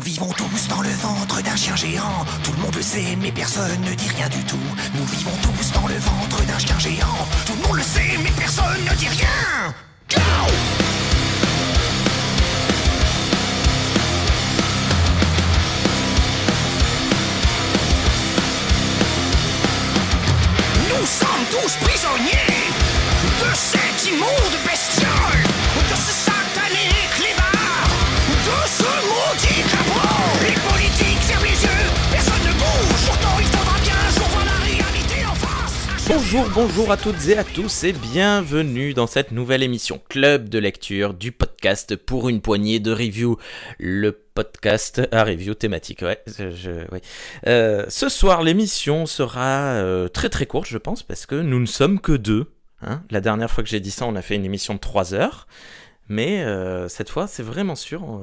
Nous vivons tous dans le ventre d'un chien géant. Tout le monde le sait, mais personne ne dit rien du tout. Nous vivons tous dans le ventre d'un chien géant. Tout le monde le sait, mais personne ne dit rien. Nous sommes tous prisonniers de cette immonde bestiole. Bonjour, bonjour à toutes et à tous et bienvenue dans cette nouvelle émission Club de lecture du podcast pour une poignée de reviews. Le podcast à review thématique, euh, ce soir, l'émission sera euh, très très courte, je pense, parce que nous ne sommes que deux. Hein. La dernière fois que j'ai dit ça, on a fait une émission de 3 heures. Mais euh, cette fois, c'est vraiment sûr.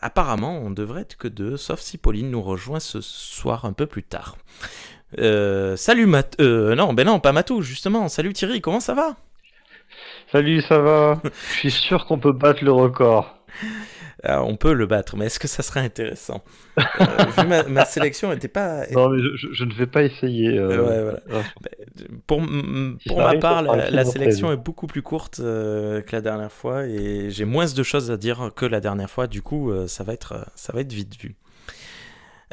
apparemment, on devrait être que deux, sauf si Pauline nous rejoint ce soir un peu plus tard. Euh, salut Matou. Euh, non, ben non, pas Matou, justement. Salut Thierry, comment ça va Salut, ça va Je suis sûr qu'on peut battre le record. Ah, on peut le battre, mais est-ce que ça sera intéressant euh, ma, sélection n'était pas. Non, mais je, ne vais pas essayer. Ben, pour, ma part, la, sélection est beaucoup plus courte que la dernière fois et j'ai moins de choses à dire que la dernière fois. Du coup, ça va être, ça va être vite vu.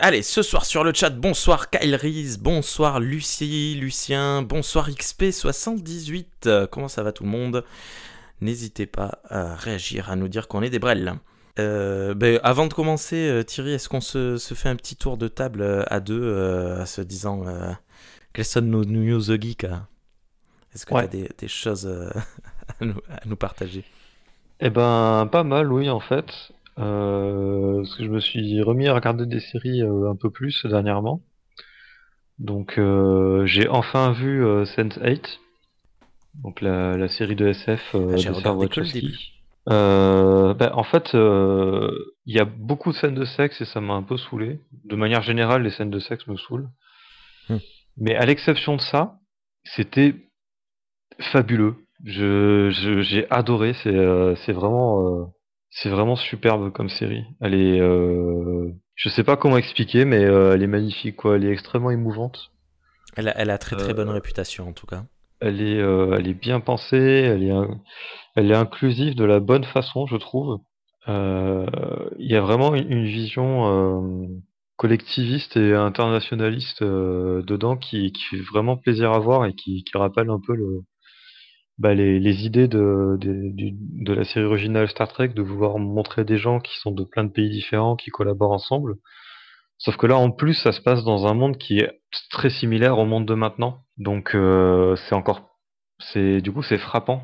Allez, ce soir sur le chat, bonsoir Kyle Reese, bonsoir Lucie, Lucien, bonsoir XP78. Euh, comment ça va tout le monde N'hésitez pas à réagir, à nous dire qu'on est des brels. Euh, ben, avant de commencer, euh, Thierry, est-ce qu'on se, fait un petit tour de table à deux, se disant euh, quelles sont nos news geeks hein Est-ce que tu as des, choses à nous, à nous partager eh ben, pas mal, oui, en fait. Euh, parce que je me suis remis à regarder des séries euh, un peu plus dernièrement. Donc euh, j'ai enfin vu Sense8, donc la, série de SF ah, de Sarah ben, en fait, il y a beaucoup de scènes de sexe et ça m'a un peu saoulé. De manière générale, les scènes de sexe me saoulent. Hmm. Mais à l'exception de ça, c'était fabuleux. J'ai je, j'ai adoré. C'est vraiment c'est vraiment superbe comme série. Elle est, euh, je sais pas comment expliquer, mais euh, elle est magnifique, quoi. Elle est extrêmement émouvante. Elle a, très très bonne euh, réputation en tout cas. Elle est, elle est bien pensée, elle est, elle est inclusive de la bonne façon, je trouve. Il y a vraiment une vision collectiviste et internationaliste dedans qui, fait vraiment plaisir à voir et qui rappelle un peu le, bah, les, idées de, la série originale Star Trek, de vouloir montrer des gens qui sont de plein de pays différents, qui collaborent ensemble. Sauf que là, en plus, ça se passe dans un monde qui est très similaire au monde de maintenant. Donc, euh, c'est encore, du coup, c'est frappant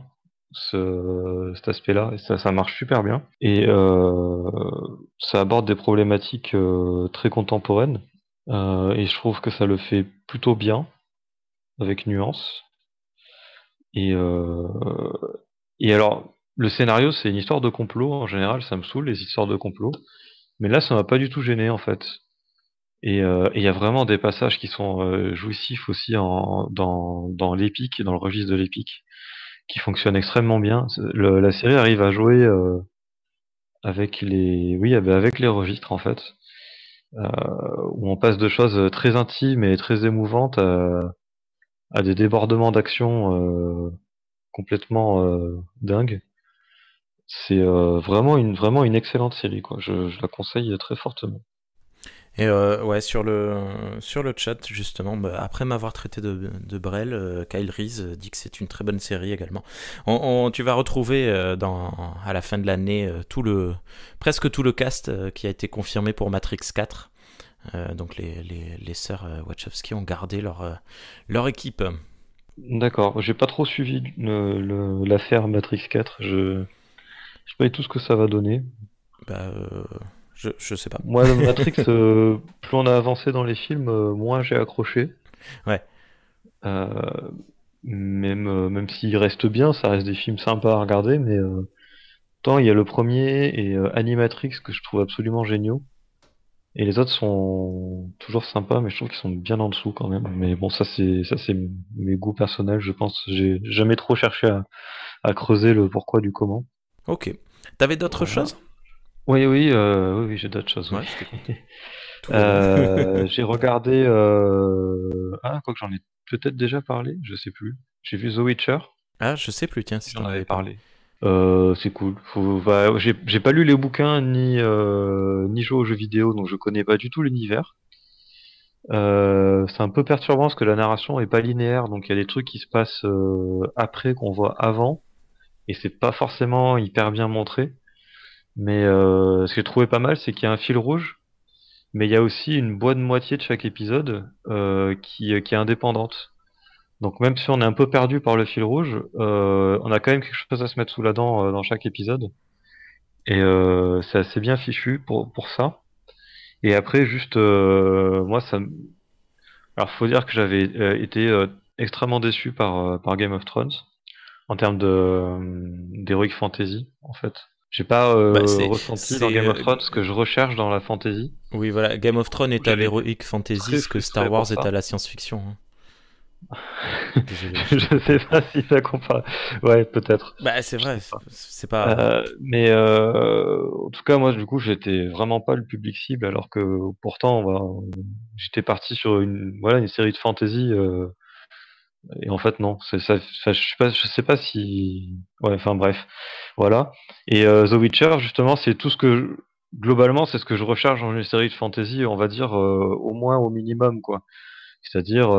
ce, cet aspect-là, et ça, ça marche super bien. Et euh, ça aborde des problématiques euh, très contemporaines, et je trouve que ça le fait plutôt bien, avec nuance. Euh, et, alors, le scénario, c'est une histoire de complot. En général, ça me saoule, les histoires de complot. Mais là, ça m'a pas du tout gêné, en fait. Et euh, il y a vraiment des passages qui sont euh, jouissifs aussi dans, l'épique dans le registre de l'épique, qui fonctionnent extrêmement bien. la série arrive à jouer avec les, oui, avec les registres en fait, où on passe de choses très intimes et très émouvantes à, à des débordements d'action euh, complètement euh, dingues. C'est euh, vraiment une vraiment une excellente série quoi. Je, la conseille très fortement. Et ouais, sur le, sur le chat, justement, bah, après m'avoir traité de, Brel, Kyle Reese dit que c'est une très bonne série également. On, tu vas retrouver à la fin de l'année tout le, presque tout le cast qui a été confirmé pour Matrix 4. Euh, donc les, les, les sœurs euh, Wachowski ont gardé leur, euh, leur équipe. D'accord, j'ai pas trop suivi l'affaire Matrix 4, je, je sais pas tout ce que ça va donner. Bah, je, je sais pas. Moi, Matrix, plus on a avancé dans les films, moins j'ai accroché. Ouais. même même s'il reste bien, ça reste des films sympas à regarder, mais tant il y a le premier et Animatrix que je trouve absolument géniaux. Et les autres sont toujours sympas, mais je trouve qu'ils sont bien en dessous quand même. Mais bon, ça c'est ça c'est mes goûts personnels, je pense. J'ai jamais trop cherché à, creuser le pourquoi du comment. Ok. T'avais d'autres choses Oui, euh, oui, oui, j'ai d'autres choses. Euh, j'ai regardé. Euh, ah, quoi que j'en ai peut-être déjà parlé, je sais plus. J'ai vu The Witcher. Ah, je sais plus, tiens, si j'en avais parlé. Euh, c'est cool. j'ai pas lu les bouquins ni, euh, joué aux jeux vidéo, donc je connais pas du tout l'univers. Euh, c'est un peu perturbant parce que la narration est pas linéaire, donc il y a des trucs qui se passent euh, après qu'on voit avant, et c'est pas forcément hyper bien montré. Mais ce que j'ai trouvé pas mal, c'est qu'il y a un fil rouge, mais il y a aussi une de moitié de chaque épisode qui est indépendante. Donc même si on est un peu perdu par le fil rouge, euh, on a quand même quelque chose à se mettre sous la dent euh, dans chaque épisode. Et euh, c'est assez bien fichu pour, pour ça. Et après, juste, moi, ça... Alors faut dire que j'avais été extrêmement déçu par, par Game of Thrones en termes de d'heroic fantasy, en fait. J'ai pas bah, ressenti dans Game of Thrones ce que je recherche dans la fantasy. Oui, voilà, Game of Thrones est à l'heroic fantasy, ce que Star Wars est à la science-fiction. Hein. je sais pas si ça compare. Ouais, peut-être. Bah, c'est vrai, c'est pas. Euh, mais euh, en tout cas, moi, du coup, j'étais vraiment pas le public cible, alors que pourtant, j'étais parti sur une, voilà, une série de fantasy. Euh, et en fait, non. ça, je, sais pas, je sais pas si. Ouais, enfin, bref. Voilà. Et The Witcher, justement, c'est tout ce que. Globalement, c'est ce que je recherche dans une série de fantasy, on va dire, au moins au minimum, quoi. C'est-à-dire.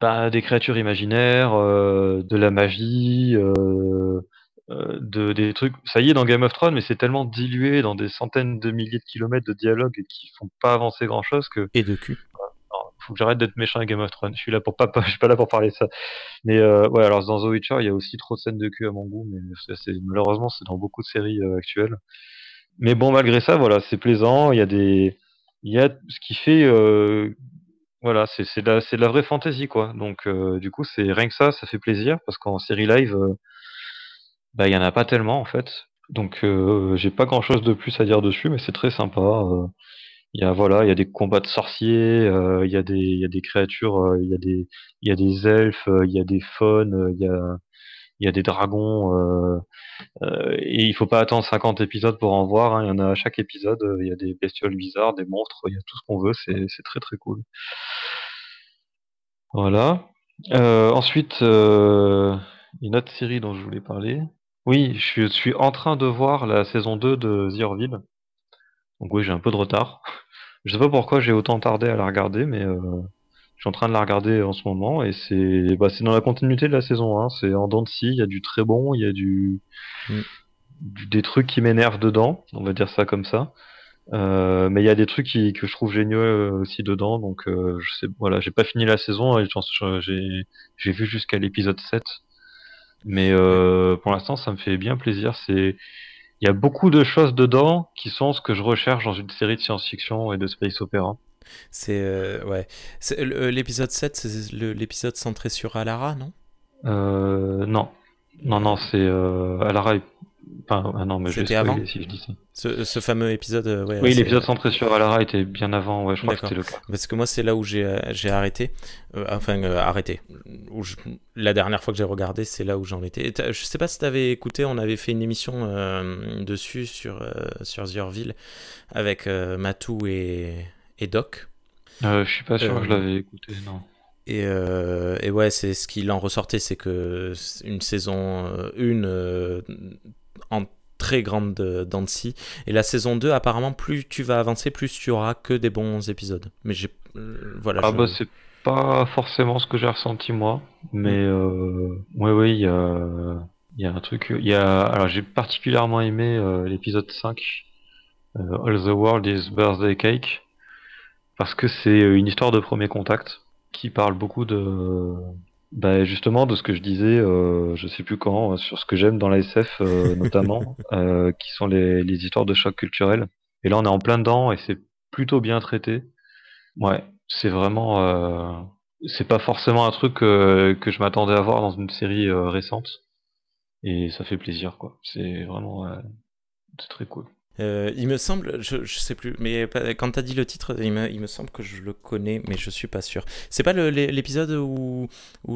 Bah, des créatures imaginaires, euh, de la magie, euh, euh, de, des trucs. Ça y est dans Game of Thrones, mais c'est tellement dilué dans des centaines de milliers de kilomètres de dialogues et qui font pas avancer grand chose que. Et de cul. faut que j'arrête d'être méchant à Game of Thrones. Je suis là pour pas, je suis pas là pour parler de ça. Mais ouais, alors dans The Witcher, il y a aussi trop de scènes de cul à mon goût, mais c'est malheureusement c'est dans beaucoup de séries actuelles. Mais bon, malgré ça, voilà, c'est plaisant. Il y a des, il y a ce qui fait voilà, c'est c'est de la c'est de la vraie fantaisie, quoi. Donc euh, du coup, c'est rien que ça, ça fait plaisir parce qu'en série live, euh, bah, il y en a pas tellement, en fait. Donc euh, j'ai pas grand-chose de plus à dire dessus, mais c'est très sympa, Il y a voilà, il y a des combats de sorciers, il y a des il y a des créatures, il y a des il y a des elfes, il y a des faunes, il y a il y a des dragons euh, euh, et il faut pas attendre 50 épisodes pour en voir. Hein. Il y en a à chaque épisode. Euh, il y a des bestioles bizarres, des monstres, il y a tout ce qu'on veut. C'est très très cool. Voilà. ensuite, une autre série dont je voulais parler. Oui, je suis en train de voir la saison 2 de The Orville. Donc oui, j'ai un peu de retard. Je sais pas pourquoi j'ai autant tardé à la regarder, mais je suis en train de la regarder en ce moment et c'est bah, dans la continuité de la saison hein. C'est en dents de scie, il y a du très bon, il y a du... Mm. des trucs qui m'énervent dedans, on va dire ça comme ça. Euh, mais il y a des trucs que je trouve géniaux euh, aussi dedans, donc euh, je sais, voilà, j'ai pas fini la saison, j'ai vu jusqu'à l'épisode 7, mais pour l'instant ça me fait bien plaisir. il y a beaucoup de choses dedans qui sont ce que je recherche dans une série de science-fiction et de space opéra. C'est euh, ouais. Euh, l'épisode 7, c'est l'épisode centré sur Alara, non euh, Non. Non, non, c'est euh, Alara. Enfin, ah non, mais c'était avant. Si je dis ça. Ce, fameux épisode. oui, l'épisode centré sur Alara était bien avant. Ouais, je crois que c'était le cas. Parce que moi, c'est là où j'ai arrêté. enfin, arrêté. La dernière fois que j'ai regardé, c'est là où j'en étais. Je sais pas si t'avais écouté. On avait fait une émission dessus sur sur Orville avec Matou et et Doc. Euh, je suis pas sûr que je euh, l'avais écouté, non. Et, euh, et, ouais, c'est ce qu'il en ressortait, c'est que une saison 1 euh, en très grande danse, Et la saison 2, apparemment, plus tu vas avancer, plus tu auras que des bons épisodes. Mais j'ai. voilà. Ah bah, c'est pas forcément ce que j'ai ressenti moi. Mais mm. ouais, oui il y a, y a, un truc. Y a... Alors, j'ai particulièrement aimé l'épisode 5, All the World is Birthday Cake parce que c'est euh, une histoire de premier contact qui parle beaucoup de bah justement de ce que je disais euh, je sais plus quand euh, sur ce que j'aime dans la SF notamment qui sont les, les, histoires de choc culturel et là on est en plein dedans et c'est plutôt bien traité ouais c'est vraiment c'est pas forcément un truc que je m'attendais à voir dans une série récente et ça fait plaisir quoi c'est vraiment c'est très cool euh, il me semble, je, sais plus, mais quand t'as dit le titre, il me, semble que je le connais, mais je suis pas sûr. C'est pas l'épisode où,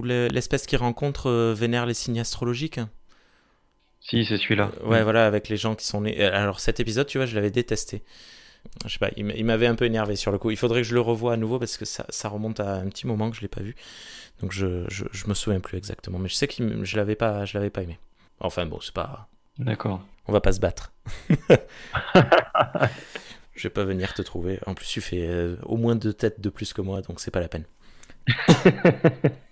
l'espèce qui rencontre euh, vénère les signes astrologiques Si, c'est celui-là. Euh, ouais, voilà, avec les gens qui sont nés. Alors cet épisode, tu vois, je l'avais détesté. Je sais pas, il m'avait un peu énervé sur le coup. Il faudrait que je le revoie à nouveau parce que ça, remonte à un petit moment que je l'ai pas vu. Donc je, je, me souviens plus exactement, mais je sais que je l'avais pas, je l'avais pas aimé. Enfin bon, c'est pas. D'accord on va pas se battre. je vais pas venir te trouver. En plus, tu fais euh, au moins deux têtes de plus que moi, donc c'est pas la peine.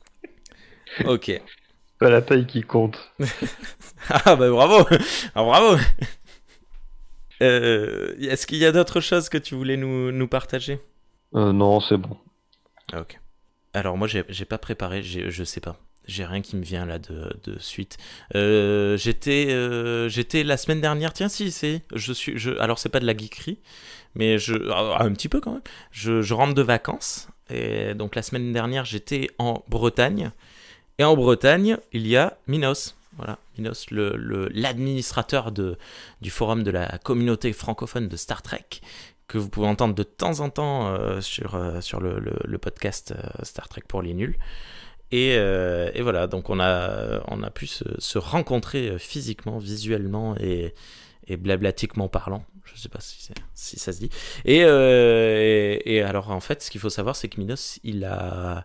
ok. Pas la taille qui compte. ah bah bravo, ah, bravo. Euh, est-ce qu'il y a d'autres choses que tu voulais nous, partager euh, Non, c'est bon. Ah, ok. Alors moi, j'ai pas préparé, je sais pas. J'ai rien qui me vient là de, de suite. Euh, j'étais, euh, j'étais la semaine dernière. Tiens, si, c'est. Je suis. Je, alors, c'est pas de la geekerie, mais je ah, un petit peu quand même. Je, je rentre de vacances et donc la semaine dernière, j'étais en Bretagne. Et en Bretagne, il y a Minos. Voilà, Minos, l'administrateur le, du forum de la communauté francophone de Star Trek, que vous pouvez entendre de temps en temps euh, sur, sur le, le podcast Star Trek pour les nuls. Euh, et, voilà, donc on a, on a pu se, rencontrer euh, physiquement, visuellement et, blablatiquement parlant. Je ne sais pas si, ça se dit. Euh, et, alors, en fait, ce qu'il faut savoir, c'est que Minos, il a.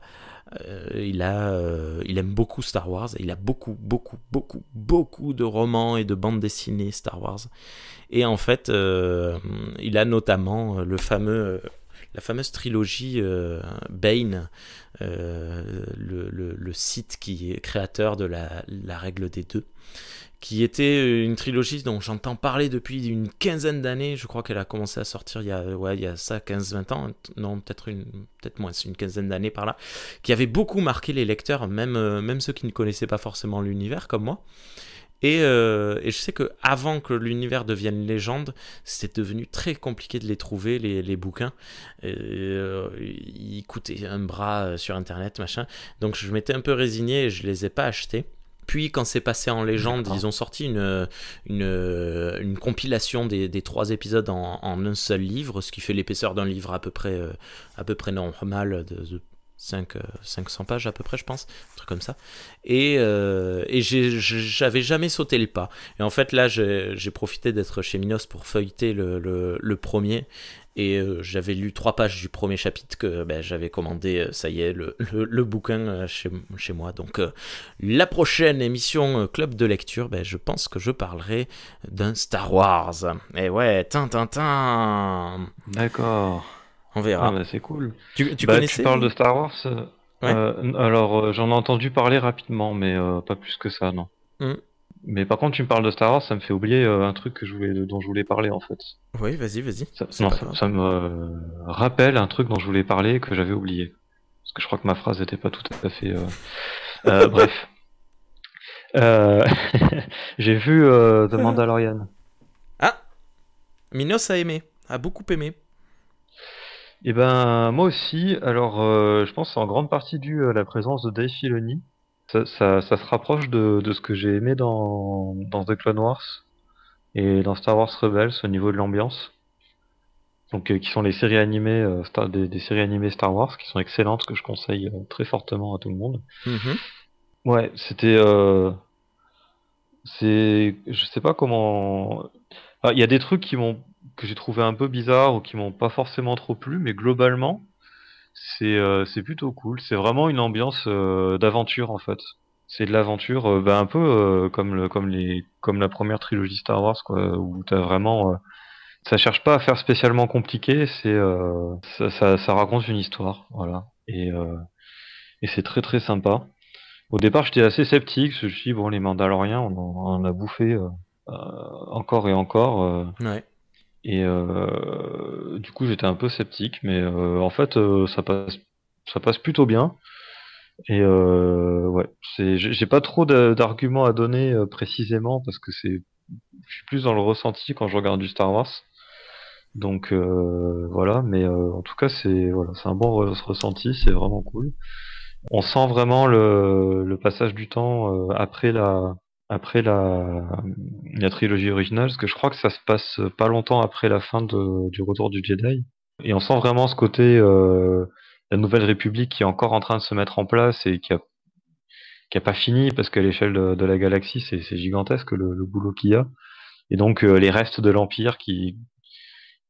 il, a, il aime beaucoup Star Wars, il a beaucoup, beaucoup, beaucoup, beaucoup de romans et de bandes dessinées Star Wars. Et en fait, il a notamment le fameux la fameuse trilogie euh, Bane, euh, le, site qui est créateur de la, règle des deux, qui était euh, une trilogie dont j'entends parler depuis une quinzaine d'années. Je crois qu'elle a commencé à sortir il y a, ça, 15-20 ans, non, peut-être une, peut-être moins, une quinzaine d'années par là, qui avait beaucoup marqué les lecteurs, même, même ceux qui ne connaissaient pas forcément l'univers comme moi. Euh, et, je sais que avant que l'univers devienne légende, c'est devenu très compliqué de les trouver, les, bouquins. Euh, ils coûtaient un bras euh, sur internet, machin. Donc je m'étais un peu résigné et je les ai pas achetés. Puis quand c'est passé en légende, ils ont sorti une, compilation des, trois épisodes en, un seul livre, ce qui fait l'épaisseur d'un livre à peu près, à peu près normal, de 5, 500 euh, pages à peu près, je pense, un truc comme ça. Et, euh, j'avais jamais sauté le pas. Et en fait, là, j'ai profité d'être chez Minos pour feuilleter le, premier. Et euh, j'avais lu trois pages du premier chapitre que ben, j'avais commandé, ça y est, le, bouquin chez, moi. Donc, la prochaine émission Club de lecture, ben, je pense que je parlerai d'un Star Wars. Et ouais, tin, tin, tin D'accord. On verra. Ah, c'est cool. Tu, tu bah, Tu parles de Star Wars euh, euh, Alors, euh, j'en ai entendu parler rapidement, mais pas plus que ça, non. Hmm. Mais par contre, tu me parles de Star Wars, ça me fait oublier un truc que je voulais, dont je voulais parler en fait. Oui, vas-y, vas-y. Ça, me rappelle un truc dont je voulais parler que j'avais oublié. Parce que je crois que ma phrase n'était pas tout à fait. bref. J'ai vu The Mandalorian. Ah Minos a aimé, a beaucoup aimé. Et eh ben, moi aussi. Alors, euh, je pense c'est en grande partie dû à la présence de Dave Filoni. Ça, se rapproche de, ce que j'ai aimé dans, dans, The Clone Wars et dans Star Wars Rebels au niveau de l'ambiance. Donc, euh, qui sont les séries animées, euh, des, séries animées Star Wars, qui sont excellentes, que je conseille très fortement à tout le monde. Mhm. Ouais, c'était. c'est. Je sais pas comment. Il y a des trucs qui m'ont que j'ai trouvé un peu bizarre ou qui m'ont pas forcément trop plu, mais globalement, c'est euh, plutôt cool. C'est vraiment une ambiance euh, d'aventure en fait. C'est de l'aventure, ben un peu euh, comme, le, comme, les, comme la première trilogie Star Wars, quoi, où t'as vraiment. ça cherche pas à faire spécialement compliqué, c'est ça, ça, ça, raconte une histoire, voilà. Et, et c'est très très sympa. Au départ, j'étais assez sceptique, je me suis dit, bon, les Mandaloriens, on en, a bouffé encore et encore. Ouais. Et euh, du coup, j'étais un peu sceptique, mais euh, en fait, euh, ça passe, ça passe plutôt bien. Et euh, ouais, c'est, j'ai pas trop d'arguments à donner précisément parce que c'est, je suis plus dans le ressenti quand je regarde du Star Wars. Donc voilà, mais en tout cas, c'est voilà, c'est un bon ressenti, c'est vraiment cool. On sent vraiment le passage du temps après la après la, la, trilogie originale, parce que je crois que ça se passe pas longtemps après la fin de, du retour du Jedi. Et on sent vraiment ce côté euh, la Nouvelle République qui est encore en train de se mettre en place et qui a, qui a pas fini, parce qu'à l'échelle de, la galaxie, c'est gigantesque le, boulot qu'il y a. Et donc euh, les restes de l'Empire qui,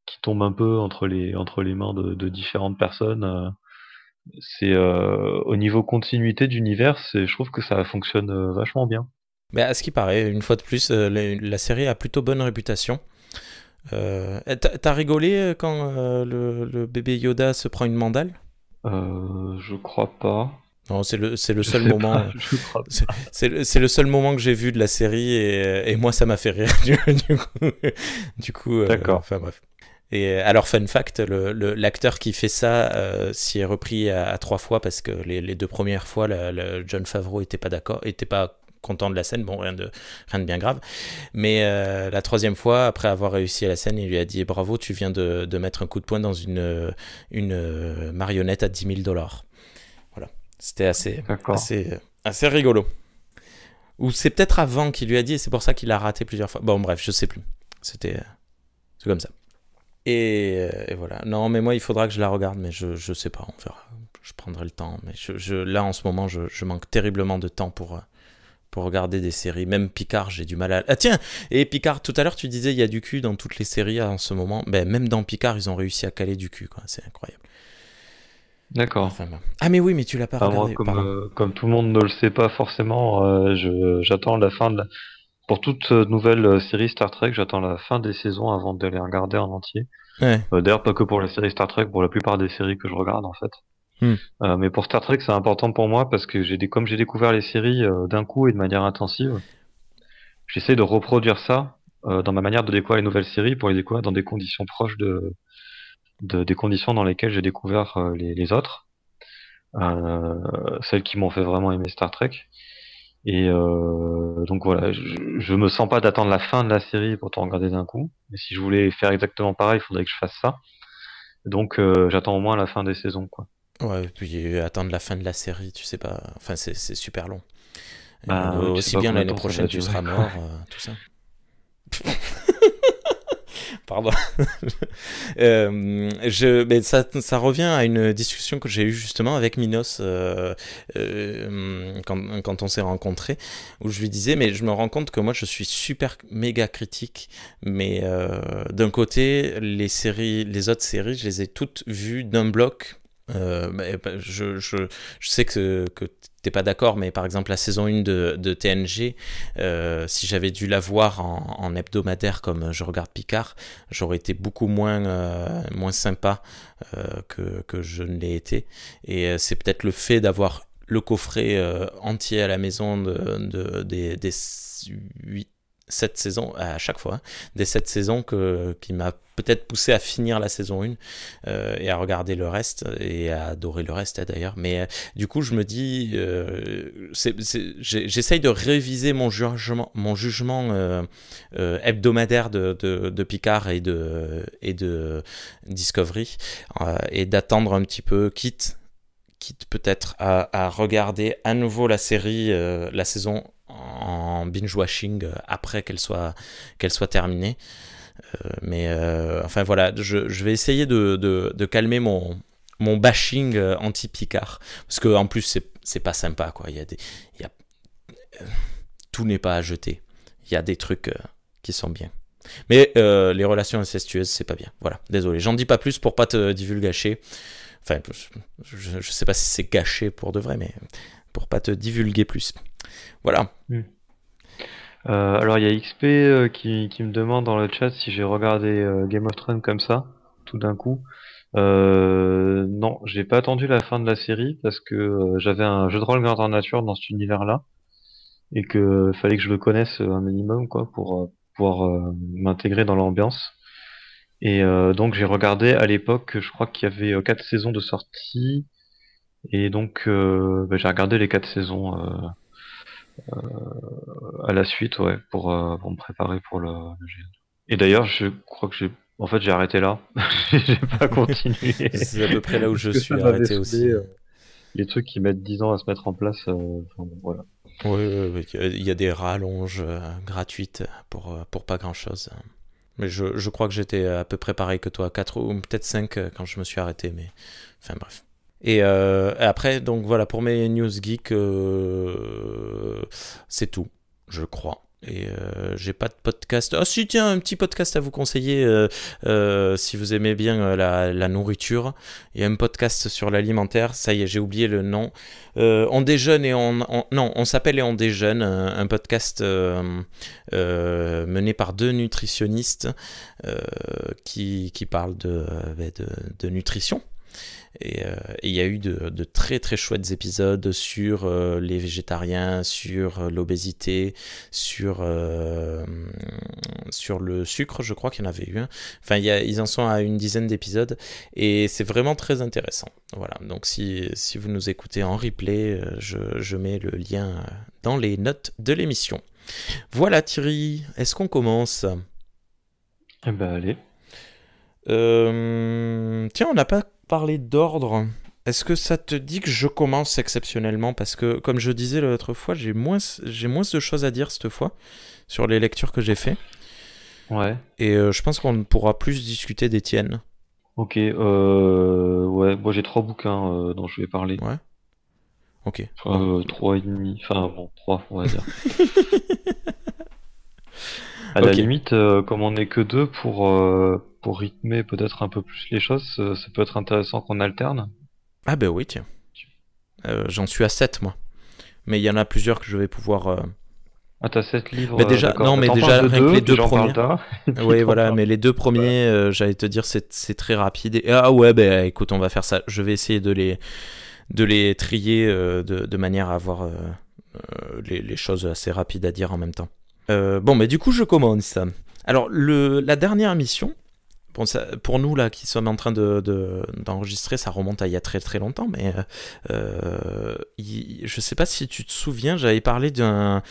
qui tombent un peu entre les, entre les mains de, différentes personnes. Euh, c'est au niveau continuité d'univers, je trouve que ça fonctionne vachement bien. Mais à ce qui paraît, une fois de plus, euh, la, série a plutôt bonne réputation. Euh, t'as rigolé euh, quand le, bébé Yoda se prend une mandale Je crois pas. Non, c'est le, le, seul je moment. C'est le, le, seul moment que j'ai vu de la série et, et moi ça m'a fait rire du, coup. D'accord. enfin bref. Et alors, fun fact, l'acteur qui fait ça s'y est repris à, trois fois parce que les, les deux premières fois, le John Favreau n'était pas d'accord, était pas content de la scène, bon, rien de, rien de bien grave. Mais euh, la troisième fois, après avoir réussi à la scène, il lui a dit Bravo, tu viens de, de mettre un coup de poing dans une, une euh, marionnette à 10 000 dollars. Voilà, c'était assez, assez, assez rigolo. Ou c'est peut-être avant qu'il lui a dit, et c'est pour ça qu'il a raté plusieurs fois. Bon, bref, je sais plus. C'était comme ça. Euh, et, voilà. Non, mais moi, il faudra que je la regarde, mais je, je sais pas, on Je prendrai le temps. Mais je, je là, en ce moment, je, je manque terriblement de temps pour, pour regarder des séries. Même Picard, j'ai du mal à. Ah tiens Et Picard, tout à l'heure, tu disais il y a du cul dans toutes les séries en ce moment. Ben, même dans Picard, ils ont réussi à caler du cul, quoi. C'est incroyable. D'accord. Ah mais oui, mais tu l'as pas regardé. Euh, comme, tout le monde ne le sait pas forcément, euh, j'attends la fin de la... Pour toute euh, nouvelle série Star Trek, j'attends la fin des saisons avant d'aller regarder en entier. D'ailleurs, pas que pour la série Star Trek, pour la plupart des séries que je regarde en fait. Hmm. Euh, mais pour Star Trek, c'est important pour moi parce que j'ai comme j'ai découvert les séries euh, d'un coup et de manière intensive, j'essaie de reproduire ça euh, dans ma manière de découvrir les nouvelles séries pour les découvrir dans des conditions proches des conditions dans lesquelles j'ai découvert les, autres, celles qui m'ont fait vraiment aimer Star Trek. Et donc voilà, je, me sens pas d'attendre la fin de la série pour t'en regarder d'un coup. Mais si je voulais faire exactement pareil, il faudrait que je fasse ça. Donc j'attends au moins la fin des saisons, quoi. Ouais, puis euh, attendre la fin de la série, tu sais pas. Enfin, c'est super long. Bah, aussi bien l'année prochaine, tu seras mort, euh, tout ça. Pardon. Euh, je, mais ça, ça, revient à une discussion que j'ai eue justement avec Minos quand, quand, on s'est rencontrés, où je lui disais, mais je me rends compte que moi je suis super méga critique, mais d'un côté, les séries, les autres séries, je les ai toutes vues d'un bloc euh, bah, je, je, je, sais que, que t'es pas d'accord, mais par exemple la saison 1 de, de TNG, euh, si j'avais dû la voir en, en, hebdomadaire comme je regarde Picard, j'aurais été beaucoup moins, euh, moins sympa euh, que, que, je ne l'ai été. Et euh, c'est peut-être le fait d'avoir le coffret entier à la maison de, de des, des 8 cette saison, à chaque fois, des sept saisons que, qui m'a peut-être poussé à finir la saison 1 euh, et à regarder le reste et à adorer le reste d'ailleurs. Mais euh, du coup, je me dis, euh, j'essaye de réviser mon jugement, mon jugement hebdomadaire de, de, Picard et de, et de Discovery et d'attendre un petit peu, quitte quitte peut-être à, regarder à nouveau la série, la saison en binge-washing euh, après qu'elle soit, qu'elle soit terminée. Euh, mais euh, enfin voilà, je, vais essayer de, de, calmer mon, mon bashing anti-Picard. Parce que en plus, c'est pas sympa, quoi. Il y a des. Il y a... Tout n'est pas à jeter. Il y a des trucs qui sont bien. Mais les relations incestueuses, c'est pas bien. Voilà, désolé. J'en dis pas plus pour pas te divulgacher. Enfin, je, je sais pas si c'est gâché pour de vrai, mais pour pas te divulguer plus. Voilà. Hmm. Euh, alors il y a XP euh, qui, me demande dans le chat si j'ai regardé euh, Game of Thrones comme ça, tout d'un coup. non, j'ai pas attendu la fin de la série parce que j'avais un jeu de rôle grandeur nature dans cet univers-là et que fallait que je le connaisse un minimum quoi pour pouvoir m'intégrer dans l'ambiance. Et donc j'ai regardé à l'époque, je crois qu'il y avait quatre saisons de sortie et donc, euh, bah, j'ai regardé les quatre saisons euh, euh, à la suite, pour, pour me préparer pour le, Et d'ailleurs, je crois que j'ai en fait, j'ai arrêté là. j'ai pas continué. c'est à peu près là où je suis arrêté aussi. les trucs qui mettent 10 ans à se mettre en place, voilà. il y a des rallonges gratuites pour, pour pas grand chose. Mais je, je crois que j'étais à peu près pareil que toi, 4 ou peut-être 5 quand je me suis arrêté, mais enfin bref. Euh, et après, donc voilà, pour mes news geeks, euh, c'est tout, je crois. Et euh, j'ai pas de podcast. Ah si, tiens, un petit podcast à vous conseiller euh, si vous aimez bien la, nourriture. Il y a un podcast sur l'alimentaire. Ça y est, j'ai oublié le nom. on déjeune et on, non, on s'appelle et on déjeune. Un, podcast mené par deux nutritionnistes qui, qui parlent de, de, de nutrition euh, et il y a eu de, très très chouettes épisodes sur euh, les végétariens, sur euh, l'obésité, sur, sur le sucre, je crois qu'il y en avait eu un. Enfin, ils en sont à une dizaine d'épisodes et c'est vraiment très intéressant. Voilà, donc si, si vous nous écoutez en replay, je, je mets le lien dans les notes de l'émission. Voilà Thierry, est-ce qu'on commence Eh ben allez. tiens, on n'a pas parler d'ordre, est-ce que ça te dit que je commence exceptionnellement Parce que, comme je disais l'autre fois, j'ai moins, j'ai moins de choses à dire cette fois sur les lectures que j'ai fait. Ouais. Et euh, je pense qu'on ne pourra plus discuter des tiennes. Ok, euh, ouais, moi j'ai trois bouquins euh, dont je vais parler. Ouais. Ok. trois et demi, enfin bon, trois, on va dire. À la limite, euh, comme on n'est que deux, pour, euh, pour rythmer peut-être un peu plus les choses, euh, ça peut être intéressant qu'on alterne. Ah ben oui, tiens. J'en suis à 7, moi. Mais il y en a plusieurs que je vais pouvoir... Ah, t'as sept livres. déjà, non, mais déjà, les deux premiers. oui, voilà, mais les deux premiers, j'allais te dire, c'est très rapide. ah ouais, ben bah, écoute, on va faire ça. Je vais essayer de les, de les trier de, de, manière à avoir les, les, choses assez rapides à dire en même temps. Euh, bon, mais du coup, je commence. Alors, le, la dernière mission, pour, nous, là, qui sommes en train d'enregistrer, de, d'enregistrer ça remonte à il y a très très longtemps, mais euh, je ne sais pas si tu te souviens, j'avais parlé d'un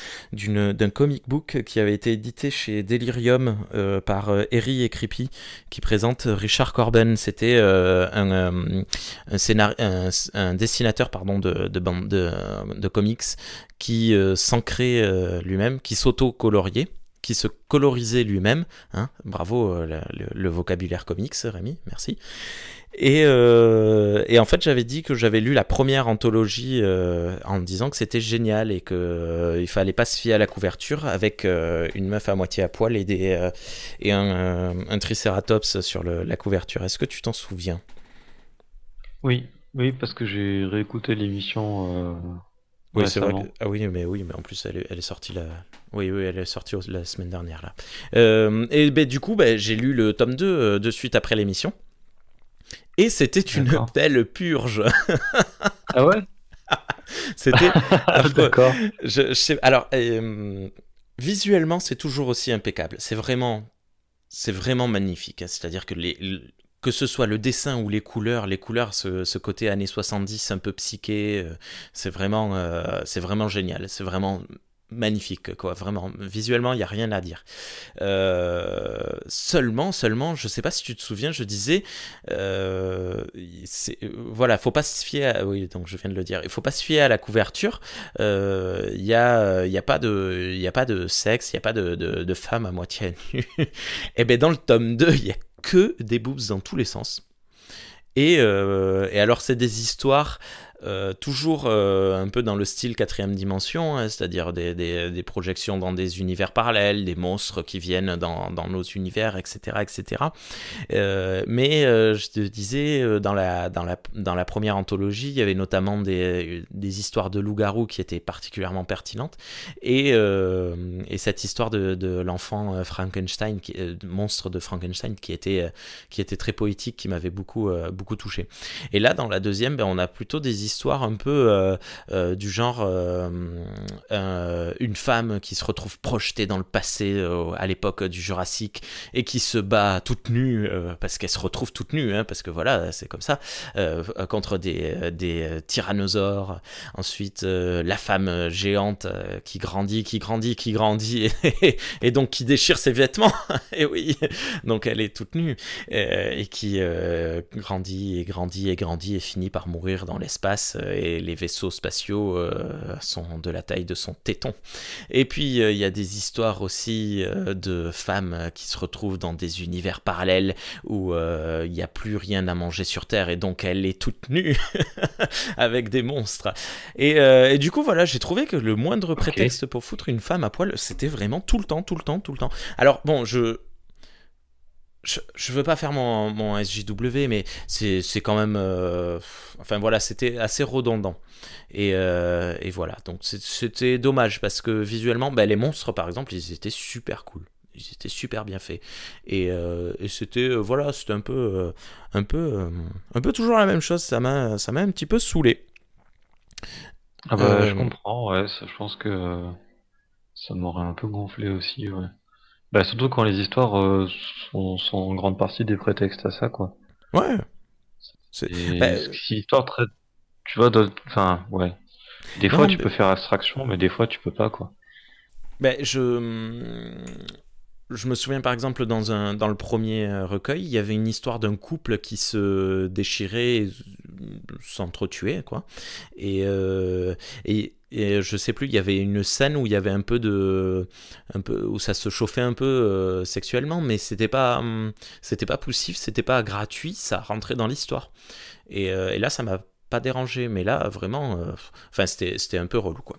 comic book qui avait été édité chez Delirium euh, par Harry euh, et Creepy, qui présente Richard Corben. C'était un, dessinateur pardon, de, de, de comics qui s'ancrait lui-même, qui s'auto-coloriait qui se colorisait lui-même. Hein Bravo euh, le, vocabulaire comics, Rémi, merci. Euh, et, en fait, j'avais dit que j'avais lu la première anthologie euh, en disant que c'était génial et qu'il il fallait pas se fier à la couverture avec une meuf à moitié à poil et, un, triceratops tricératops sur la couverture. Est-ce que tu t'en souviens Oui, oui, parce que j'ai réécouté l'émission oui, c'est vrai. Ah oui, mais oui, mais en plus elle est, sortie la. Oui, oui, elle est sortie la semaine dernière là. Euh, et ben, du coup, ben, j'ai lu le tome 2 euh, de suite après l'émission. Et c'était une belle purge. ah ouais C'était D'accord. Je, sais... Alors, euh, visuellement, c'est toujours aussi impeccable. C'est vraiment, c'est vraiment magnifique. Hein. C'est-à-dire que les, que ce soit le dessin ou les couleurs, les couleurs, ce, côté années 70 un peu psyché, euh, c'est vraiment, euh, vraiment génial, c'est vraiment magnifique, quoi, vraiment. Visuellement, il n'y a rien à dire. Euh, seulement, seulement, je sais pas si tu te souviens, je disais, euh, voilà, faut pas se fier, à, oui, donc je viens de le dire, il faut pas se fier à la couverture. Il n'y a, pas de, a pas de sexe, il n'y a pas de, de, femme à moitié nue. Et eh ben dans le tome 2, il y a que des boobs dans tous les sens. Et, euh, et alors c'est des histoires euh, toujours euh, un peu dans le style quatrième dimension, hein, c'est-à-dire des, projections dans des univers parallèles, des monstres qui viennent dans, nos univers, etc. etc. Euh, mais je te disais, dans la, dans, dans la première anthologie, il y avait notamment des, histoires de loups-garous qui étaient particulièrement pertinentes, et, cette histoire de, l'enfant Frankenstein, monstre de Frankenstein, qui était, qui était très poétique, qui m'avait beaucoup, beaucoup touché. Et là, dans la deuxième, ben, on a plutôt des histoires histoire un peu euh, euh, du genre euh, une femme qui se retrouve projetée dans le passé à l'époque du Jurassique et qui se bat toute nue parce qu'elle se retrouve toute nue, hein, parce que voilà, c'est comme ça, contre des, des tyrannosaures. Ensuite, la femme géante qui grandit, qui grandit, qui grandit, et, donc qui déchire ses vêtements. et oui, donc elle est toute nue, et, qui grandit et grandit et grandit et finit par mourir dans l'espace euh, et les vaisseaux spatiaux euh, sont de la taille de son téton. Et puis euh, il y a des histoires aussi de femmes qui se retrouvent dans des univers parallèles où il n'y a plus rien à manger sur Terre et donc elle est toute nue avec des monstres. Et, du coup voilà, j'ai trouvé que le moindre prétexte pour foutre une femme à poil, c'était vraiment tout le temps, tout le temps, tout le temps. Alors bon, je je, veux pas faire mon, SJW, mais c'est quand même. Euh, enfin voilà, c'était assez redondant. Et, euh, voilà, donc c'était dommage parce que visuellement, ben, les monstres par exemple, ils étaient super cool. Ils étaient super bien faits. Et, euh, c'était, voilà, c'était un peu. un, peu un peu toujours la même chose, ça m'a un petit peu saoulé. Ah bah, je comprends, ouais, je pense que ça m'aurait un peu gonflé aussi, ouais. Bah, surtout quand les histoires euh, sont, en grande partie des prétextes à ça, quoi. Ouais. C'est bah, histoire très. Tu vois, enfin, ouais. Des fois, tu peux faire abstraction, mais des fois, tu peux pas, quoi. Ben, je je me souviens par exemple dans, un, dans le premier euh, recueil, il y avait une histoire d'un couple qui se déchirait, sans trop tuer. euh, et, et, je sais plus, il y avait une scène où il y avait un peu de. Un peu, où ça se chauffait un peu euh, sexuellement, mais c'était pas, hum, c'était pas poussif, c'était pas gratuit, ça rentrait dans l'histoire. Et, euh, et là, ça m'a pas dérangé, mais là, vraiment, euh, enfin, c'était un peu relou, quoi.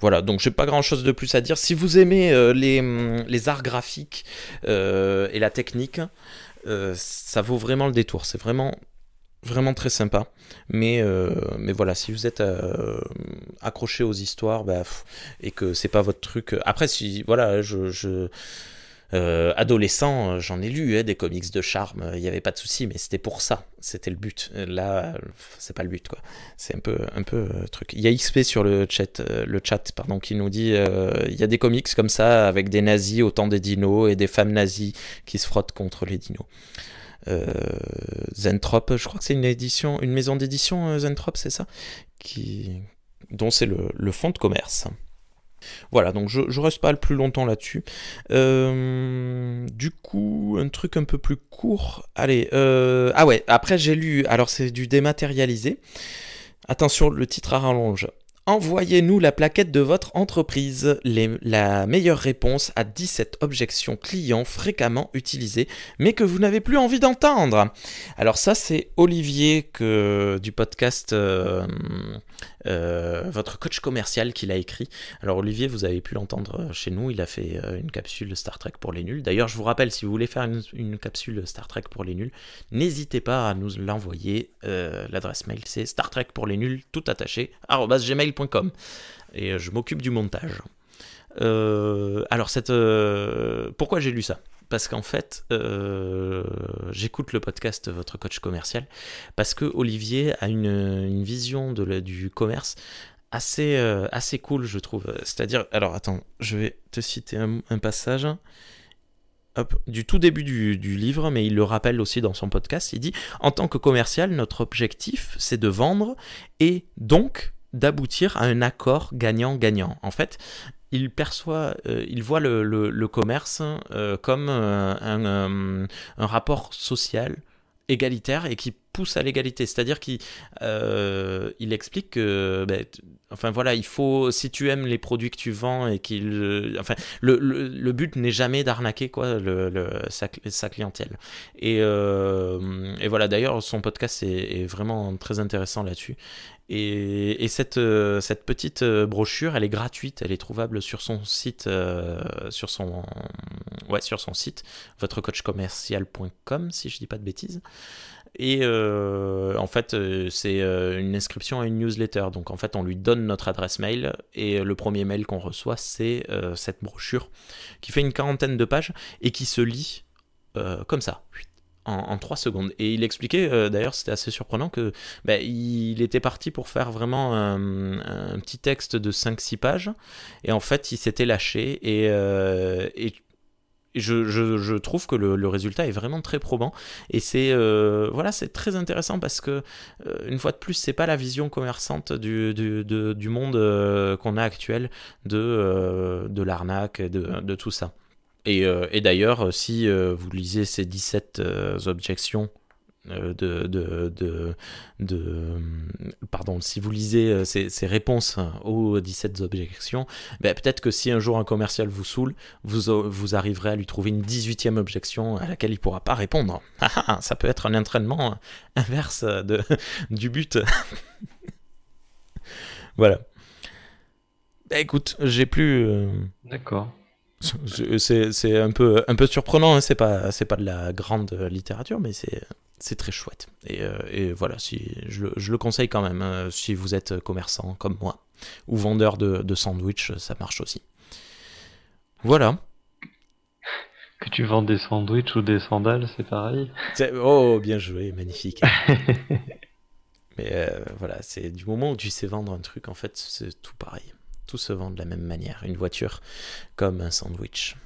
Voilà, donc j'ai pas grand chose de plus à dire. Si vous aimez euh, mm, les, arts graphiques euh, et la technique, ça vaut vraiment le détour. C'est vraiment vraiment très sympa. Mais, mais voilà, si vous êtes accroché aux histoires bah, et que c'est pas votre truc. Après, si voilà, je, euh, adolescent, euh, j'en ai lu hein, des comics de charme, euh, il n'y avait pas de souci, mais c'était pour ça, c'était le but. Là, c'est pas le but, quoi. C'est un peu, un peu truc. Il y a XP sur le chat, le chat pardon, qui nous dit il y a des comics comme ça avec des nazis au temps des dinos et des femmes nazies qui se frottent contre les dinos. Zentrop, je crois que c'est une édition, une maison d'édition Zentrop, c'est ça, qui, dont c'est le, le fonds de commerce. Voilà, donc je, reste pas le plus longtemps là-dessus. Euh, du coup, un truc un peu plus court. Allez, euh, ah ouais, après j'ai lu, alors c'est du dématérialisé. Attention, le titre à rallonge. Envoyez-nous la plaquette de votre entreprise. la meilleure réponse à 17 objections clients fréquemment utilisées, mais que vous n'avez plus envie d'entendre. Alors ça, c'est Olivier que, du podcast euh, euh, Votre coach commercial qui l'a écrit. Alors Olivier, vous avez pu l'entendre euh, chez nous, il a fait une capsule Star Trek pour les nuls. D'ailleurs, je vous rappelle, si vous voulez faire une, capsule Star Trek pour les nuls, n'hésitez pas à nous l'envoyer. L'adresse mail, c'est Star Trek pour les nuls, tout attaché, et je m'occupe du montage. alors, cette, pourquoi j'ai lu ça Parce qu'en fait, j'écoute le podcast Votre coach commercial, parce que Olivier a une, vision de du commerce assez, assez cool, je trouve. C'est-à-dire, alors attends, je vais te citer un, passage. du tout début du, du, livre, mais il le rappelle aussi dans son podcast, il dit, en tant que commercial, notre objectif, c'est de vendre et donc d'aboutir à un accord gagnant-gagnant. En fait, il perçoit, euh, il voit le, commerce euh, comme euh, un, rapport social égalitaire et qui à l'égalité. C'est-à-dire qu'il euh, il explique que, ben, enfin voilà, il faut, si tu aimes les produits que tu vends et qu'il. Euh, enfin, le, but n'est jamais d'arnaquer quoi le, sa, clientèle. Et, euh, et voilà, d'ailleurs, son podcast est, vraiment très intéressant là-dessus. Et, cette, cette petite brochure, elle est gratuite, elle est trouvable sur son site, sur son, ouais, sur son site, votrecoachcommercial.com si je dis pas de bêtises. Et euh, en fait, euh, c'est euh, une inscription à une newsletter. Donc en fait, on lui donne notre adresse mail et le premier mail qu'on reçoit, c'est cette brochure qui fait une quarantaine de pages et qui se lit comme ça. En, trois 3 secondes. Et il expliquait, d'ailleurs, c'était assez surprenant que bah, il était parti pour faire vraiment un, petit texte de 5-6 pages, et en fait, il s'était lâché, et je, je, trouve que le, résultat est vraiment très probant et c'est euh, voilà c'est très intéressant parce que euh, une fois de plus c'est pas la vision commerçante du, du, monde euh, qu'on a actuel de, de l'arnaque de, de tout ça et, et d'ailleurs si vous lisez ces 17 objections euh, de, de, de, pardon, si vous lisez euh, ces, réponses hein, aux 17 objections, ben peut-être que si un jour un commercial vous saoule, vous, vous arriverez à lui trouver une 18e objection à laquelle il ne pourra pas répondre. Ah, ah, ça peut être un entraînement hein, inverse euh, de, du but. voilà. Ben écoute, j'ai plus. D'accord. C'est un peu, un peu surprenant, hein. c'est pas, pas de la grande littérature, mais c'est très chouette. Euh, et, voilà, si, je, le conseille quand même, hein. si vous êtes commerçant comme moi, ou vendeur de, de sandwich, ça marche aussi. Voilà. Que tu vends des sandwichs ou des sandales, c'est pareil. Oh, bien joué, magnifique. Mais euh, voilà, c'est du moment où tu sais vendre un truc, en fait, c'est tout pareil. Tout se vend de la même manière. Une voiture comme un sandwich.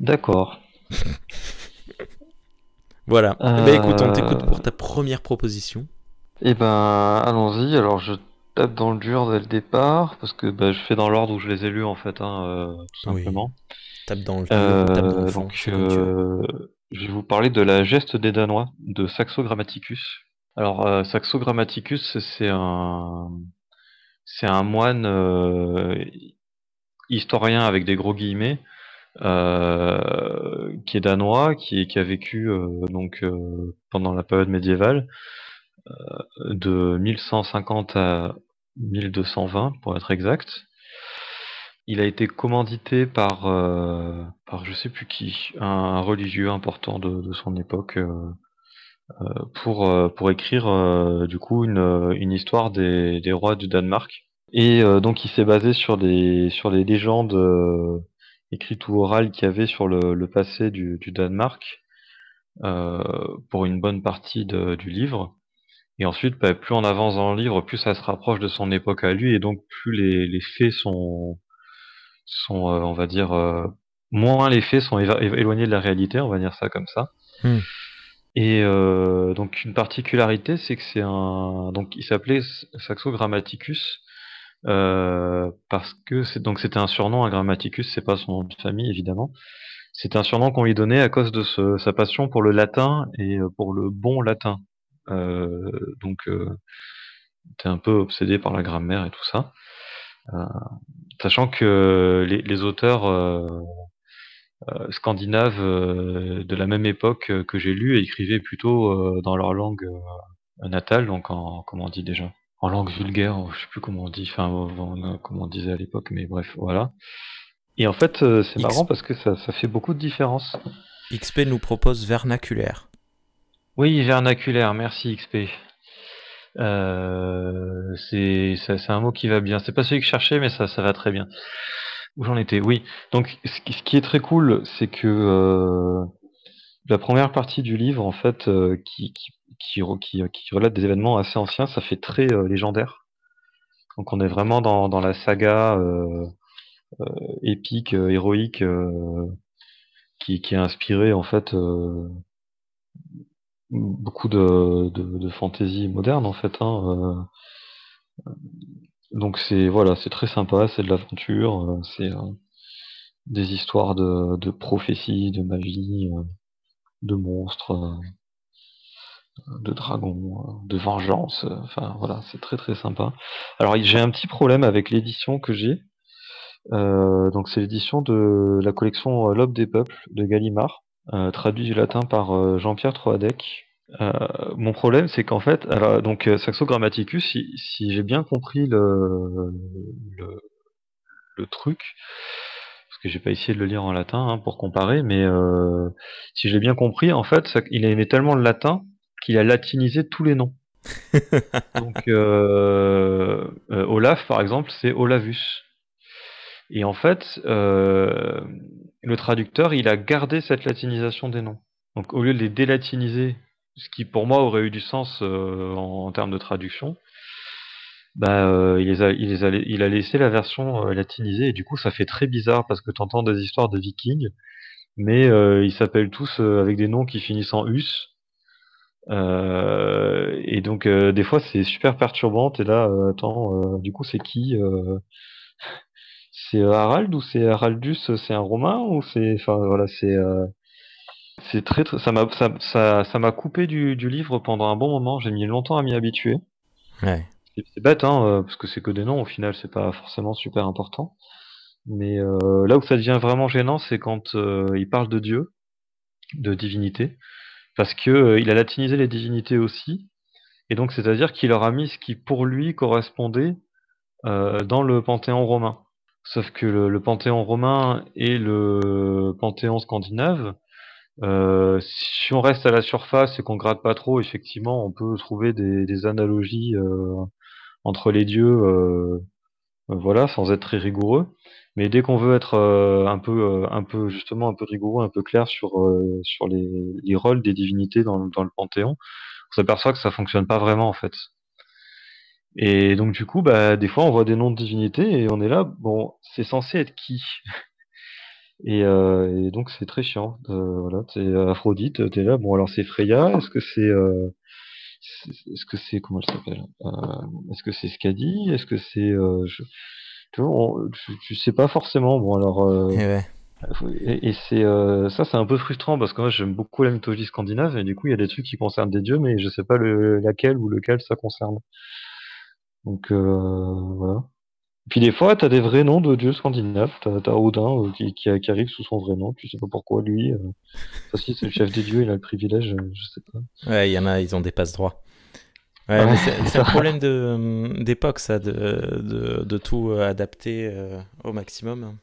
D'accord. voilà. Eh ben, euh, écoute, on t'écoute pour ta première proposition. Eh ben, allons-y. Alors, je tape dans le dur dès le départ, parce que bah, je fais dans l'ordre où je les ai lus, en fait, hein, euh, tout simplement. Tape dans le, dur. Euh, je vais vous parler de la geste des Danois, de Saxo Grammaticus. Alors, Saxo Grammaticus, c'est un, c'est un moine euh, historien avec des gros guillemets euh, qui est danois, qui, qui a vécu euh, donc pendant la période médiévale de 1150 à 1220 pour être exact. Il a été commandité par, par je sais plus qui, un, religieux important de, de son époque euh, pour, euh, pour écrire euh, du coup une, une histoire des, des, rois du Danemark. Et donc il s'est basé sur des sur les légendes écrites ou orales qu'il y avait sur le, passé du, du Danemark pour une bonne partie du livre. Et ensuite, bah, plus on avance dans le livre, plus ça se rapproche de son époque à lui, et donc plus les, les faits sont, sont on va dire, moins les faits sont éloignés de la réalité, on va dire ça comme ça. Hmm. Et euh, donc une particularité, c'est que c'est un donc il s'appelait Saxo Grammaticus euh, parce que c'est donc c'était un surnom un Grammaticus, c'est pas son nom de famille évidemment. C'est un surnom qu'on lui donnait à cause de sa passion pour le latin et euh, pour le bon latin. donc il était un peu obsédé par la grammaire et tout ça. sachant que les auteurs euh, scandinaves euh, de la même époque euh, que j'ai lu et écrivaient plutôt dans leur langue natale, donc en comment on dit déjà en langue vulgaire, je sais plus comment on dit, enfin comment on disait à l'époque, mais bref, voilà. Et en fait, c'est marrant parce que ça, fait beaucoup de différence XP nous propose vernaculaire. Oui, vernaculaire, merci XP. c'est un mot qui va bien. C'est pas celui que je cherchais, mais ça, ça va très bien. Où j'en étais, oui. Donc, ce qui est très cool, c'est que euh, la première partie du livre, en fait, euh, qui, qui, qui, relate des événements assez anciens, ça fait très euh, légendaire. Donc, on est vraiment dans, la saga épique, héroïque, qui, qui a inspiré, en fait, beaucoup de, de, de, moderne, en fait. Hein, donc c'est voilà, c'est très sympa, c'est de l'aventure, euh, c'est euh, des histoires de, de prophéties, de magie, euh, de monstres, de dragons, de vengeance. Enfin voilà, c'est très très sympa. Alors j'ai un petit problème avec l'édition que j'ai. donc c'est l'édition de la collection L'Aube des Peuples de Gallimard, traduit du latin par Jean-Pierre Troadec. Euh, mon problème, c'est qu'en fait, donc euh, Saxo Grammaticus, si, j'ai bien compris le, le, truc, parce que j'ai pas essayé de le lire en latin hein, pour comparer, mais euh, si j'ai bien compris, en fait, il aimait tellement le latin qu'il a latinisé tous les noms. donc Olaf, par exemple, c'est Olavus. Et en fait, le traducteur, il a gardé cette latinisation des noms. Donc au lieu de les délatiniser ce qui pour moi aurait eu du sens euh, en, termes de traduction, bah, euh, il, les a, il, laissé la version euh, latinisée et du coup ça fait très bizarre parce que tu entends des histoires de vikings, mais ils s'appellent tous avec des noms qui finissent en us. et donc des fois c'est super perturbant, et là, attends, du coup c'est qui C'est Harald ou c'est Haraldus C'est un romain ou c'est... Enfin voilà, c'est... C'est très, ça m'a ça, ça, ça coupé du, livre pendant un bon moment. J'ai mis longtemps à m'y habituer. Ouais. C'est bête, hein, euh, parce que c'est que des noms. Au final, c'est pas forcément super important. Mais euh, là où ça devient vraiment gênant, c'est quand euh, il parle de Dieu, de divinité, parce que il a latinisé les divinités aussi, et donc c'est-à-dire qu'il leur a mis ce qui pour lui correspondait dans le panthéon romain. Sauf que le, le, panthéon romain et le panthéon scandinave euh, si on reste à la surface et qu'on gratte pas trop, effectivement, on peut trouver des, analogies euh, entre les dieux, euh, voilà, sans être très rigoureux. Mais dès qu'on veut être un peu, un peu justement un peu rigoureux, un peu clair sur sur les, les, rôles des divinités dans, dans le panthéon, on s'aperçoit que ça fonctionne pas vraiment en fait. Et donc du coup, bah, des fois, on voit des noms de divinités et on est là, bon, c'est censé être qui euh, et, donc c'est très chiant. Euh, voilà, c'est euh, Aphrodite, t'es là. Bon alors c'est Freya. Est-ce que c'est est-ce que c'est comment elle s'appelle Est-ce que c'est Skadi Est-ce que c'est tu, sais pas forcément. Bon alors. Eh et, c'est ça, c'est un peu frustrant parce que moi j'aime beaucoup la mythologie scandinave et du coup il y a des trucs qui concernent des dieux mais je sais pas le, laquelle ou lequel ça concerne. Donc voilà. Puis des fois, tu as des vrais noms de dieux scandinaves. T'as Odin euh, qui, arrive sous son vrai nom. Tu sais pas pourquoi lui. Euh. parce que c'est le chef des dieux, il a le privilège. Euh, je sais pas. Ouais, il y en a, ils ont des passe droits. c'est un problème d'époque, ça, de, tout adapter au maximum.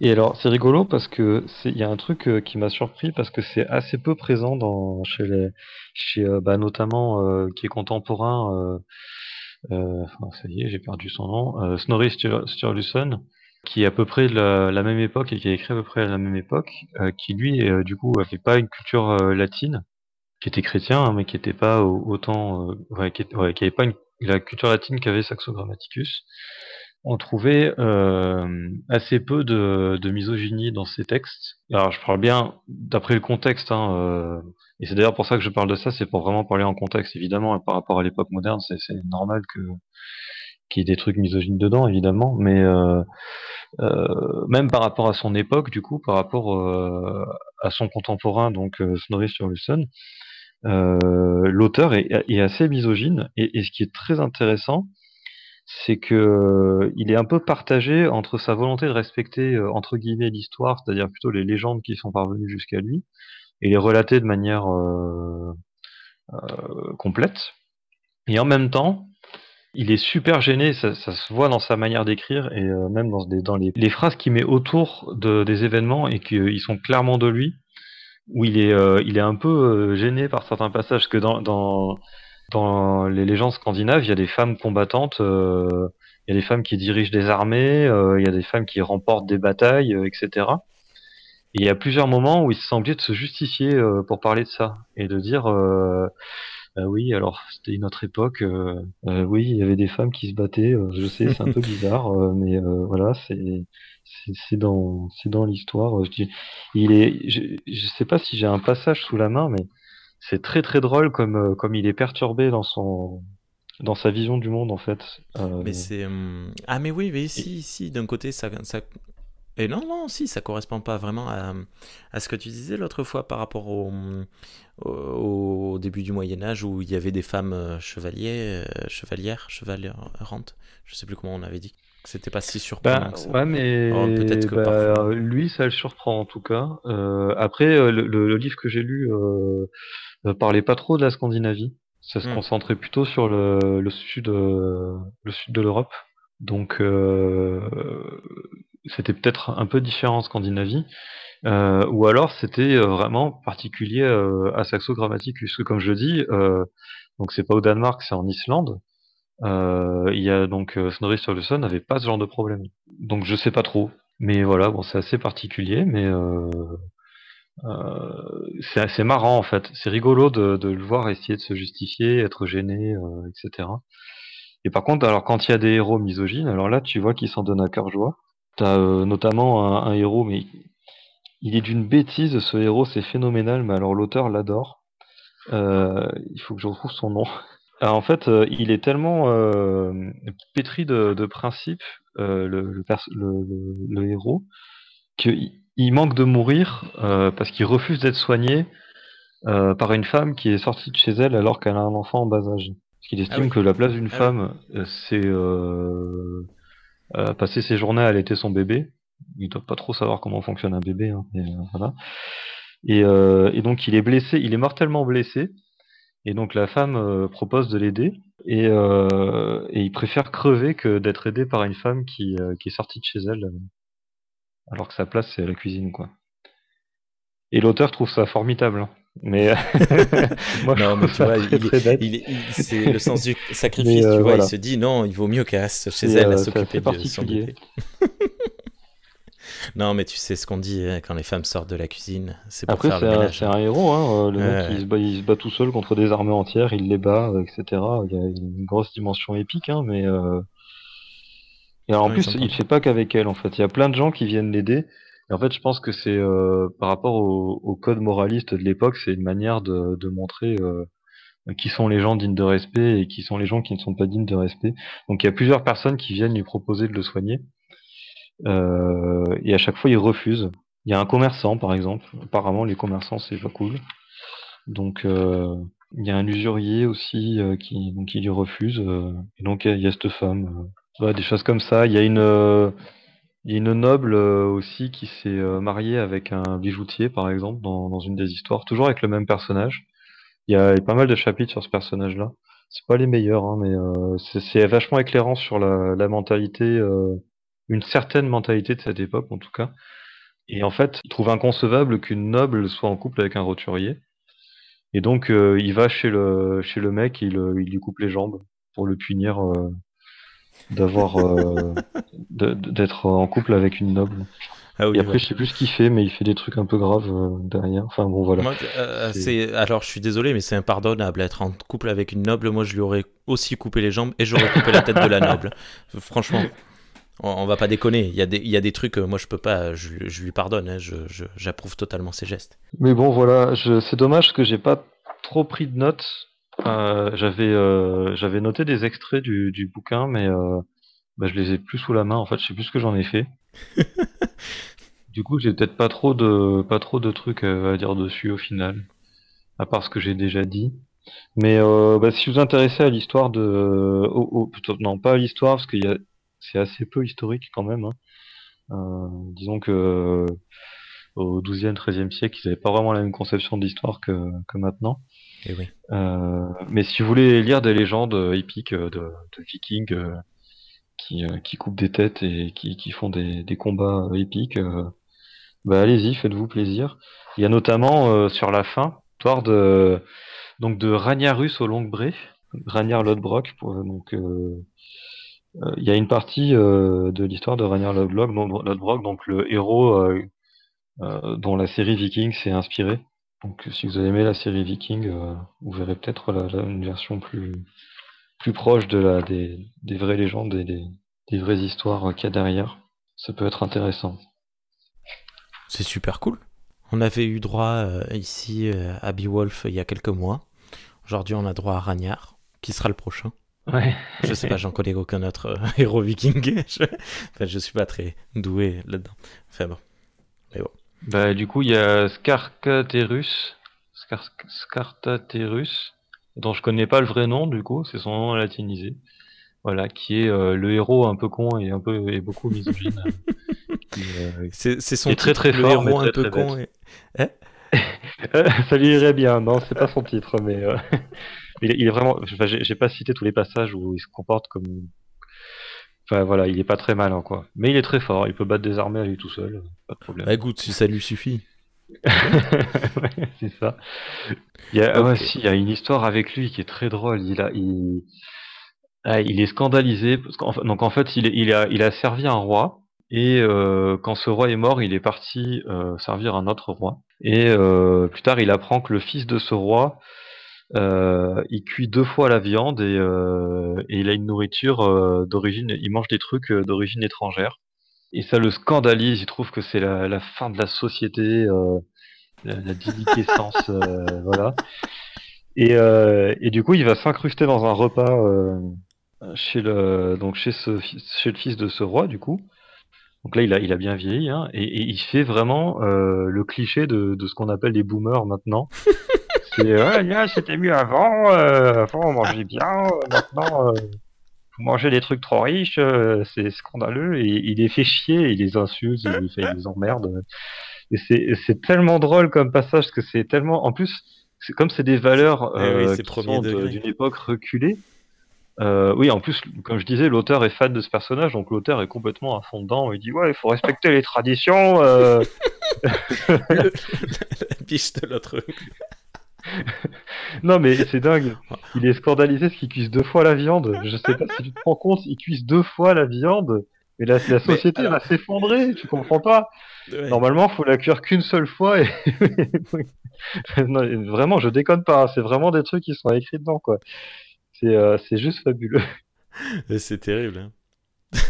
Et alors, c'est rigolo parce que y a un truc qui m'a surpris parce que c'est assez peu présent dans chez les, chez bah, notamment qui est contemporain euh, ah, ça y est, j'ai perdu son nom, euh, Snorri Sturluson, qui est à peu près la, la, même époque et qui a écrit à peu près à la même époque, euh, qui lui, euh, du coup, n'avait pas une culture euh, latine, qui était chrétien, hein, mais qui n'était pas autant, ouais, qui, ouais, pas une, la culture latine qu'avait Saxo Grammaticus, on trouvait euh, assez peu de, misogynie dans ces textes. Alors je parle bien d'après le contexte, hein, euh, et c'est d'ailleurs pour ça que je parle de ça, c'est pour vraiment parler en contexte, évidemment, par rapport à l'époque moderne, c'est normal que qu'il y ait des trucs misogynes dedans, évidemment, mais euh, même par rapport à son époque, du coup, par rapport à son contemporain, donc Snorri Sturluson, l'auteur est, assez misogyne, et, ce qui est très intéressant, c'est que euh, il est un peu partagé entre sa volonté de respecter euh, entre guillemets l'histoire, c'est-à-dire plutôt les légendes qui sont parvenues jusqu'à lui, et les relater de manière euh, complète. Et en même temps, il est super gêné, ça, se voit dans sa manière d'écrire et même dans, les, phrases qu'il met autour des événements et qui sont clairement de lui, où il est, un peu gêné par certains passages, que dans dans les légendes scandinaves, il y a des femmes combattantes, euh, il y a des femmes qui dirigent des armées, euh, il y a des femmes qui remportent des batailles, euh, etc. Et il y a plusieurs moments où il semblait de se justifier pour parler de ça et de dire bah oui, alors c'était une autre époque, oui, il y avait des femmes qui se battaient, je sais, c'est un peu bizarre, mais voilà, c'est c'est dans c'est dans l'histoire. Je dis, il est, je, je sais pas si j'ai un passage sous la main, mais c'est très très drôle comme, euh, comme il est perturbé dans son dans sa vision du monde en fait. Euh, mais c'est hum, ah mais oui mais ici si d'un côté ça, ça et non non si ça correspond pas vraiment à, à ce que tu disais l'autre fois par rapport au, au, début du Moyen Âge où il y avait des femmes euh, chevaliers chevalières chevalerantes. je sais plus comment on avait dit c'était pas si surprenant. Bah, mais oh, bah, lui, ça le surprend en tout cas. après, le, livre que j'ai lu, ne parlait pas trop de la Scandinavie. Ça se hmm. concentrait plutôt sur le, sud, euh, le sud de l'Europe. Donc euh, c'était peut-être un peu différent en Scandinavie. Euh, ou alors c'était vraiment particulier à Saxo Grammaticus. Comme je dis, donc c'est pas au Danemark, c'est en Islande. il y a donc Snorri Sturluson n'avait pas ce genre de problème. Donc je sais pas trop, mais voilà, bon c'est assez particulier, mais euh, c'est assez marrant en fait. C'est rigolo de, le voir essayer de se justifier, être gêné, euh, etc. Et par contre, alors quand il y a des héros misogynes, alors là tu vois qu'ils s'en donnent à cœur joie. T'as euh, notamment un, héros, mais il est d'une bêtise, ce héros, c'est phénoménal, mais alors l'auteur l'adore. il faut que je retrouve son nom. Ah, en fait, il est tellement pétri de, principes, le héros, que il manque de mourir euh, parce qu'il refuse d'être soigné euh, par une femme qui est sortie de chez elle alors qu'elle a un enfant en bas âge. Parce qu'il estime ah que la place d'une ah femme, euh, c'est passer ses journées à allaiter son bébé. ne doit pas trop savoir comment fonctionne un bébé. Hein, voilà. et, et, donc il est blessé, il est mortellement blessé. Et donc la femme propose de l'aider. Et, et, il préfère crever que d'être aidé par une femme qui, qui est sortie de chez elle alors que sa place, c'est la cuisine, quoi. Et l'auteur trouve ça formidable. Hein. Mais euh, non, mais tu vois, c'est le sens du sacrifice, euh, tu vois, il se dit non, il vaut mieux qu'elle reste chez elle à euh, s'occuper de son bébé. non, mais tu sais ce qu'on dit hein, quand les femmes sortent de la cuisine, c'est pour faire le ménage. C'est hein. un héros, hein, le mec il se, bat, tout seul contre des armées entières, il les bat, etc. Il y a une grosse dimension épique, hein, mais et en plus, il ne fait pas qu'avec elle, en fait. Il y a plein de gens qui viennent l'aider. Et en fait, je pense que c'est euh, par rapport au, code moraliste de l'époque, c'est une manière de, montrer euh, qui sont les gens dignes de respect et qui sont les gens qui ne sont pas dignes de respect. Donc il y a plusieurs personnes qui viennent lui proposer de le soigner. Euh, et à chaque fois, il refuse. Il y a un commerçant, par exemple. Apparemment, les commerçants, c'est pas cool. Donc euh, il y a un usurier aussi qui, qui lui refuse. et donc il y, a cette femme des choses comme ça. Il y a une, euh, une noble euh, aussi qui s'est euh, mariée avec un bijoutier, par exemple, dans, une des histoires, toujours avec le même personnage. Il y a, pas mal de chapitres sur ce personnage-là. C'est pas les meilleurs, hein, mais c'est- vachement éclairant sur la, mentalité, une certaine mentalité de cette époque, en tout cas. Et en fait, il trouve inconcevable qu'une noble soit en couple avec un roturier. Et donc, il va chez le, chez le mec il, lui coupe les jambes pour le punir d'avoir euh, d'être en couple avec une noble. Ah oui, et après, je sais plus ce qu'il fait, mais il fait des trucs un peu graves euh, derrière. Enfin bon, voilà. Euh, c'est... Alors, je suis désolé, mais c'est impardonnable. Être en couple avec une noble, moi, je lui aurais aussi coupé les jambes et j'aurais coupé la tête de la noble. Franchement, on, va pas déconner. Il y, a des, il y des trucs, moi, je peux pas. Je, lui pardonne. Hein. j'approuve totalement ses gestes. Mais bon, voilà. C'est dommage que j'ai pas trop pris de notes euh, j'avais euh, j'avais noté des extraits du, du bouquin, mais euh, bah, je les ai plus sous la main. En fait, je sais plus ce que j'en ai fait. du coup, j'ai peut-être pas trop de pas trop de trucs euh, à dire dessus au final, à part ce que j'ai déjà dit. Mais euh, bah, si vous vous intéressez à l'histoire de, non pas à l'histoire parce qu'il y a c'est assez peu historique quand même. Hein. disons que au 12e, 13e siècle, ils n'avaient pas vraiment la même conception d'histoire que, que maintenant. Eh oui. Euh, mais si vous voulez lire des légendes euh, épiques euh, de, de vikings qui, qui, coupent des têtes et qui, qui font des, des, combats épiques, bah allez-y, faites-vous plaisir. Il y a notamment sur la fin, histoire de donc de Ragnarus au Longbré, Ragnar Lodbrok. donc il y a une partie euh, de l'histoire de Ragnar Lodbrok, donc, Lodbrok, donc le héros dont la série vikings s'est inspirée. Donc si vous avez aimé la série Viking, euh, vous verrez peut-être une version plus, plus proche de la, des, des vraies légendes et des, des vraies histoires qu'il y a derrière. Ça peut être intéressant. C'est super cool. On avait eu droit euh, ici euh, à Beowulf il y a quelques mois. Aujourd'hui, on a droit à Ragnar, qui sera le prochain. Ouais. je sais pas, j'en connais aucun autre héros viking. je... Enfin, je suis pas très doué là-dedans. Enfin bon. Bah, du coup, il y a Scarcaterus. Scartaterus, dont je connais pas le vrai nom, du coup, c'est son nom latinisé. Voilà, qui est euh, le héros un peu con et un peu et beaucoup misogyne. Euh, c'est son titre, très très le héros un peu con. Et... Hein ça lui irait bien, non, c'est pas son titre, mais euh, il, est vraiment. J'ai pas cité tous les passages où il se comporte comme voilà, il est pas très mal en quoi. Mais il est très fort, il peut battre des armées à lui tout seul, pas de problème. Bah, écoute, si ça lui suffit. c'est ça. Il y, a, une histoire avec lui qui est très drôle. Il ah, il, est scandalisé. Parce donc en fait, il, il, a, servi un roi. Et euh, quand ce roi est mort, il est parti euh, servir un autre roi. Et euh, plus tard, il apprend que le fils de ce roi euh, il cuit deux fois la viande et, euh, et il a une nourriture euh, d'origine. Il mange des trucs euh, d'origine étrangère et ça le scandalise. Il trouve que c'est la, la, fin de la société, euh, la, la déliquescence, voilà. Et, et, du coup, il va s'incruster dans un repas chez le donc chez ce chez le fils de ce roi du coup. Donc là, il a, il a bien vieilli hein, et, et, il fait vraiment le cliché de, de ce qu'on appelle les boomers maintenant. Euh, c'était mieux avant. Euh, avant, on mangeait bien. Euh, maintenant, vous mangez des trucs trop riches. c'est scandaleux. Et il les fait chier. Il les insulte. Il, les emmerde. Et c'est tellement drôle comme passage parce que c'est tellement. En plus, comme c'est des valeurs eh d'une époque reculée. oui, en plus, comme je disais, l'auteur est fan de ce personnage, donc l'auteur est complètement à fond dedans. Il dit ouais, il faut respecter les traditions. le... La biche de l'autre. non, mais c'est dingue. Il est scandalisé parce qu'il cuise deux fois la viande. Je sais pas si tu te rends compte, il cuise deux fois la viande. Mais la, la société va s'effondrer, tu comprends pas. Normalement Normalement, faut la cuire qu'une seule fois. vraiment, je déconne pas. Hein. C'est vraiment des trucs qui sont écrits dedans, quoi. C'est euh, juste fabuleux. C'est terrible. Hein.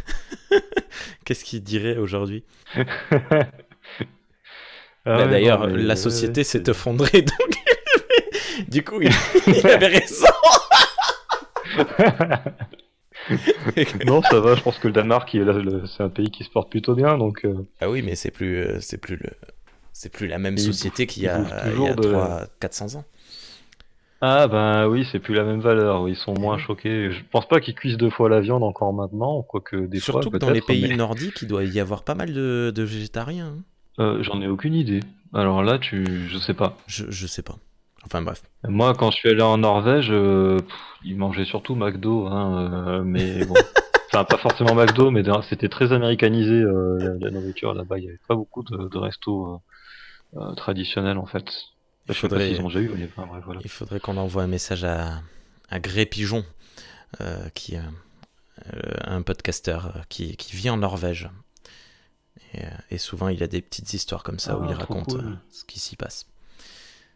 Qu'est-ce qu'il dirait aujourd'hui ah bah, D'ailleurs, la société s'est effondrée, donc. Du coup, il, avait raison. non, ça va. Je pense que le Danemark, c'est un pays qui se porte plutôt bien, donc. Euh. Ah oui, mais c'est plus, euh, c'est plus le, c'est plus la même société qu'il y a, il y a 400 ans. Ah ben oui, c'est plus la même valeur. Ils sont moins choqués. Je pense pas qu'ils cuisent deux fois la viande encore maintenant, quoique des Surtout que dans les pays nordiques, il doit y avoir pas mal de, végétariens. Hein. Euh, j'en ai aucune idée. Alors là, tu, je sais pas. Je, je sais pas. Enfin bref. Moi, quand je suis allé en Norvège, euh, ils mangeaient surtout McDo, hein, euh, mais bon. enfin, pas forcément McDo, mais c'était très américanisé euh, la, nourriture là-bas. Il n'y avait pas beaucoup de, restos traditionnels en fait. Il faudrait, si ont eu, mais, voilà. il faudrait qu'on envoie un message à, à Gré Pigeon, qui est un podcasteur qui, vit en Norvège. Et, souvent, il a des petites histoires comme ça où ah, il raconte ce qui s'y passe.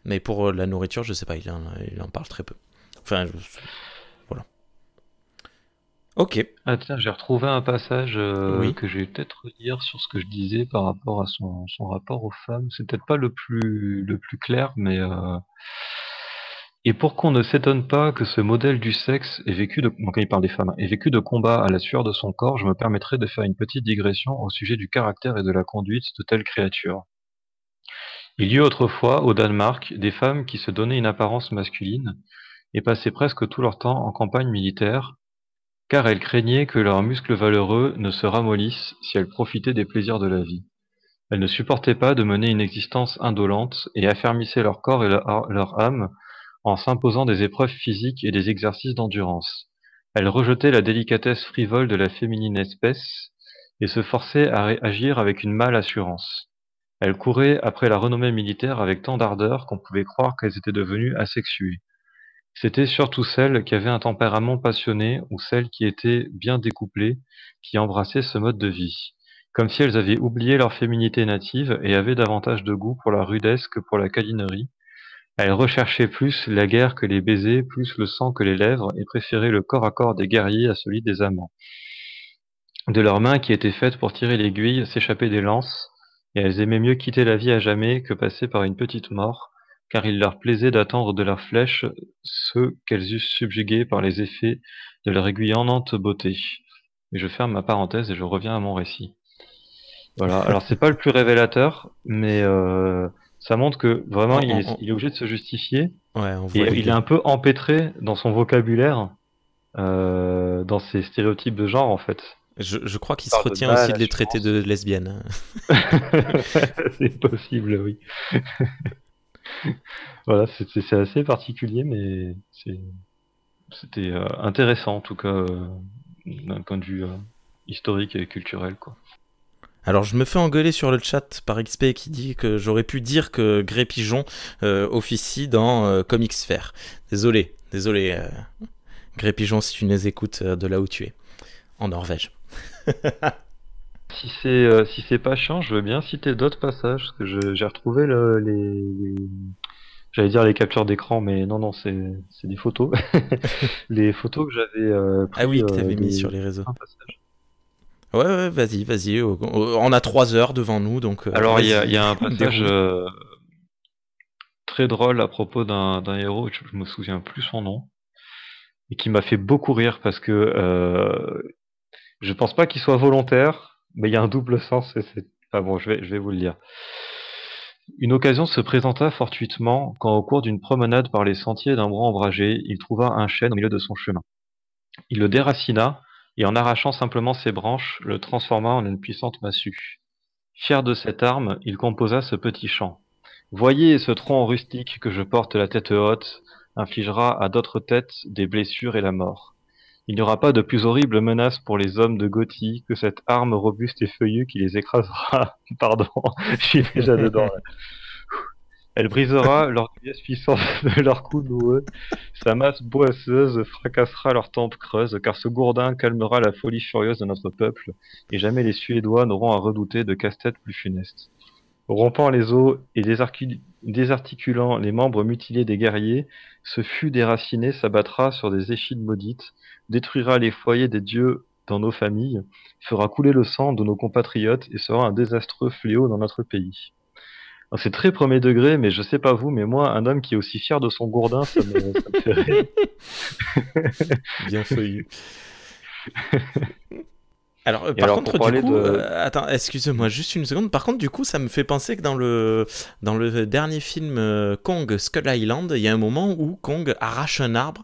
Mais pour euh, la nourriture, je sais pas, il en, parle très peu. Enfin, voilà. Ok. Ah, j'ai retrouvé un passage euh, que j'ai peut-être lire sur ce que je disais par rapport à son, rapport aux femmes. C'est peut-être pas le plus, clair, mais. Euh, et pour qu'on ne s'étonne pas que ce modèle du sexe est vécu de, il parle des femmes, est hein, vécu de combat à la sueur de son corps, je me permettrai de faire une petite digression au sujet du caractère et de la conduite de telle créature. Il y eut autrefois, au Danemark, des femmes qui se donnaient une apparence masculine et passaient presque tout leur temps en campagne militaire, car elles craignaient que leurs muscles valeureux ne se ramollissent si elles profitaient des plaisirs de la vie. Elles ne supportaient pas de mener une existence indolente et affermissaient leur corps et leur âme en s'imposant des épreuves physiques et des exercices d'endurance. Elles rejetaient la délicatesse frivole de la féminine espèce et se forçaient à réagir avec une mâle assurance. Elles couraient après la renommée militaire avec tant d'ardeur qu'on pouvait croire qu'elles étaient devenues asexuées. C'était surtout celles qui avaient un tempérament passionné ou celles qui étaient bien découplées qui embrassaient ce mode de vie, comme si elles avaient oublié leur féminité native et avaient davantage de goût pour la rudesse que pour la câlinerie. Elles recherchaient plus la guerre que les baisers, plus le sang que les lèvres et préféraient le corps à corps des guerriers à celui des amants. De leurs mains qui étaient faites pour tirer l'aiguille, s'échapper des lances, et elles aimaient mieux quitter la vie à jamais que passer par une petite mort, car il leur plaisait d'attendre de leurs flèches ceux qu'elles eussent subjugués par les effets de leur aiguillonnante beauté. Et je ferme ma parenthèse et je reviens à mon récit. Voilà. Alors c'est pas le plus révélateur, mais euh, ça montre que vraiment il, est, obligé de se justifier. il est un peu empêtré dans son vocabulaire, euh, dans ses stéréotypes de genre en fait. Je, crois qu'il se retient aussi de les traiter de lesbiennes. Hein. c'est possible, oui. voilà, c'est assez particulier, mais c'était euh, intéressant en tout cas euh, d'un point de vue euh, historique et culturel, quoi. Alors je me fais engueuler sur le chat par XP qui dit que j'aurais pu dire que Gré Pigeon officie dans Comics faire Désolé, désolé. Gré Pigeon si tu nous écoutes de là où tu es, en Norvège. si c'est euh, si c'est pas chiant, je veux bien citer d'autres passages parce que j'ai retrouvé les, j'allais dire les captures d'écran, mais non non c'est des photos, les photos que j'avais euh, ah oui que t'avais euh, mis sur les réseaux. Ouais, ouais vas-y vas-y, on a trois heures devant nous donc. Alors il y a, y, a un passage très drôle à propos d'un héros, je, je me souviens plus son nom et qui m'a fait beaucoup rire parce que je pense pas qu'il soit volontaire, mais il y a un double sens. Et c'est... bon, je vais, je vais vous le dire. Une occasion se présenta fortuitement quand, au cours d'une promenade par les sentiers d'un bois ombragé, il trouva un chêne au milieu de son chemin. Il le déracina et, en arrachant simplement ses branches, le transforma en une puissante massue. Fier de cette arme, il composa ce petit chant. Voyez ce tronc rustique que je porte la tête haute, infligera à d'autres têtes des blessures et la mort. Il n'y aura pas de plus horrible menace pour les hommes de Gothi que cette arme robuste et feuillue qui les écrasera. Pardon, je suis déjà dedans. Elle brisera leur pièce puissante de leurs coups Sa masse boisseuse fracassera leur tempe creuse, car ce gourdin calmera la folie furieuse de notre peuple, et jamais les Suédois n'auront à redouter de casse-tête plus funeste rompant les os et désarticulant les membres mutilés des guerriers, ce fût déraciné s'abattra sur des échines maudites, détruira les foyers des dieux dans nos familles, fera couler le sang de nos compatriotes et sera un désastreux fléau dans notre pays. C'est très premier degré, mais je sais pas vous, mais moi, un homme qui est aussi fier de son gourdin, ça me, fait Bien feuillu. Alors, euh, par contre, du coup, euh, moi juste une seconde. Par contre, du coup, ça me fait penser que dans le, dans le dernier film euh, Kong Skull Island, il y a un moment où Kong arrache un arbre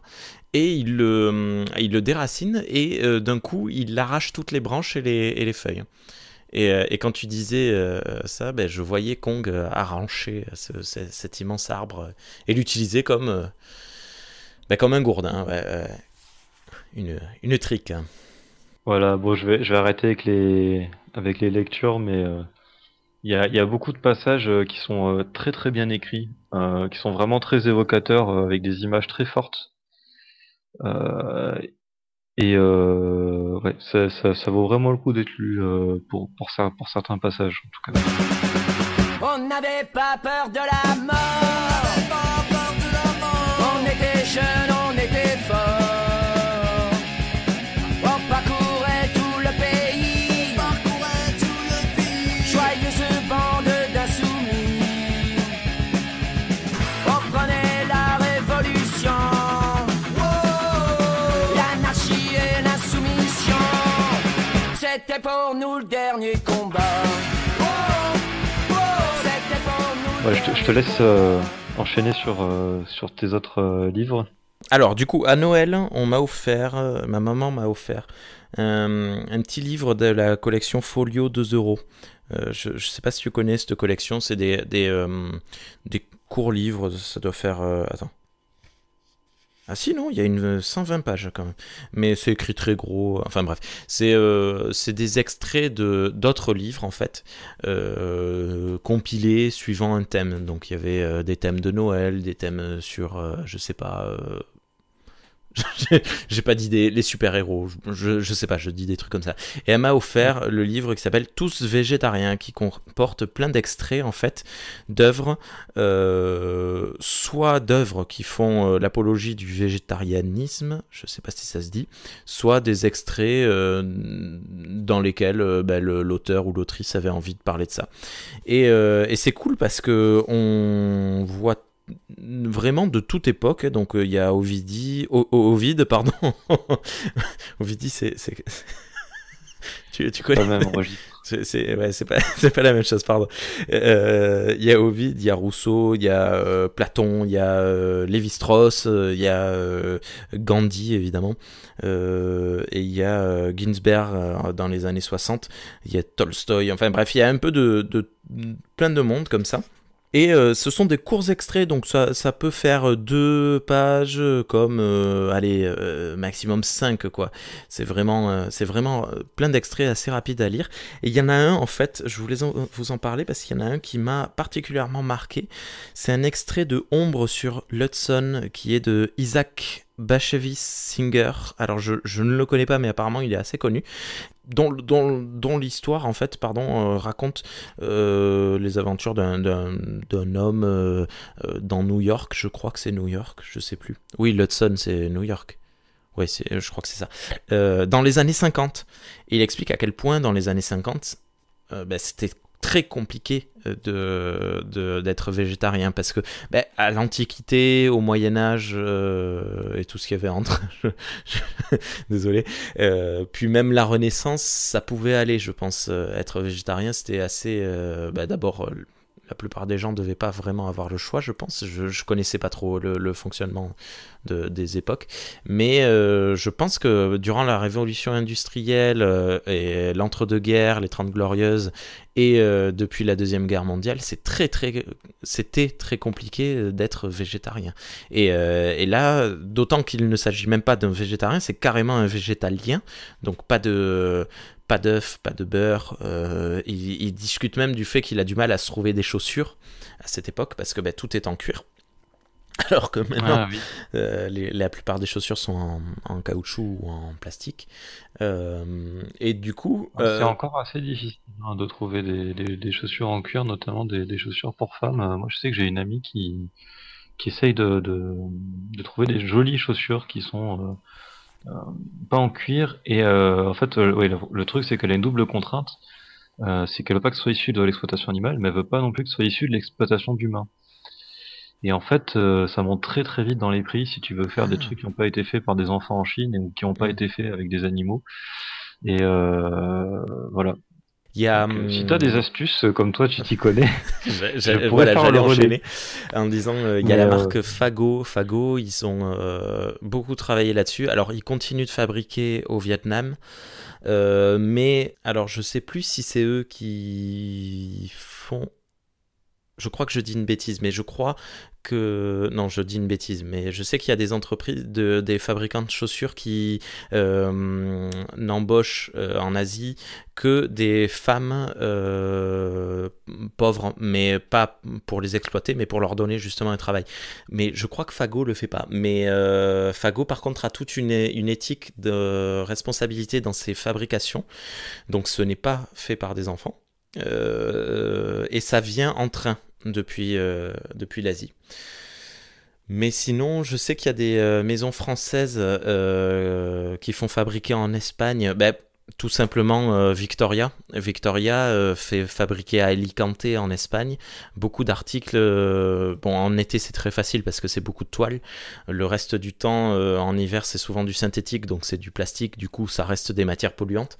et il le, il le déracine et d'un coup il arrache toutes les branches et les, feuilles. Et, quand tu disais ça, ben, je voyais Kong arracher cet immense arbre et l'utiliser comme, ben, comme un gourdin, une, une trique. Hein. Voilà, bon, je vais, arrêter avec les, avec les lectures, mais euh, il y, a, beaucoup de passages euh, qui sont euh, très très bien écrits, qui sont vraiment très évocateurs, avec des images très fortes. et ça, vaut vraiment le coup d'être lu pour, certains passages, en tout cas. On n'avait pas peur de la mort. On, pas peur de la mort. on était jeunes, on était forts. pour nous le dernier combat. je, te, je, te, laisse euh, enchaîner sur, euh, sur tes autres euh, livres. Alors, du coup, à Noël, on m'a offert, ma maman m'a offert un petit livre de la collection Folio 2 euros. Je ne sais pas si tu connais cette collection, c'est des, des, des courts livres, ça doit faire. attends. Ah si, non, il y a une 120 euh, pages quand même. Mais c'est écrit très gros. Enfin bref, c'est euh, des extraits de d'autres livres en fait, euh, compilés suivant un thème. Donc il y avait des thèmes de Noël, des thèmes sur, je sais pas, j'ai pas d'idée, les super-héros, je, je, sais pas, je dis des trucs comme ça. Et elle m'a offert le livre qui s'appelle Tous végétariens, qui comporte plein d'extraits en fait d'œuvres, euh, soit d'œuvres qui font euh, l'apologie du végétarianisme, je sais pas si ça se dit, soit des extraits euh, dans lesquels bah, l'auteur ou l'autrice avait envie de parler de ça. Et, et c'est cool parce que on voit vraiment de toute époque. Donc euh, il y a Ovidie Ovid, pardon. Ovid c'est. tu, connais. Pas c'est pas, la même chose, pardon. Euh, il y a Ovid, il y a Rousseau, il y a euh, Platon, il y a Lévi-Strauss, il y a Gandhi, évidemment, et il y a Ginsberg dans les années 60, il y a Tolstoy, enfin bref, il y a un peu de plein de monde comme ça. Et euh, ce sont des courts extraits, donc ça, peut faire euh, deux pages euh, comme, allez, maximum cinq, quoi. C'est vraiment, vraiment plein d'extraits assez rapides à lire. Et il y en a un, en fait, je voulais vous en parler parce qu'il y en a un qui m'a particulièrement marqué. C'est un extrait de Ombre sur l'Hudson qui est de Isaac Bashevis Singer. Alors je, ne le connais pas, mais apparemment il est assez connu dont, l'histoire en fait pardon euh, raconte euh, les aventures d'un homme euh, dans New York je crois que c'est New York je sais plus oui l'Hudson c'est New York Oui, je crois que c'est ça dans les années 50 il explique à quel point dans les années 50 ben, c'était très compliqué euh, de d'être végétarien parce que ben, à l'Antiquité, au Moyen Âge euh, et tout ce qu'il y avait entre, désolé, euh, puis même la Renaissance, ça pouvait aller, je pense, être végétarien, c'était assez, ben, d'abord la plupart des gens ne devaient pas vraiment avoir le choix, je pense. Je ne connaissais pas trop le, fonctionnement des époques. Mais euh, je pense que durant la révolution industrielle euh, et l'entre-deux-guerres, les Trente Glorieuses, et euh, depuis la Deuxième Guerre mondiale, c'est très, très, c'était très compliqué d'être végétarien. Et, et là, d'autant qu'il ne s'agit même pas d'un végétarien, c'est carrément un végétalien. Donc pas de, pas d'œufs, pas de beurre. Euh, il, discute même du fait qu'il a du mal à se trouver des chaussures à cette époque parce que bah, tout est en cuir. Alors que ah, maintenant, euh, la plupart des chaussures sont en, caoutchouc ou en plastique. Euh, et du coup. Ah, c'est encore assez difficile hein, de trouver des, chaussures en cuir, notamment des, chaussures pour femmes. Moi, je sais que j'ai une amie qui, qui essaye de, trouver des jolies chaussures qui sont euh, pas en cuir. Et euh, en fait, euh, le, truc, c'est qu'elle a une double contrainte. c'est qu'elle veut pas que ce soit issu de l'exploitation animale, mais elle veut pas non plus que ce soit issu de l'exploitation d'humains. Et en fait, ça monte très très vite dans les prix si tu veux faire des ah. trucs qui n'ont pas été faits par des enfants en Chine ou qui n'ont pas mm. été faits avec des animaux. Et euh, voilà. Euh, si tu des hum, astuces euh, comme toi, tu t'y connais. je, pourrais enchaîner en disant euh, il y a la marque Fago. Fago, ils ont beaucoup travaillé là-dessus. Alors, ils continuent de fabriquer au Vietnam. mais alors je sais plus si c'est eux qui font. Je crois que je dis une bêtise, mais je crois que non, je dis une bêtise, mais je sais qu'il y a des entreprises, des fabricants de chaussures qui euh, n'embauchent euh, en Asie que des femmes euh, pauvres, mais pas pour les exploiter, mais pour leur donner justement un travail. Mais je crois que Fago le fait pas. Mais Fago, par contre, a toute une, éthique de responsabilité dans ses fabrications, donc ce n'est pas fait par des enfants. et ça vient en train depuis, euh, depuis l'Asie. Mais sinon, je sais qu'il y a des euh, maisons françaises euh, qui font fabriquer en Espagne. Ben, tout simplement Victoria. Victoria fait fabriquer à Alicante en Espagne beaucoup d'articles. bon, en été c'est très facile parce que c'est beaucoup de toile. Le reste du temps, en hiver, c'est souvent du synthétique, donc c'est du plastique. Du coup, ça reste des matières polluantes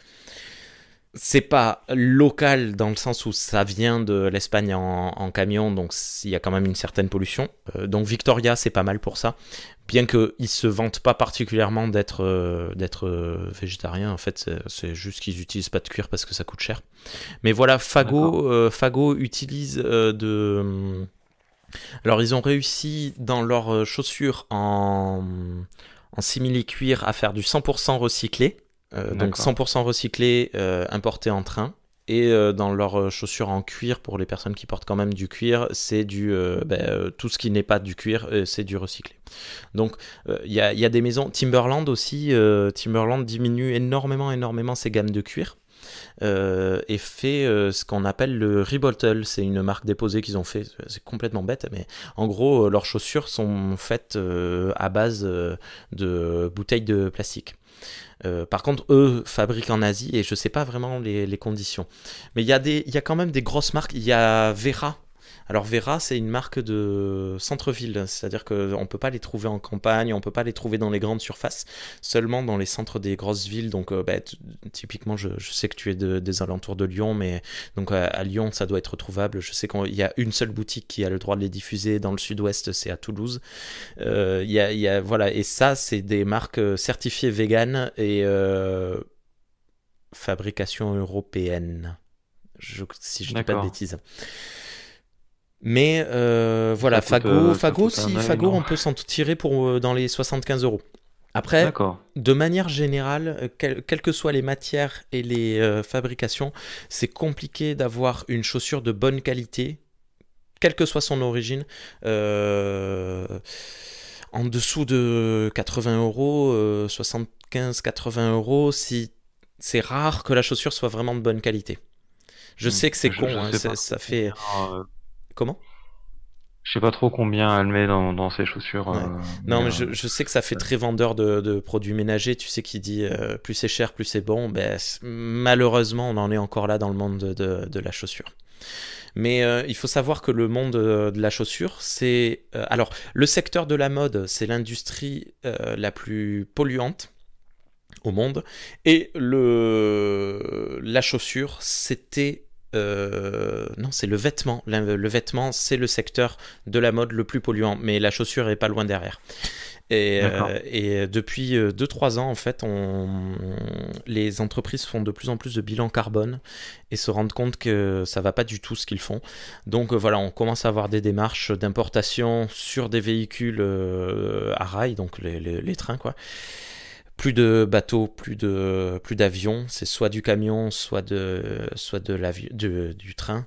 c'est pas local dans le sens où ça vient de l'Espagne en, camion, donc il y a quand même une certaine pollution. Euh, donc Victoria, c'est pas mal pour ça. Bien qu'ils ne se vantent pas particulièrement d'être euh, euh, végétarien, en fait, c'est juste qu'ils n'utilisent pas de cuir parce que ça coûte cher. Mais voilà, Fago, Fago utilise de. Alors, ils ont réussi dans leurs chaussures en simili-cuir à faire du 100% recyclé. Euh, donc 100% recyclé, euh, importé en train. Et euh, dans leurs chaussures en cuir, pour les personnes qui portent quand même du cuir, c'est du ben, tout ce qui n'est pas du cuir, c'est du recyclé. Donc il y, a, des maisons. Timberland aussi, Timberland diminue énormément, énormément ses gammes de cuir. et fait ce qu'on appelle le rebottle, c'est une marque déposée qu'ils ont fait, c'est complètement bête, mais en gros leurs chaussures sont faites à base de bouteilles de plastique. Euh, par contre, eux fabriquent en Asie et je ne sais pas vraiment les, conditions. Mais il y, a y a quand même des grosses marques. Il y a Vera alors Vera, c'est une marque de centre-ville, c'est-à-dire qu'on ne peut pas les trouver en campagne, on ne peut pas les trouver dans les grandes surfaces, seulement dans les centres des grosses villes. Donc euh, bah, typiquement, je, sais que tu es des alentours de Lyon, mais donc à, Lyon, ça doit être trouvable. Je sais qu'il y a une seule boutique qui a le droit de les diffuser. Dans le sud-ouest, c'est à Toulouse. Euh, y a, voilà, et ça, c'est des marques euh, certifiées vegan et euh, fabrication européenne. si je ne dis pas de bêtises. Mais euh, voilà, bah, Fago, Fago, si, Fago on peut s'en tirer pour, euh, dans les 75 euros. Après, de manière générale, euh, quelles que soient les matières et les fabrications, c'est compliqué d'avoir une chaussure de bonne qualité, quelle que soit son origine. en dessous de 80 euros, 75-80 euros, c'est rare que la chaussure soit vraiment de bonne qualité. Je hmm. sais que c'est con, hein, ça, fait. Comment je sais pas trop combien elle met dans, ses chaussures. Euh, non, mais, je, sais que ça fait très vendeur de, produits ménagers. Tu sais qui dit euh, plus c'est cher, plus c'est bon. Ben, malheureusement, on en est encore là dans le monde de, la chaussure. Mais euh, il faut savoir que le monde de la chaussure, c'est... alors, le secteur de la mode, c'est l'industrie la plus polluante au monde. Et le, la chaussure, c'était euh, non, c'est le vêtement. Le, vêtement, c'est le secteur de la mode le plus polluant, mais la chaussure est pas loin derrière. Et, euh, euh, depuis 2-3 ans, en fait, les entreprises font de plus en plus de bilan carbone et se rendent compte que ça va pas du tout ce qu'ils font. Donc voilà, on commence à avoir des démarches d'importation sur des véhicules à rail, donc les trains, quoi plus de bateaux, plus de plus d'avions, c'est soit du camion, soit de soit de du, du train.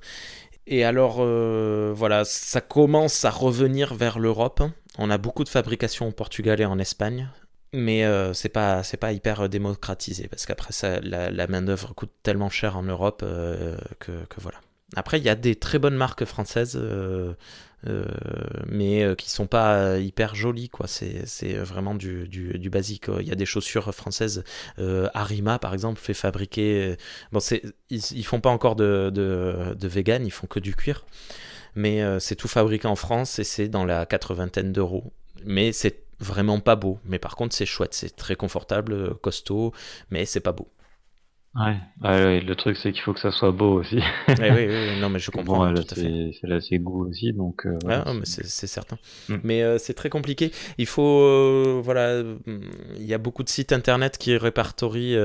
Et alors euh, voilà, ça commence à revenir vers l'Europe. On a beaucoup de fabrication au Portugal et en Espagne, mais euh, c'est pas c'est pas hyper démocratisé parce qu'après ça la, main d'œuvre coûte tellement cher en Europe euh, que voilà. Après, il y a des très bonnes marques françaises, euh, euh, mais qui euh, qui sont pas hyper jolies, quoi. C'est vraiment du, basique. Il y a des chaussures françaises. Arima, par exemple, fait fabriquer. Bon, ils, ne font pas encore de, vegan, ils font que du cuir. Mais c'est tout fabriqué en France et c'est dans la quatre-vingtaine d'euros. Mais c'est vraiment pas beau. Mais par contre, c'est chouette, c'est très confortable, costaud, mais c'est pas beau le truc c'est qu'il faut que ça soit beau aussi. Eh oui, oui, non mais je comprends. C'est là c'est goût aussi donc. Euh, ah, c'est certain. Mm. Mais euh, c'est très compliqué. Il faut euh, voilà, mm, il y a beaucoup de sites internet qui répertorient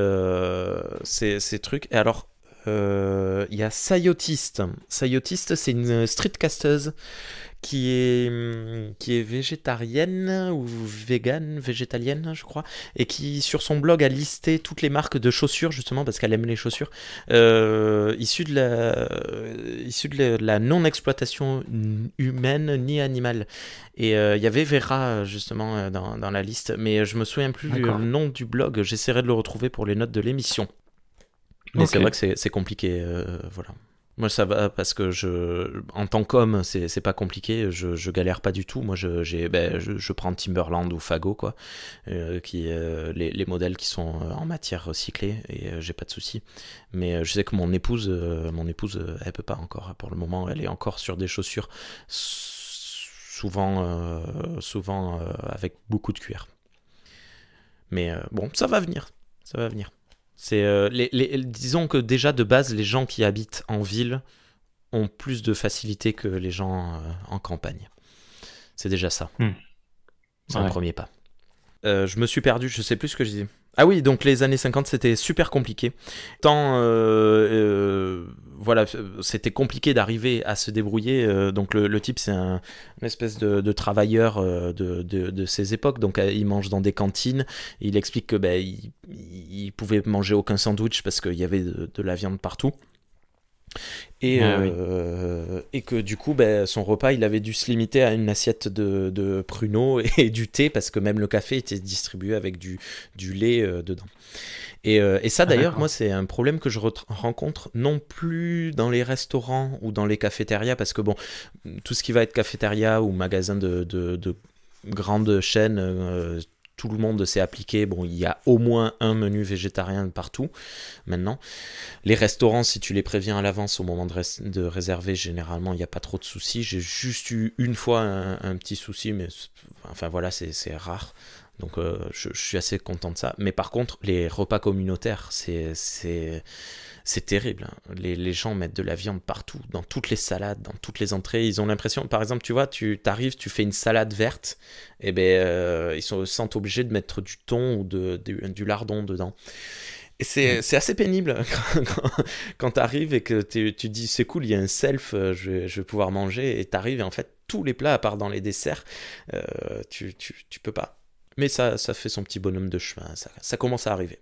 ces, ces, trucs. Et alors il y a Sayotiste. Sayotiste c'est une streetcasteuse qui est, hum, qui est végétarienne ou végane, végétalienne, je crois, et qui sur son blog a listé toutes les marques de chaussures, justement, parce qu'elle aime les chaussures, euh, issues de la, euh, issues de la non-exploitation humaine ni animale. Et euh, il y avait Vera, justement, euh, dans, dans, la liste, mais je me souviens plus du nom du blog, j'essaierai de le retrouver pour les notes de l'émission. Mais c'est vrai que c'est compliqué, voilà. Moi, ça va parce que je, en tant qu'homme, c'est pas compliqué. Je, galère pas du tout. Moi, je, ben, je, prends Timberland ou Fago, quoi, euh, qui, euh, les, modèles qui sont euh, en matière recyclée et j'ai pas de soucis. Mais je sais que mon épouse, mon épouse, elle peut pas encore. Pour le moment, elle est encore sur des chaussures souvent, souvent avec beaucoup de cuir. Mais bon, ça va venir. Ça va venir. C'est euh, les, disons que déjà de base, les gens qui habitent en ville ont plus de facilité que les gens euh, en campagne. C'est déjà ça. Hmm. C'est un premier pas. Euh, je me suis perdu, je sais plus ce que je dis. Ah oui, donc les années 50, c'était super compliqué. Tant, euh, euh, voilà, c'était compliqué d'arriver à se débrouiller. Euh, donc le, type, c'est un, espèce de, travailleur euh, de, de, ces époques. Donc il mange dans des cantines. Il explique que ben, il pouvait manger aucun sandwich parce qu'il y avait de la viande partout. Et, ah euh, et, que du coup, ben, son repas, il avait dû se limiter à une assiette de, pruneaux et, du thé, parce que même le café était distribué avec du, lait euh, dedans. Et, euh, ça, ah, d'ailleurs, moi, c'est un problème que je rencontre non plus dans les restaurants ou dans les cafétérias, parce que bon, tout ce qui va être cafétéria ou magasin de, de grandes chaînes, tout le monde s'est appliqué. Bon, il y a au moins un menu végétarien partout maintenant. Les restaurants, si tu les préviens à l'avance au moment de, de réserver, généralement, il n'y a pas trop de soucis. J'ai juste eu une fois un, petit souci, mais enfin voilà, c'est rare. Donc euh, je, je, suis assez content de ça. Mais par contre, les repas communautaires, c'est c'est terrible. Hein. Les, gens mettent de la viande partout, dans toutes les salades, dans toutes les entrées. Ils ont l'impression, par exemple, tu vois, tu arrives, tu fais une salade verte, et eh ben euh, ils sont, sentent obligés de mettre du thon ou de, du lardon dedans. Et c'est mm. assez pénible quand, tu arrives et que tu dis c'est cool, il y a un self, euh, je vais, pouvoir manger. Et tu arrives et en fait, tous les plats, à part dans les desserts, euh, tu, peux pas. Mais ça, ça fait son petit bonhomme de chemin, ça commence à arriver.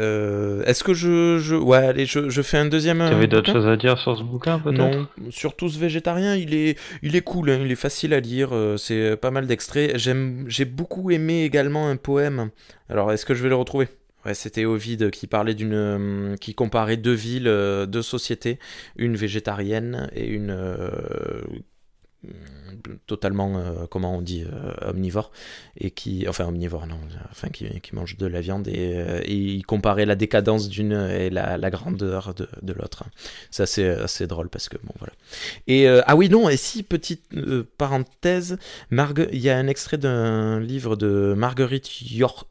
Euh, est-ce que je, Ouais, allez, je, fais un deuxième. Tu avais euh, d'autres choses à dire sur ce bouquin, peut-être Non, surtout ce végétarien, il est, il est cool, hein, il est facile à lire, euh, c'est pas mal d'extraits. J'ai beaucoup aimé également un poème. Alors, est-ce que je vais le retrouver Ouais, c'était Ovid qui parlait d'une, qui comparait deux villes, deux sociétés, une végétarienne et une euh, totalement, euh, comment on dit, euh, omnivore, et qui, enfin omnivore, non, enfin qui, qui mange de la viande, et, il comparait la décadence d'une et la, grandeur de, l'autre. Ça, c'est assez drôle parce que, bon, voilà. Et, ah oui, non, et si, petite parenthèse, il y a un extrait d'un livre de Marguerite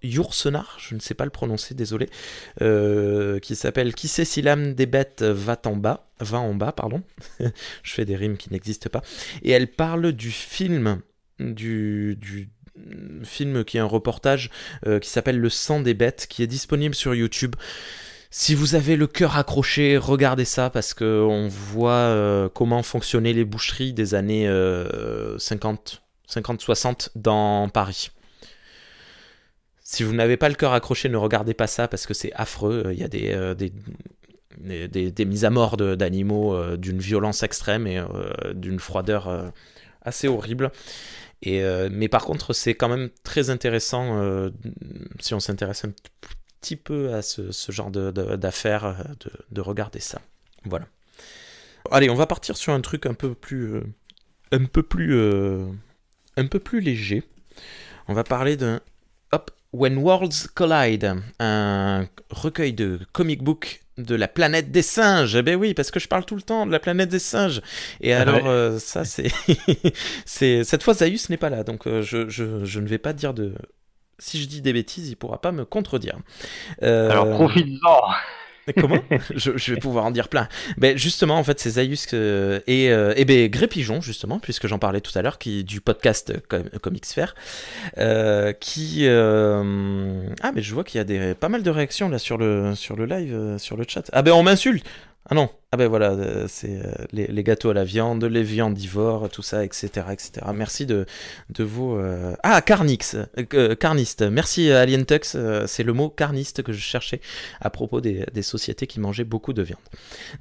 Yourcenar, je ne sais pas le prononcer, désolé, qui s'appelle Qui sait si l'âme des bêtes va en bas 20 en bas, pardon. Je fais des rimes qui n'existent pas. Et elle parle du film, du, film qui est un reportage euh, qui s'appelle Le sang des bêtes, qui est disponible sur YouTube. Si vous avez le cœur accroché, regardez ça parce que on voit euh, comment fonctionnaient les boucheries des années 50, euh, 60 dans Paris. Si vous n'avez pas le cœur accroché, ne regardez pas ça parce que c'est affreux. Il y a des des, mises à mort d'animaux euh, d'une violence extrême et euh, d'une froideur euh, assez horrible. Et, mais par contre, c'est quand même très intéressant si on s'intéresse un petit peu à ce, genre d'affaires de, de, regarder ça. Voilà. Allez, on va partir sur un truc un peu plus, un peu plus, un peu plus léger. On va parler d'un When Worlds Collide, un recueil de comic book de la planète des singes. Eh ben oui, parce que je parle tout le temps de la planète des singes. Et ah alors, euh, ça, c'est... c'est. Cette fois, Zaius n'est pas là, donc euh, je, ne vais pas dire de. Si je dis des bêtises, il pourra pas me contredire. Euh, alors, profite-en Comment je, vais pouvoir en dire plein. Mais ben, justement, en fait, c'est Zayus euh, et, euh, et ben, justement, puisque j'en parlais tout à l'heure, qui du podcast euh, Comics Faire. Euh, qui... Ah, mais je vois qu'il y a des, pas mal de réactions là sur le, sur le live, sur le chat. Ah ben, on m'insulte ah non, ah ben voilà, euh, c'est euh, les, gâteaux à la viande, les viandivores, tout ça, etc. etc. Merci de, de vous euh, Ah, carnix, carniste. Merci Alientux, c'est le mot carniste que je cherchais à propos des, sociétés qui mangeaient beaucoup de viande.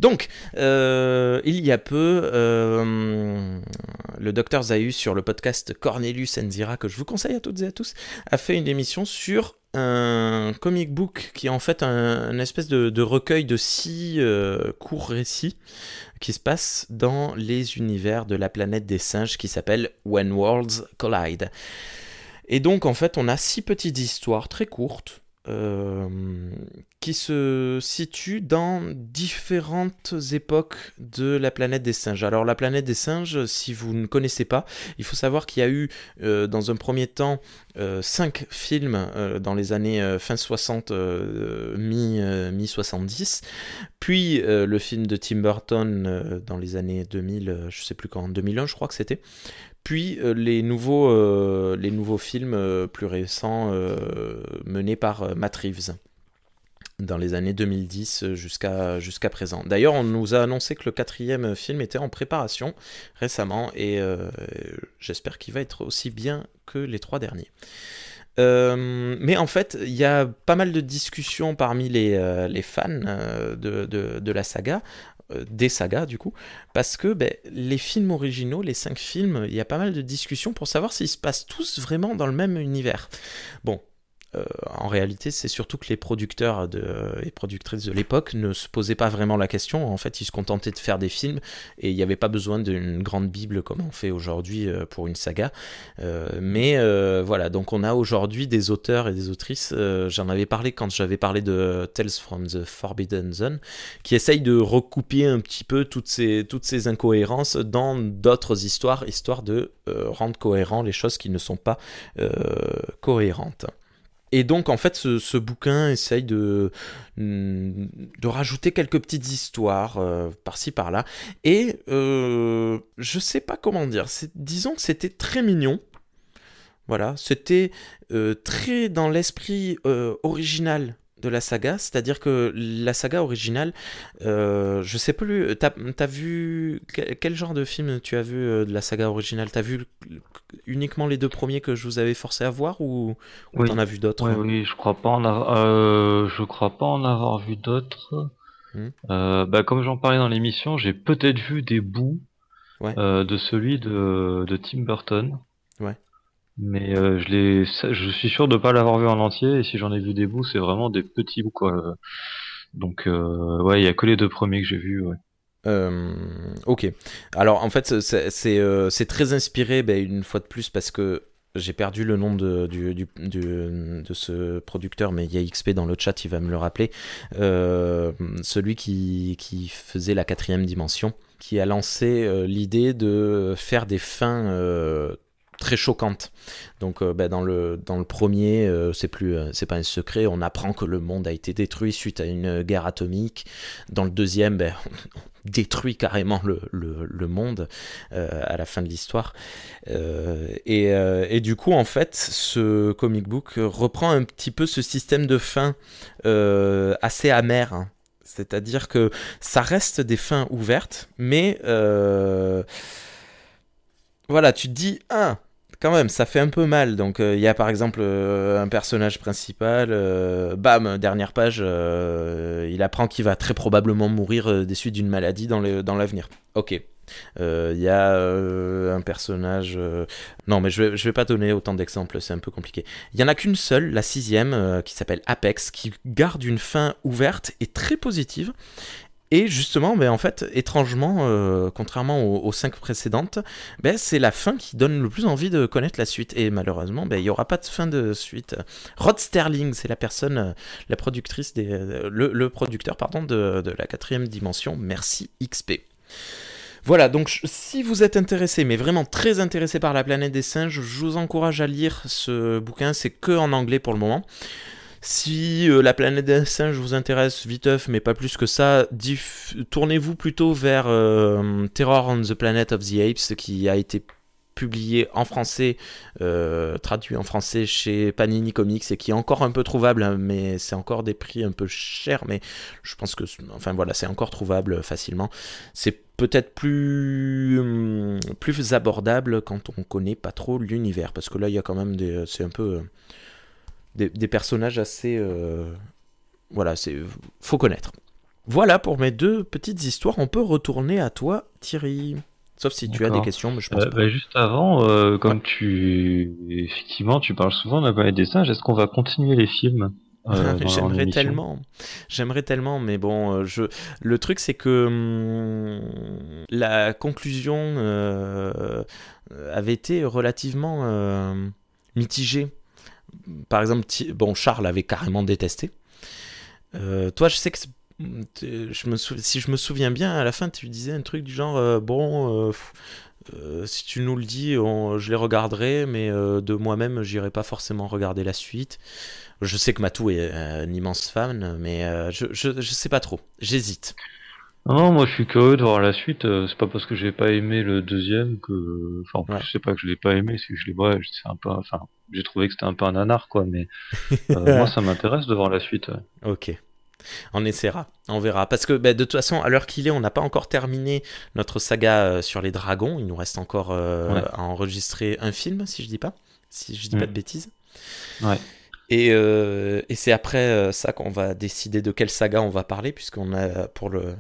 Donc, il y a peu, le docteur Zahus sur le podcast Cornelius Enzira, que je vous conseille à toutes et à tous, a fait une émission sur un comic book qui est en fait un, espèce de, recueil de six euh, courts récits qui se passent dans les univers de la planète des singes qui s'appelle When Worlds Collide. Et donc en fait on a six petites histoires très courtes euh, qui se situe dans différentes époques de la planète des singes. Alors la planète des singes, si vous ne connaissez pas, il faut savoir qu'il y a eu euh, dans un premier temps 5 euh, cinq films dans les années fin 60, mi, 70, puis le film de Tim Burton dans les années 2000, je sais plus quand, 2001 je crois que c'était, puis euh, les, nouveaux, euh, les nouveaux films euh, plus récents menés par Matt Reeves dans les années 2010 jusqu'à jusqu'à présent. D'ailleurs, on nous a annoncé que le quatrième film était en préparation récemment et j'espère qu'il va être aussi bien que les trois derniers. mais en fait, il y a pas mal de discussions parmi les, fans de, la saga euh, des sagas du coup, parce que ben, les films originaux, les cinq films, il y a pas mal de discussions pour savoir s'ils se passent tous vraiment dans le même univers. Bon, euh, en réalité, c'est surtout que les producteurs et productrices de l'époque ne se posaient pas vraiment la question. En fait, ils se contentaient de faire des films et il n'y avait pas besoin d'une grande Bible comme on fait aujourd'hui euh, pour une saga. Euh, mais voilà, donc on a aujourd'hui des auteurs et des autrices. J'en avais parlé quand j'avais parlé de Tales from the Forbidden Zone, qui essayent de recouper un petit peu toutes ces, toutes ces incohérences dans d'autres histoires, histoire de rendre cohérent les choses qui ne sont pas cohérentes. Et donc, en fait, ce, bouquin essaye de, mm, de rajouter quelques petites histoires euh, par-ci par-là. Et je euh, je sais pas comment dire. Disons que c'était très mignon. Voilà, c'était euh, très dans l'esprit original de la saga, c'est-à-dire que la saga originale, euh, je sais plus, t'as as vu quel genre de film tu as vu euh, de la saga originale T'as vu uniquement les deux premiers que je vous avais forcé à voir ou, ou en t'en as vu d'autres oui, je crois pas en avoir, euh, je crois pas en avoir vu d'autres. Hmm. Bah, comme j'en parlais dans l'émission, j'ai peut-être vu des bouts de celui de, de Tim Burton. Ouais. Mais euh, je, je suis sûr de ne pas l'avoir vu en entier, et si j'en ai vu des bouts, c'est vraiment des petits bouts, quoi. Donc, euh, ouais, il n'y a que les deux premiers que j'ai vus, euh, ok. Alors, en fait, c'est très inspiré, ben, une fois de plus, parce que j'ai perdu le nom de, ce producteur, mais il y a XP dans le chat, il va me le rappeler. celui qui, faisait la quatrième dimension, qui a lancé l'idée de faire des fins très choquante. Donc euh, ben, dans, le, dans le premier, euh, c'est plus euh, c'est pas un secret, on apprend que le monde a été détruit suite à une guerre atomique. Dans le deuxième, ben, on détruit carrément le, monde à la fin de l'histoire. Et, du coup, en fait, ce comic book reprend un petit peu ce système de fin assez amer. Hein. C'est-à-dire que ça reste des fins ouvertes, mais voilà, tu te dis, ah, quand même, ça fait un peu mal. Donc, euh, il y a par exemple euh, un personnage principal, euh, bam, dernière page, il apprend qu'il va très probablement mourir des suites d'une maladie dans l'avenir. Dans ok. Il y a un personnage. Non, mais je vais, vais pas donner autant d'exemples, c'est un peu compliqué. Il y en a qu'une seule, la sixième, qui s'appelle Apex, qui garde une fin ouverte et très positive. Et justement, ben, en fait, étrangement, euh, contrairement aux, cinq précédentes, ben, c'est la fin qui donne le plus envie de connaître la suite. Et malheureusement, ben, il n'y aura pas de fin de suite. Rod Sterling, c'est la personne, la productrice, des, le, producteur pardon, de, de la quatrième dimension. Merci XP. Voilà, donc si vous êtes intéressé, mais vraiment très intéressé par la planète des singes, je vous encourage à lire ce bouquin. C'est que en anglais pour le moment. Si euh, la planète des singes vous intéresse, viteuf, mais pas plus que ça, tournez-vous plutôt vers euh, Terror on the Planet of the Apes, qui a été publié en français, euh, traduit en français chez Panini Comics et qui est encore un peu trouvable, hein, mais c'est encore des prix un peu chers, mais je pense que, enfin voilà, c'est encore trouvable facilement. C'est peut-être plus, hum, plus abordable quand on connaît pas trop l'univers, parce que là, il y a quand même des. C'est un peu des, personnages assez. Euh, voilà, c'est faut connaître. Voilà pour mes deux petites histoires. On peut retourner à toi, Thierry. Sauf si tu as des questions, je euh, bah, juste avant, euh, comme tu effectivement tu parles souvent de la des singes, est-ce qu'on va continuer les films J'aimerais tellement, j'aimerais tellement, mais bon, je le truc c'est que hum, la conclusion avait été relativement mitigée par exemple, bon, Charles avait carrément détesté. Euh, toi, je sais que je me si je me souviens bien, à la fin, tu disais un truc du genre euh, Bon, euh, si tu nous le dis, je les regarderai, mais de moi-même, j'irai pas forcément regarder la suite. Je sais que Matou est un immense fan, mais je, ne je sais pas trop. J'hésite. Non, moi je suis curieux de voir la suite. Euh, c'est pas parce que j'ai pas aimé le deuxième que, enfin, je sais pas que je l'ai pas aimé, c'est je l'ai, ouais, un peu, enfin, j'ai trouvé que c'était un peu un anard, quoi. Mais euh, moi, ça m'intéresse de voir la suite. Ok. On essaiera, on verra. Parce que bah, de toute façon, à l'heure qu'il est, on n'a pas encore terminé notre saga euh, sur les dragons. Il nous reste encore à enregistrer un film, si je dis pas, si je dis pas mm. de bêtises. Ouais. et c'est après ça qu'on va décider de quelle saga on va parler, puisqu'on a pour le,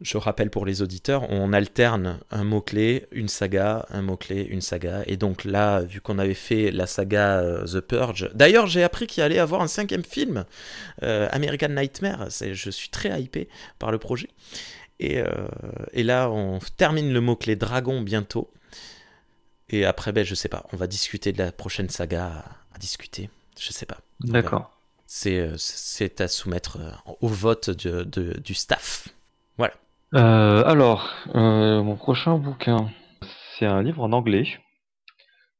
je rappelle pour les auditeurs, on alterne un mot-clé, une saga, un mot-clé, une saga. Et donc là, vu qu'on avait fait la saga euh, The Purge, d'ailleurs j'ai appris qu'il allait avoir un cinquième film, euh, American Nightmare, je suis très hypé par le projet. Euh, et, là, on termine le mot-clé dragon bientôt. Et après, ben, je sais pas, on va discuter de la prochaine saga à, discuter. Je sais pas. D'accord. C'est à soumettre au vote du staff. Euh, alors, euh, mon prochain bouquin, c'est un livre en anglais,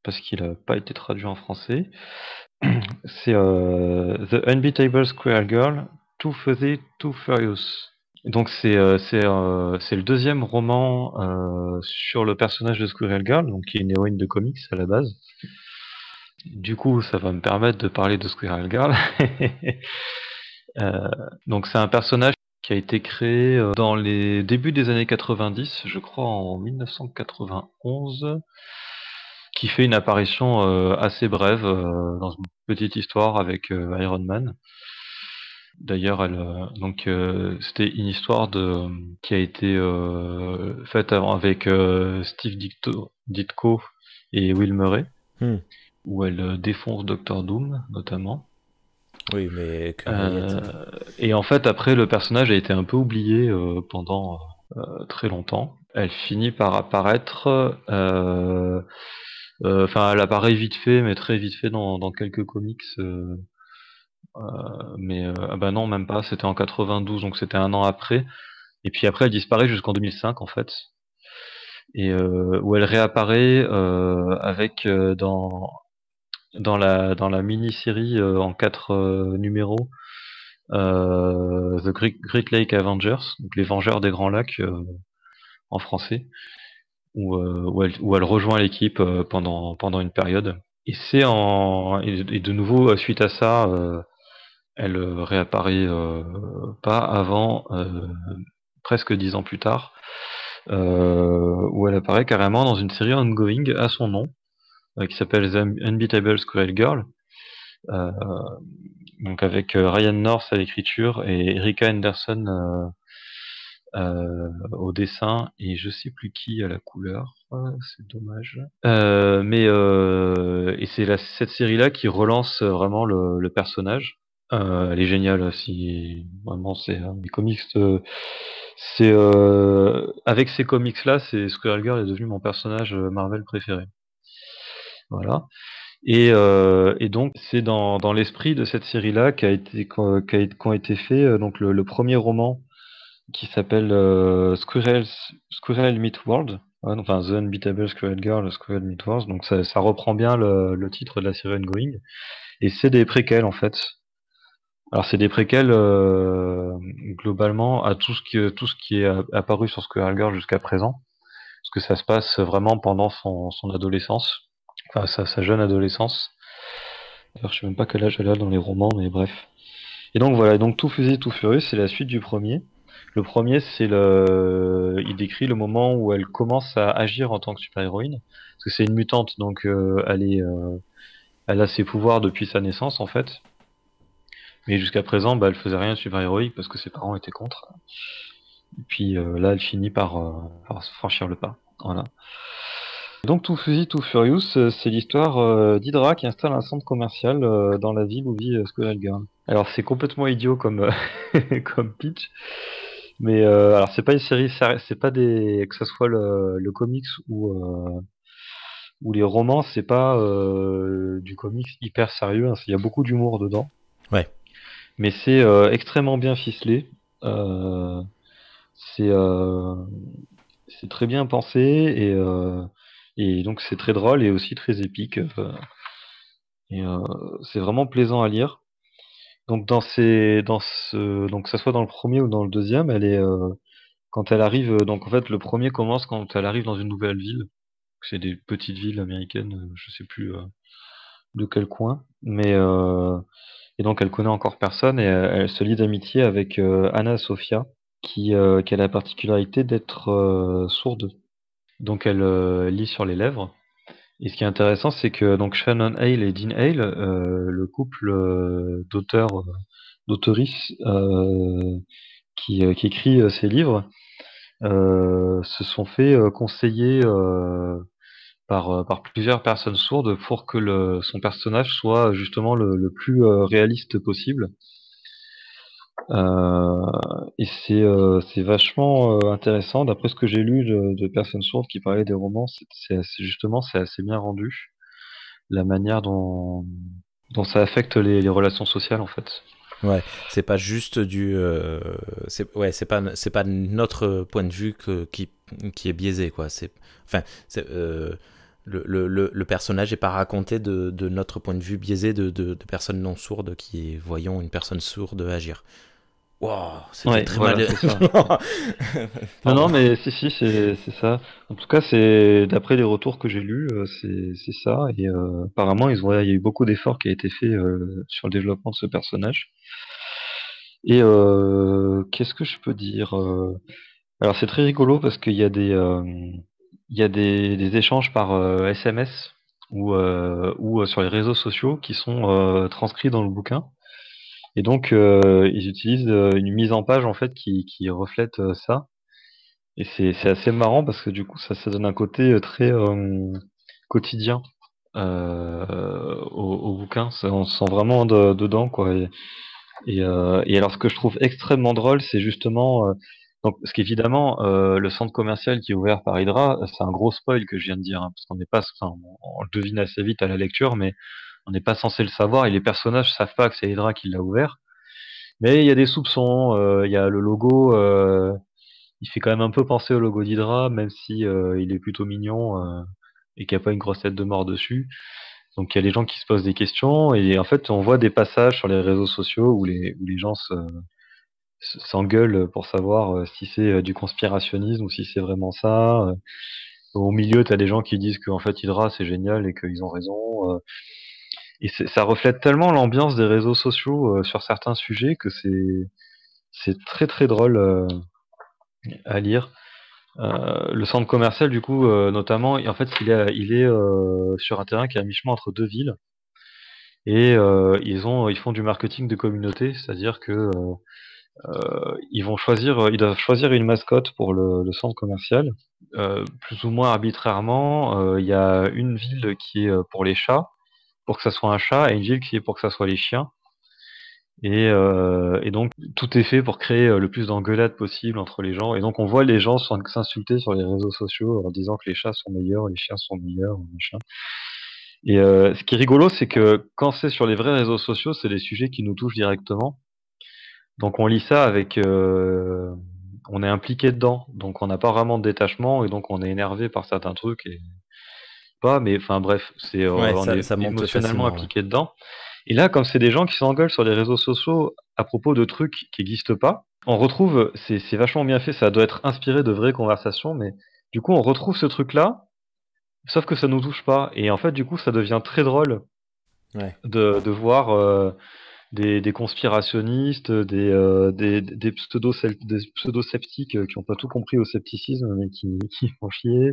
parce qu'il n'a pas été traduit en français. C'est euh, The Unbeatable Square Girl, Too Fuzzy, Too Furious. Donc c'est le deuxième roman sur le personnage de Squirrel Girl, donc qui est une héroïne de comics à la base. Du coup, ça va me permettre de parler de Squirrel Girl. donc c'est un personnage qui a été créée euh, dans les débuts des années 90, je crois en 1991, qui fait une apparition euh, assez brève euh, dans une petite histoire avec Iron Man. D'ailleurs, elle, donc c'était une histoire de qui a été faite avec Steve Ditko, et Will Murray, hmm. où elle défonce Doctor Doom notamment. Oui, mais. Euh, et en fait, après, le personnage a été un peu oublié euh, pendant euh, très longtemps. Elle finit par apparaître. Enfin, elle apparaît vite fait, mais très vite fait dans, quelques comics. Euh, mais ah bah non, même pas. C'était en 92, donc c'était un an après. Et puis après, elle disparaît jusqu'en 2005 en fait, et où elle réapparaît avec dans dans la, mini-série euh, en quatre euh, numéros euh, The Great, Lake Avengers, les Vengeurs des Grands Lacs en français, où, elle, rejoint l'équipe pendant, une période. Et c'est en et de nouveau suite à ça, elle réapparaît pas avant presque dix ans plus tard. où elle apparaît carrément dans une série ongoing à son nom, euh, qui s'appelle The Unbeatable Squirrel Girl. Euh, donc avec euh, Ryan North à l'écriture et Erika Henderson au dessin et je sais plus qui à la couleur. Ah, c'est dommage. mais et c'est cette série-là qui relance vraiment le, personnage. elle est géniale. Si vraiment c'est les comics, c'est avec ces comics-là, c'est Squirrel Girl est devenu mon personnage Marvel préféré. Voilà. Euh, et, donc c'est dans, l'esprit de cette série-là qu'a été qu'ont été faits euh, donc le, premier roman qui s'appelle euh, Squirrel Meet World, hein, enfin The Unbeatable Squirrel Girl, Squirrel Meet World. Donc ça, reprend bien le, titre de la série Going Et c'est des préquels en fait. Alors c'est des préquels globalement à tout ce qui tout ce qui est apparu sur Squirrel Girl jusqu'à présent, parce que ça se passe vraiment pendant son adolescence enfin, sa, jeune adolescence. D'ailleurs, je sais même pas quel âge elle a dans les romans, mais bref. Et donc voilà, donc Tout Fusil, Tout Furieux, c'est la suite du premier. Le premier, c'est le, il décrit le moment où elle commence à agir en tant que super-héroïne, parce que c'est une mutante, donc euh, euh, elle a ses pouvoirs depuis sa naissance en fait. Mais jusqu'à présent, bah, elle faisait rien de super-héroïque parce que ses parents étaient contre. Et puis euh, là, elle finit par, par franchir le pas. Voilà. Donc Too Fusy, Too Furious, euh, c'est l'histoire euh, d'Hydra qui installe un centre commercial euh, dans la ville où vit Squirrel Girl. Alors c'est complètement idiot comme, comme pitch. Mais alors c'est pas une série, c'est pas des que ce soit le, comics ou les romans, c'est pas du comics hyper sérieux. Hein. Il y a beaucoup d'humour dedans. Ouais. Mais c'est extrêmement bien ficelé. c'est c'est très bien pensé et et donc c'est très drôle et aussi très épique. Euh, et euh, c'est vraiment plaisant à lire. Donc dans ces, dans ce, donc ça soit dans le premier ou dans le deuxième, elle est euh, quand elle arrive. Donc en fait le premier commence quand elle arrive dans une nouvelle ville. C'est des petites villes américaines, je sais plus de quel coin, mais et donc elle connaît encore personne et elle, se lie d'amitié avec Anna Sofia qui, qui, a la particularité d'être sourde. Donc elle euh, lit sur les lèvres. Et ce qui est intéressant, c'est que donc Shannon Hale et Dean Hale, euh, le couple euh, d'auteurs, d'autoristes qui, écrit ces livres, se sont fait conseiller par, plusieurs personnes sourdes pour que le, son personnage soit justement le plus réaliste possible. Euh, et c'est euh, vachement euh, intéressant. D'après ce que j'ai lu de, personnes sourdes qui parlaient des romans, c'est justement c'est assez bien rendu la manière dont, dont ça affecte les, relations sociales en fait. Ouais, c'est pas juste du, c'est ouais, c'est pas c'est pas notre point de vue que, qui qui est biaisé quoi. C'est enfin c'est le, personnage n'est pas raconté de, notre point de vue biaisé de, personnes non sourdes qui voyons une personne sourde agir. Waouh, c'était très mal. non, non, mais si, si, c'est ça. En tout cas, c'est d'après les retours que j'ai lus, euh, c'est ça. Et euh, apparemment, il y a eu beaucoup d'efforts qui a été fait euh, sur le développement de ce personnage. Et qu'est-ce que je peux dire Alors, c'est très rigolo parce qu'il y a des il y a des, échanges par SMS euh, ou, euh, ou euh, sur les réseaux sociaux qui sont transcrits dans le bouquin. Et donc, ils utilisent une mise en page en fait qui, reflète ça. Et c'est assez marrant parce que du coup, ça, donne un côté très quotidien au, bouquin. on se sent vraiment dedans, quoi. Et, alors, ce que je trouve extrêmement drôle, c'est justement donc, parce qu'évidemment, euh, le centre commercial qui est ouvert par Hydra, euh, c'est un gros spoil que je viens de dire, hein, parce qu'on n'est pas, on, le devine assez vite à la lecture, mais on n'est pas censé le savoir et les personnages savent pas que c'est Hydra qui l'a ouvert. Mais il y a des soupçons, euh, il y a le logo, il fait quand même un peu penser au logo d'Hydra, même si il est plutôt mignon et qu'il n'y a pas une grosse tête de mort dessus. Donc il y a des gens qui se posent des questions et en fait on voit des passages sur les réseaux sociaux où les, où les gens se, s'engueulent euh, pour savoir euh, si c'est euh, du conspirationnisme ou si c'est vraiment ça. Au milieu, tu as des gens qui disent qu'en fait Hydra c'est génial et qu'ils ont raison. Et ça reflète tellement l'ambiance des réseaux sociaux sur certains sujets que c'est très très drôle à lire. le centre commercial, du coup, notamment, en fait, il est, il est sur un terrain qui est à mi-chemin entre deux villes. Et ils, ont, ils font du marketing de communauté, c'est-à-dire que euh, ils vont choisir, euh, ils doivent choisir une mascotte pour le, centre commercial. Euh, plus ou moins arbitrairement, il y a une ville qui est pour les chats, pour que ça soit un chat, et une ville qui est pour que ça soit les chiens. Et, donc tout est fait pour créer le plus d'engueulades possible entre les gens. Et donc on voit les gens s'insulter sur les réseaux sociaux en disant que les chats sont meilleurs, les chiens sont meilleurs, Et ce qui est rigolo, c'est que quand c'est sur les vrais réseaux sociaux, c'est des sujets qui nous touchent directement. Donc on lit ça avec, euh, on est impliqué dedans, donc on n'a pas vraiment de détachement et donc on est énervé par certains trucs et pas, mais enfin bref, c'est euh, on est émotionnellement impliqué dedans. Et là, comme c'est des gens qui s'engueulent sur les réseaux sociaux à propos de trucs qui n'existent pas, on retrouve, c'est vachement bien fait, ça doit être inspiré de vraies conversations, mais du coup on retrouve ce truc-là, sauf que ça nous touche pas. Et en fait, du coup, ça devient très drôle de, voir. Euh, des, conspirationnistes, des, euh, des, pseudo-sceptiques euh, qui n'ont pas tout compris au scepticisme, mais qui, font chier,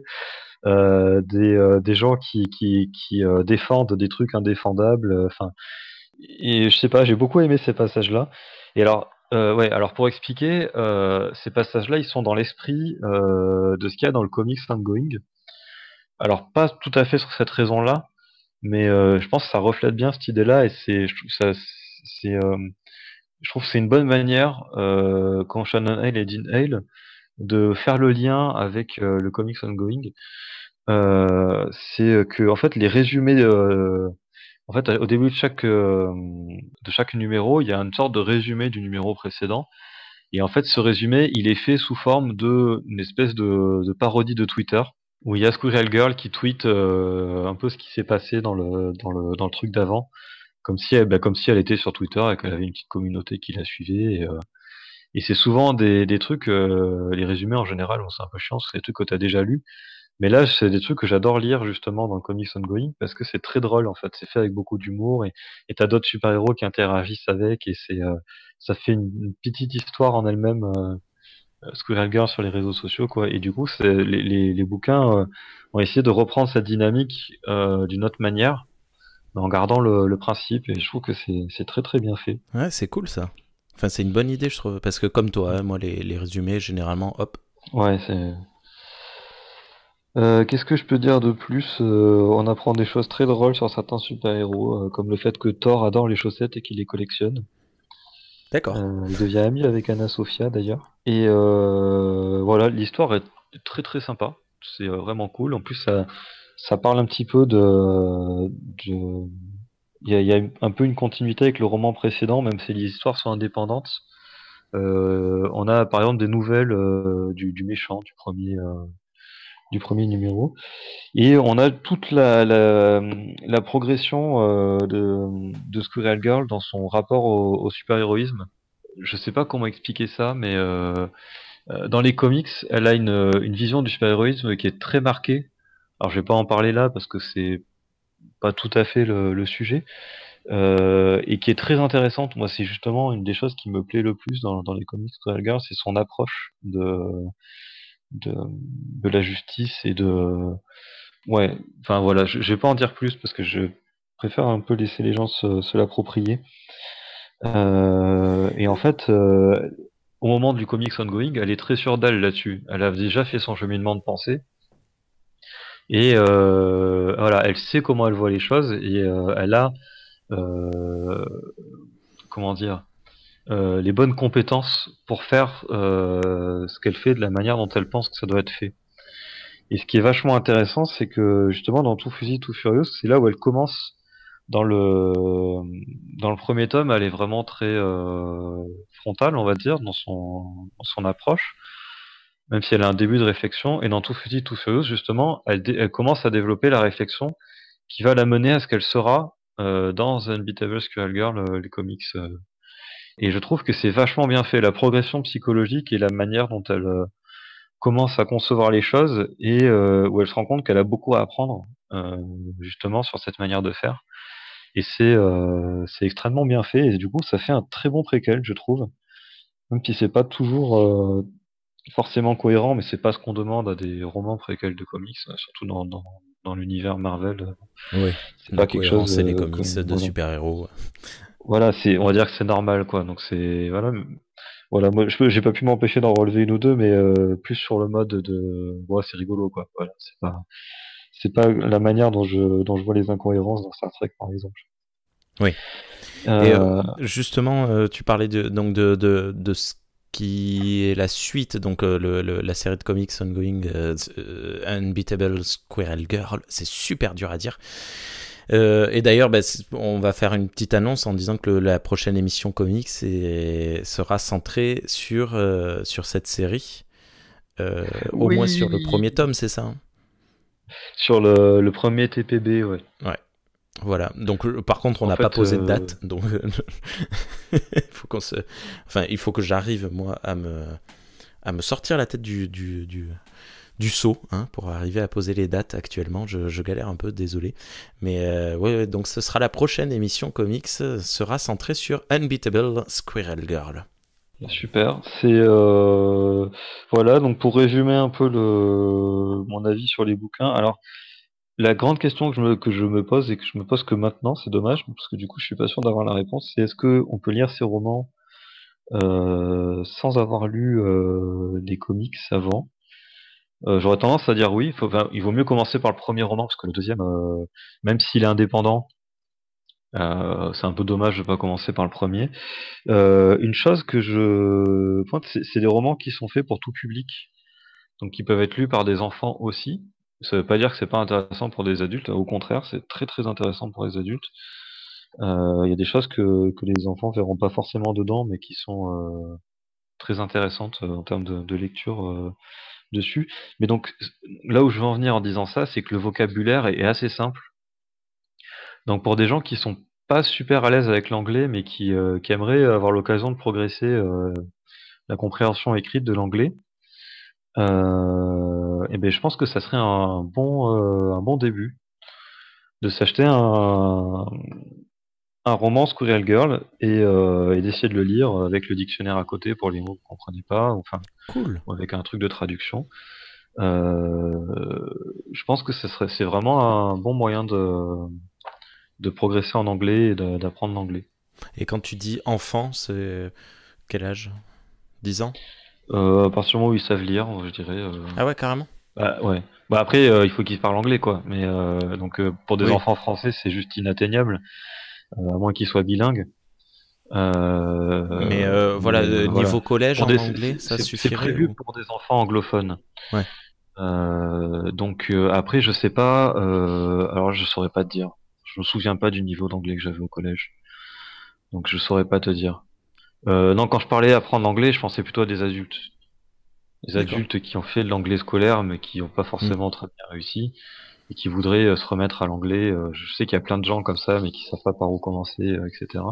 euh, des, gens qui, défendent des trucs indéfendables. Enfin, et je sais pas, j'ai beaucoup aimé ces passages-là. Et alors, ouais, alors pour expliquer, ces passages-là, ils sont dans l'esprit de ce qu'il y a dans le comics Going*. Alors pas tout à fait sur cette raison-là, mais je pense que ça reflète bien cette idée-là et c'est c'est, euh, je trouve que c'est une bonne manière, euh, quand Shannon Hale et Dean Hale, de faire le lien avec euh, le comics ongoing. c'est que, en fait, les résumés. En fait, au début de chaque, de chaque numéro, il y a une sorte de résumé du numéro précédent. Et en fait, ce résumé, il est fait sous forme d'une espèce de, parodie de Twitter, où il y a Squirrel Girl qui tweet un peu ce qui s'est passé dans le, dans le, dans le truc d'avant comme si elle, bah, comme si elle était sur Twitter et qu'elle avait une petite communauté qui la suivait. Et, euh, et c'est souvent des, des trucs, euh, les résumés en général, bon, c'est un peu chiant, c'est des trucs que tu as déjà lus. Mais là, c'est des trucs que j'adore lire justement dans le on Going parce que c'est très drôle en fait. C'est fait avec beaucoup d'humour et tu as d'autres super-héros qui interagissent avec et c'est euh, ça fait une, petite histoire en elle-même. Euh, Squirrel Girl sur les réseaux sociaux quoi. Et du coup, les, les, les, bouquins ont essayé de reprendre cette dynamique d'une autre manière en gardant le, principe et je trouve que c'est très très bien fait. Ouais, c'est cool ça. Enfin, c'est une bonne idée, je trouve, parce que comme toi, hein, moi, les, résumés, généralement, hop. Ouais, c'est. Euh, qu'est-ce que je peux dire de plus euh, On apprend des choses très drôles sur certains super-héros, euh, comme le fait que Thor adore les chaussettes et qu'il les collectionne. D'accord. il devient ami avec Anna Sophia d'ailleurs. Et voilà, l'histoire est très très sympa. C'est vraiment cool. En plus, ça, ça parle un petit peu de. Il y, y, a un peu une continuité avec le roman précédent, même si les histoires sont indépendantes. Euh, on a par exemple des nouvelles euh, du, du, méchant du premier, euh, du premier numéro. Et on a toute la, la, la progression euh, de, de Squirrel Girl dans son rapport au, au super-héroïsme. Je sais pas comment expliquer ça, mais dans les comics, elle a une, une vision du super-héroïsme qui est très marquée alors je vais pas en parler là parce que c'est pas tout à fait le, sujet. Euh, et qui est très intéressante. Moi, c'est justement une des choses qui me plaît le plus dans, les comics de Algar c'est son approche de, de, la justice et de. Ouais, enfin voilà, je, vais pas en dire plus parce que je préfère un peu laisser les gens se, l'approprier. Euh, et en fait, euh, au moment du comics ongoing, elle est très sûre d'elle là-dessus. Elle a déjà fait son cheminement de pensée et euh, voilà, elle sait comment elle voit les choses et euh, elle a, euh, comment dire, les bonnes compétences pour faire ce qu'elle fait de la manière dont elle pense que ça doit être fait. Et ce qui est vachement intéressant, c'est que justement dans Tout Fusil, Tout Furieux, c'est là où elle commence dans le dans le premier tome, elle est vraiment très frontale, on va dire, dans son dans son approche même si elle a un début de réflexion, et dans Tout dit Tout justement, elle, commence à développer la réflexion qui va la mener à ce qu'elle sera euh, dans Unbeatable Squirrel Girl, euh, les comics. Euh. Et je trouve que c'est vachement bien fait, la progression psychologique et la manière dont elle commence à concevoir les choses, et où elle se rend compte qu'elle a beaucoup à apprendre, justement, sur cette manière de faire. Et c'est extrêmement bien fait, et du coup, ça fait un très bon préquel, je trouve. Même si c'est pas toujours forcément cohérent, mais c'est pas ce qu'on demande à des romans préquels de comics, euh, surtout dans, dans, l'univers Marvel. Euh, oui, c'est pas quelque chose. C'est les euh, comics de super-héros. Voilà, c'est, on va dire que c'est normal, quoi. Donc c'est voilà, voilà. Moi, j'ai pas pu m'empêcher d'en relever une ou deux, mais plus sur le mode de, ouais, c'est rigolo, quoi. Voilà, c'est pas, c'est pas la manière dont je, dont je vois les incohérences dans Star Trek, par exemple. Oui. Et justement, tu parlais de, donc de, de, de ce qui est la suite, donc euh, la série de comics ongoing euh, euh, Unbeatable Squirrel Girl. C'est super dur à dire. et d'ailleurs, bah, on va faire une petite annonce en disant que la prochaine émission comics sera centrée sur, sur cette série. au moins sur le premier tome, c'est ça hein Sur le, le premier TPB, ouais. Ouais. Voilà. Donc, euh, par contre, on n'a pas posé de euh, date. Donc, il faut qu'on se. Enfin, il faut que j'arrive, moi, à me, à me sortir la tête du, du, du saut hein, pour arriver à poser les dates actuellement. Je, galère un peu, désolé. Mais euh, oui, donc ce sera la prochaine émission comics sera centrée sur Unbeatable Squirrel Girl. Super, c'est voilà donc pour résumer un peu le... mon avis sur les bouquins. Alors la grande question que je, me, pose et que je me pose que maintenant, c'est dommage, parce que du coup je suis pas sûr d'avoir la réponse, c'est est-ce qu'on peut lire ces romans euh, sans avoir lu euh, les comics avant euh, J'aurais tendance à dire oui, il vaut mieux commencer par le premier roman, parce que le deuxième, euh, même s'il est indépendant, c'est un peu dommage de ne pas commencer par le premier. une chose que je pointe, c'est des romans qui sont faits pour tout public, donc qui peuvent être lus par des enfants aussi ça veut pas dire que c'est pas intéressant pour des adultes. Au contraire, c'est très très intéressant pour les adultes. Euh, il y a des choses que, les enfants verront pas forcément dedans, mais qui sont euh, très intéressantes euh, en termes de, lecture dessus. Mais donc là où je veux en venir en disant ça, c'est que le vocabulaire est, assez simple. Donc pour des gens qui sont pas super à l'aise avec l'anglais, mais qui, qui, aimeraient avoir l'occasion de progresser la compréhension écrite de l'anglais, et euh, eh ben je pense que ça serait un bon, euh, un bon début de s'acheter un, un roman Squirrel Girl euh, et, d'essayer de le lire avec le dictionnaire à côté pour les mots que vous comprenez pas, enfin, ou avec un truc de traduction. je pense que c'est vraiment un bon moyen de, de progresser en anglais et d'apprendre l'anglais. Et quand tu dis enfant, c'est quel âge 10 ans euh, à partir du moment où ils savent lire, je dirais. Euh. Ah ouais, carrément. Bah, ouais. Bah, après, euh, il faut qu'ils parlent anglais, quoi. Mais donc, pour des enfants français, c'est juste inatteignable, à moins qu'ils soient bilingues. mais voilà, niveau collège en anglais, ça c'est- C'est prévu pour des enfants anglophones. Ouais. donc après, je sais pas. alors je saurais pas te dire. Je me souviens pas du niveau d'anglais que j'avais au collège. Donc je saurais pas te dire. Euh, non, quand je parlais apprendre l'anglais, je pensais plutôt à des adultes. Des adultes qui ont fait de l'anglais scolaire, mais qui n'ont pas forcément très bien réussi, et qui voudraient euh, se remettre à l'anglais. Euh, je sais qu'il y a plein de gens comme ça, mais qui ne savent pas par où commencer, etc.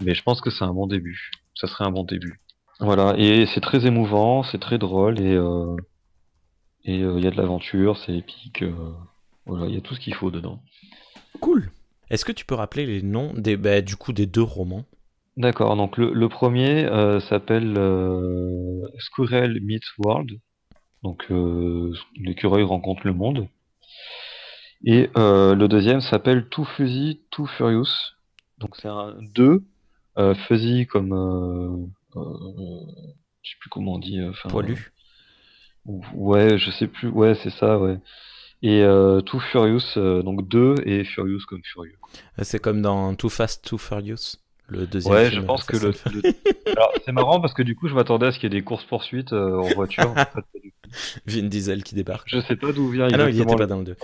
Mais je pense que c'est un bon début. Ça serait un bon début. Voilà, et c'est très émouvant, c'est très drôle, et et il y a de l'aventure, c'est épique. voilà, il y a tout ce qu'il faut dedans. Cool. Est-ce que tu peux rappeler les noms des, bah, du coup des deux romans D'accord, donc le, premier euh, s'appelle euh, Squirrel Meets World. Donc euh, l'écureuil rencontre le monde. Et le deuxième s'appelle Too Fuzzy, Too Furious. Donc c'est un 2, fuzzy comme... je sais plus comment on dit. Poilu. ouais, je sais plus. Ouais, c'est ça, ouais et Too Furious, donc 2 et Furious comme Furieux. C'est comme dans Too Fast, Too Furious le Ouais, je pense que le. c'est marrant parce que du coup, je m'attendais à ce qu'il y ait des courses-poursuites euh, en voiture. Vin Diesel qui débarque. Je sais pas d'où vient. Ah non, il pas dans le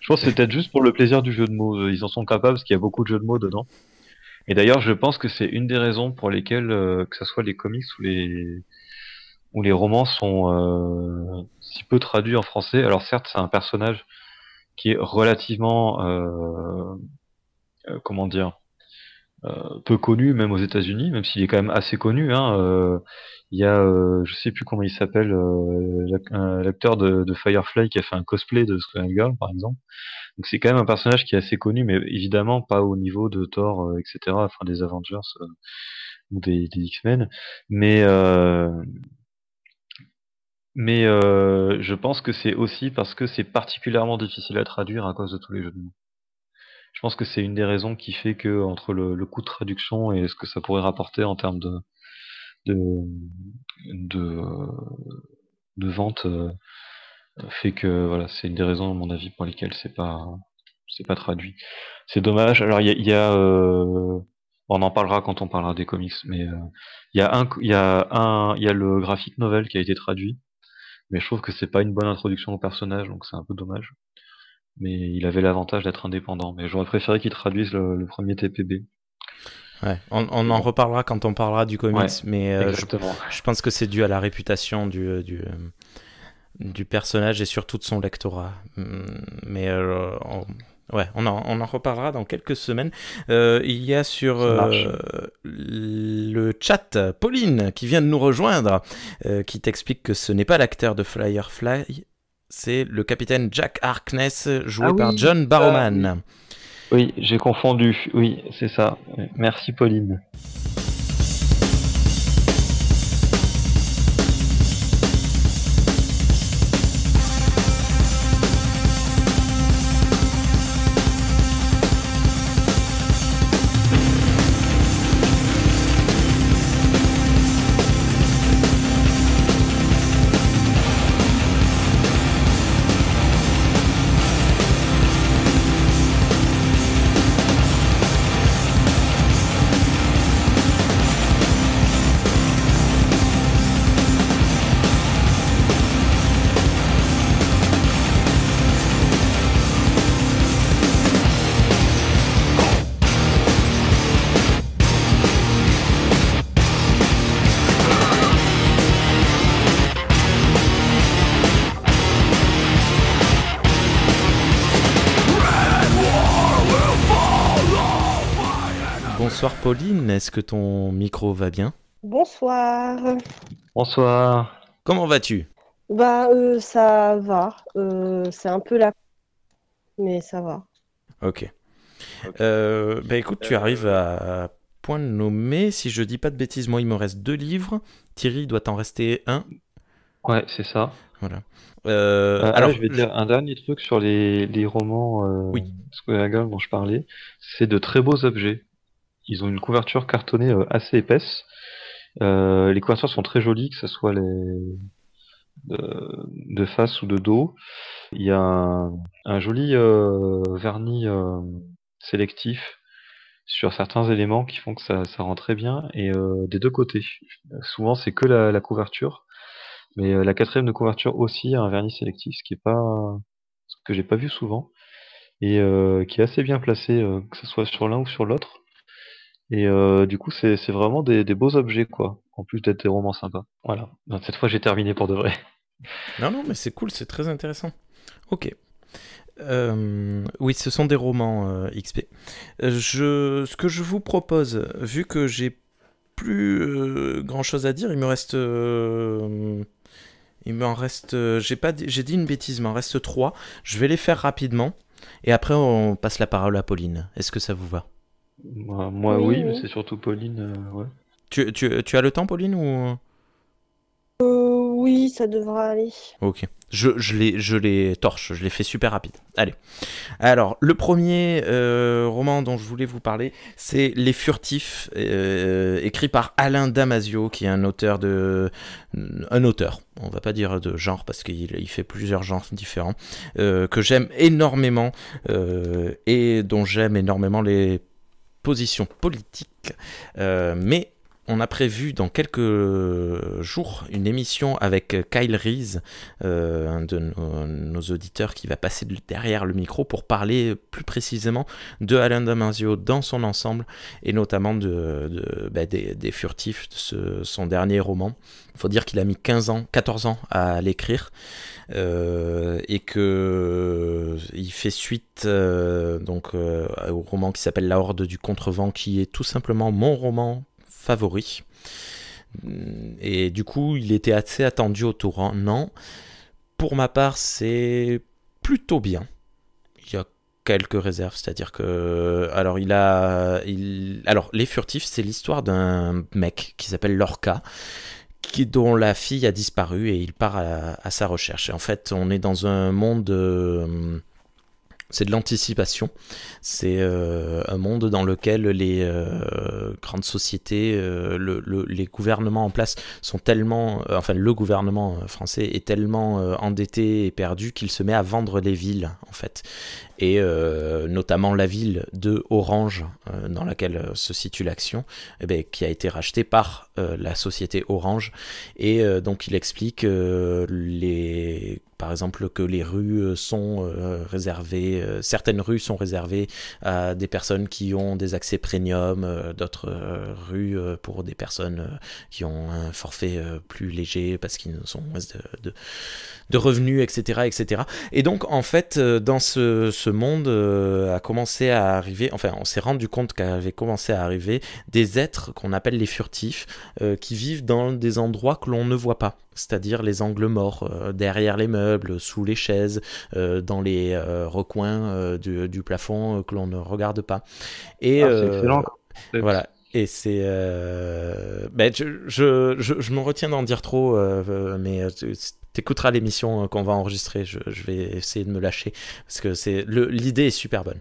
Je pense que c'est peut-être juste pour le plaisir du jeu de mots. Euh, ils en sont capables parce qu'il y a beaucoup de jeux de mots dedans. Et d'ailleurs, je pense que c'est une des raisons pour lesquelles, euh, que ce soit les comics ou les ou les romans sont si peu traduits en français. Alors certes, c'est un personnage qui est relativement, comment dire, euh, peu connu, même aux États-Unis, même s'il est quand même assez connu. Hein, euh, il y a, euh, je sais plus comment il s'appelle, l'acteur de, Firefly qui a fait un cosplay de Girl*, par exemple. Donc c'est quand même un personnage qui est assez connu, mais évidemment pas au niveau de Thor, etc., enfin des Avengers ou des, X-Men. Mais mais je pense que c'est aussi parce que c'est particulièrement difficile à traduire à cause de tous les jeux de mots je pense que c'est une des raisons qui fait que entre le, coût de traduction et ce que ça pourrait rapporter en termes de de, de, vente euh, fait que voilà, c'est une des raisons à mon avis pour lesquelles c'est pas c'est pas traduit. C'est dommage. Alors il y a, euh, on en parlera quand on parlera des comics, mais euh, il y a il y il y a le graphique novel qui a été traduit, mais je trouve que c'est pas une bonne introduction au personnage, donc c'est un peu dommage mais il avait l'avantage d'être indépendant. Mais j'aurais préféré qu'il traduise le, premier TPB. Ouais, on, en reparlera quand on parlera du comics, mais euh, je, pense que c'est dû à la réputation du, euh, euh, du, personnage et surtout de son lectorat. Mm, mais on... Ouais, on en, reparlera dans quelques semaines. il y a sur le chat Pauline qui vient de nous rejoindre, qui t'explique que ce n'est pas l'acteur de Firefly, c'est le capitaine Jack Harkness, joué ah par John Barrowman. oui, j'ai confondu, oui, c'est ça. Merci Pauline. est-ce que ton micro va bien Bonsoir. Bonsoir. Comment vas-tu Bah, euh, ça va. Euh, c'est un peu la. Mais ça va. Ok. Euh, bah, écoute, tu arrives à point nommé. Si je dis pas de bêtises, moi, il me reste deux livres. Thierry, il doit t'en rester un. Ouais, c'est ça. Voilà. alors, je vais dire un dernier truc sur les, les romans euh, oui. dont je parlais. C'est de très beaux objets ils ont une couverture cartonnée euh, assez épaisse. Euh, les couvertures sont très jolies, que ce soit les, de, euh, de face ou de dos. Il y a un, joli vernis sélectif sur certains éléments qui font que ça, ça rend très bien et des deux côtés. Souvent c'est que la, la, couverture, mais la quatrième de couverture aussi a un vernis sélectif, ce qui est pas ce que j'ai pas vu souvent et qui est assez bien placé, que ce soit sur l'un ou sur l'autre. Et euh, du coup, c'est vraiment des, beaux objets, quoi. En plus d'être des romans sympas. Voilà. cette fois, j'ai terminé pour de vrai. Non, non, mais c'est cool, c'est très intéressant. Ok. Euh, oui, ce sont des romans euh, XP. Je, ce que je vous propose, vu que j'ai plus grand chose à dire, il me reste. il m'en reste. J'ai pas, j'ai dit une bêtise, il m'en reste trois. Je vais les faire rapidement. Et après, on passe la parole à Pauline. Est-ce que ça vous va moi, oui, mais c'est surtout Pauline. Euh, tu, as le temps, Pauline ou... Euh, oui, ça devra aller. Ok. Je, les, je les torche, je les fais super rapide. Allez. Alors, le premier euh, roman dont je voulais vous parler, c'est Les Furtifs, écrit par Alain Damasio, qui est un auteur de. Un auteur, on va pas dire de genre, parce qu'il il fait plusieurs genres différents, que j'aime énormément et dont j'aime énormément les position politique, euh, mais on a prévu dans quelques jours une émission avec Kyle Reese, euh, un de nos, auditeurs qui va passer derrière le micro pour parler plus précisément de Alain Damasio dans son ensemble et notamment de, bah, des, furtifs, de son dernier roman. Il faut dire qu'il a mis 15 ans, 14 ans à l'écrire euh, et que il fait suite euh, donc au roman qui s'appelle La Horde du Contrevent qui est tout simplement mon roman favori. Mm, et du coup, il était assez attendu au Non, Pour ma part, c'est plutôt bien. Il y a quelques réserves, c'est-à-dire que alors il a il... alors les furtifs, c'est l'histoire d'un mec qui s'appelle Lorca qui, dont la fille a disparu et il part à, sa recherche. Et en fait, on est dans un monde euh, c'est de l'anticipation. C'est euh, un monde dans lequel les euh, grandes sociétés, euh, les gouvernements en place sont tellement, enfin le gouvernement français est tellement endetté et perdu qu'il se met à vendre les villes en fait et euh, notamment la ville de Orange, euh, dans laquelle euh, se situe l'action, eh ben, qui a été rachetée par la société Orange. Et donc il explique les par exemple que les rues sont réservées, certaines rues sont réservées à des personnes qui ont des accès premium, d'autres rues pour des personnes qui ont un forfait plus léger parce qu'ils sont moins de, revenus, etc., etc. Et donc en fait, dans ce monde euh, a commencé à arriver, enfin on s'est rendu compte qu'avaient commencé à arriver des êtres qu'on appelle les furtifs, euh, qui vivent dans des endroits que l'on ne voit pas, c'est-à-dire les angles morts, euh, derrière les meubles, sous les chaises, dans les recoins du, plafond que l'on ne regarde pas. Et, ah, Voilà, et c'est. Ben, je, je, je, m'en retiens d'en dire trop, mais mais T'écouteras l'émission euh, qu'on va enregistrer. Je, vais essayer de me lâcher parce que c'est l'idée est super bonne.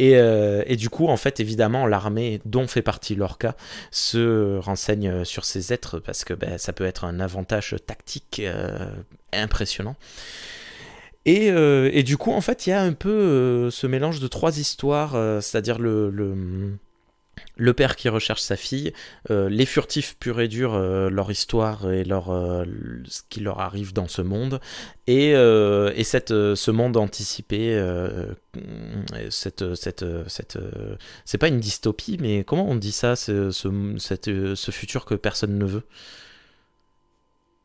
Euh, et, du coup, en fait, évidemment, l'armée dont fait partie Lorca se renseigne euh, sur ces êtres parce que ben, ça peut être un avantage tactique impressionnant. Et, et, du coup, en fait, il y a un peu ce mélange de trois histoires, c'est-à-dire le le père qui recherche sa fille, euh, les furtifs pur et dur, euh, leur histoire et leur, euh, ce qui leur arrive dans ce monde, et, et cette, ce monde anticipé, cette, cette, cette c'est pas une dystopie, mais comment on dit ça, ce, ce, ce futur que personne ne veut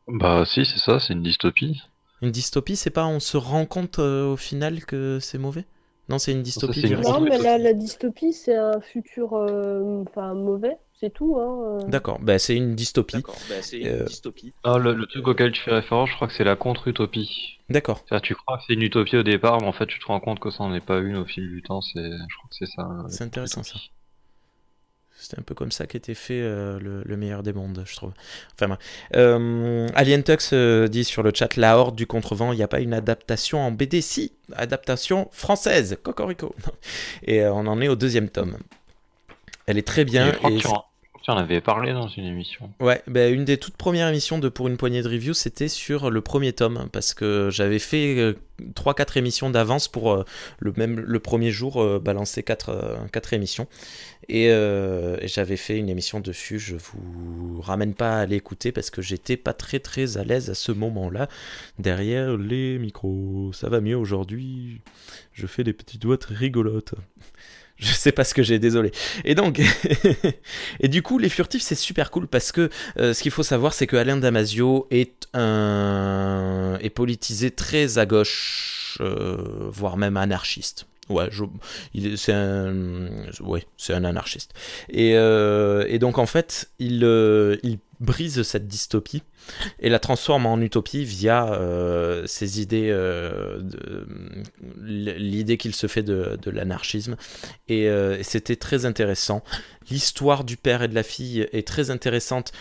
Bah si, c'est ça, c'est une dystopie. Une dystopie, c'est pas on se rend compte au final que c'est mauvais non, c'est une dystopie. non, mais la, dystopie, c'est un futur euh, enfin, mauvais, c'est tout. Hein, euh. D'accord, bah, c'est une dystopie. Bah, euh, le, truc auquel tu fais référence, je crois que c'est la contre-utopie. D'accord. Tu crois que c'est une utopie au départ, mais en fait, tu te rends compte que ça n'en est pas une au fil du temps. Je crois que c'est ça. Hein, c'est intéressant ça. C'était un peu comme ça qu'était fait euh, le, meilleur des mondes, je trouve. Enfin, euh, Alien Tux euh, dit sur le chat La Horde du Contrevent, il n'y a pas une adaptation en BD Si, adaptation française, Cocorico. Et euh, on en est au deuxième tome. Elle est très bien. On avait parlé dans une émission. Ouais, bah, une des toutes premières émissions de Pour une poignée de review, c'était sur le premier tome, parce que j'avais fait 3-4 euh, émissions d'avance pour euh, le, même, le premier jour euh, balancer 4, quatre émissions. Et, j'avais fait une émission dessus, je vous ramène pas à l'écouter parce que j'étais pas très très à l'aise à ce moment-là derrière les micros. Ça va mieux aujourd'hui, je fais des petites doigts rigolotes. Je sais pas ce que j'ai, désolé. Et donc, et du coup, Les Furtifs, c'est super cool parce que euh, ce qu'il faut savoir, c'est que Alain Damasio est, un... est politisé très à gauche, euh, voire même anarchiste. Ouais, c'est un, ouais, c'est un anarchiste. Et, euh, et, donc en fait, il, il brise cette dystopie et la transforme en utopie via ses euh, idées, euh, euh, l'idée qu'il se fait de, l'anarchisme. Et c'était très intéressant. L'histoire du père et de la fille est très intéressante.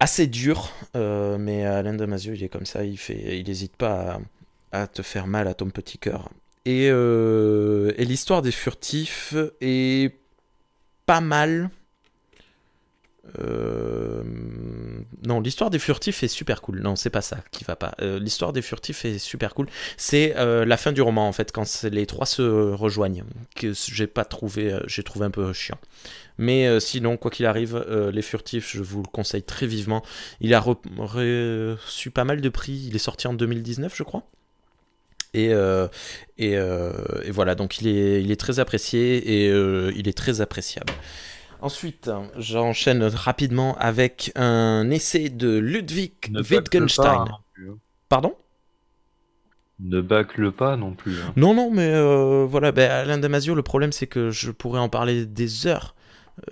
Assez dure, mais Alain Damasio, il est comme ça, il fait, il n'hésite pas à, te faire mal à ton petit cœur. et l'histoire des furtifs est pas mal, euh, non, l'histoire des furtifs est super cool. Non, c'est pas ça qui va pas. Euh, l'histoire des furtifs est super cool. C'est euh, la fin du roman en fait, quand les trois se rejoignent, que j'ai pas trouvé, j'ai trouvé un peu chiant. Mais sinon, quoi qu'il arrive, les furtifs, je vous le conseille très vivement. Il a reçu pas mal de prix. Il est sorti en 2019, je crois. Et, et, voilà, donc il est, il est très apprécié et il est très appréciable. Ensuite, j'enchaîne rapidement avec un essai de Ludwig Wittgenstein. Hein, hein. Pardon ne bâcle pas non plus. Hein. Non, non, mais euh, voilà, ben, Alain Damasio, le problème c'est que je pourrais en parler des heures,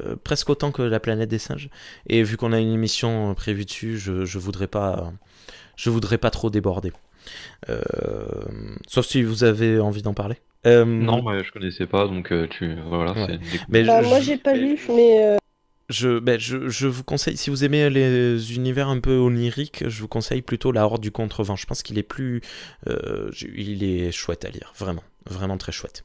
euh, presque autant que la planète des singes. Et vu qu'on a une émission euh, prévue dessus, je, je voudrais pas, je voudrais pas trop déborder. sauf si vous avez envie d'en parler. Euh, non, mais je connaissais pas, donc euh, tu. Voilà, mais bah, je, moi, j'ai pas lu, mais. Euh, je, ben, je, je, vous conseille, si vous aimez les univers un peu oniriques, je vous conseille plutôt La Horde du Contrevent. Je pense qu'il est plus. il est chouette à lire, vraiment. Vraiment très chouette.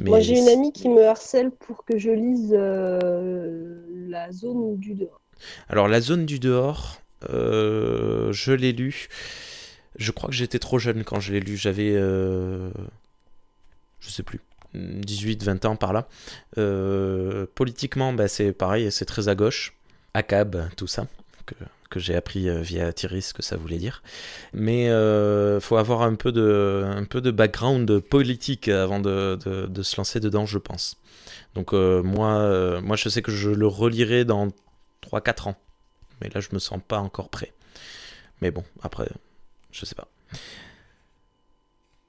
Moi, j'ai une amie qui me harcèle pour que je lise La Zone du Dehors. Alors, La Zone du Dehors, je l'ai lu. Je crois que j'étais trop jeune quand je l'ai lu. J'avais je sais plus, 18, hmm, 20 ans par là. Euh, politiquement, bah, c'est pareil, c'est très à gauche, ACAB, tout ça, que, j'ai appris euh, via Thierry ce que ça voulait dire. Mais euh, faut avoir un peu, de, un peu de background politique avant de, se lancer dedans, je pense. Donc moi, moi, je sais que je le relirai dans 3-4 ans. Mais là, je me sens pas encore prêt. Mais bon, après, je sais pas.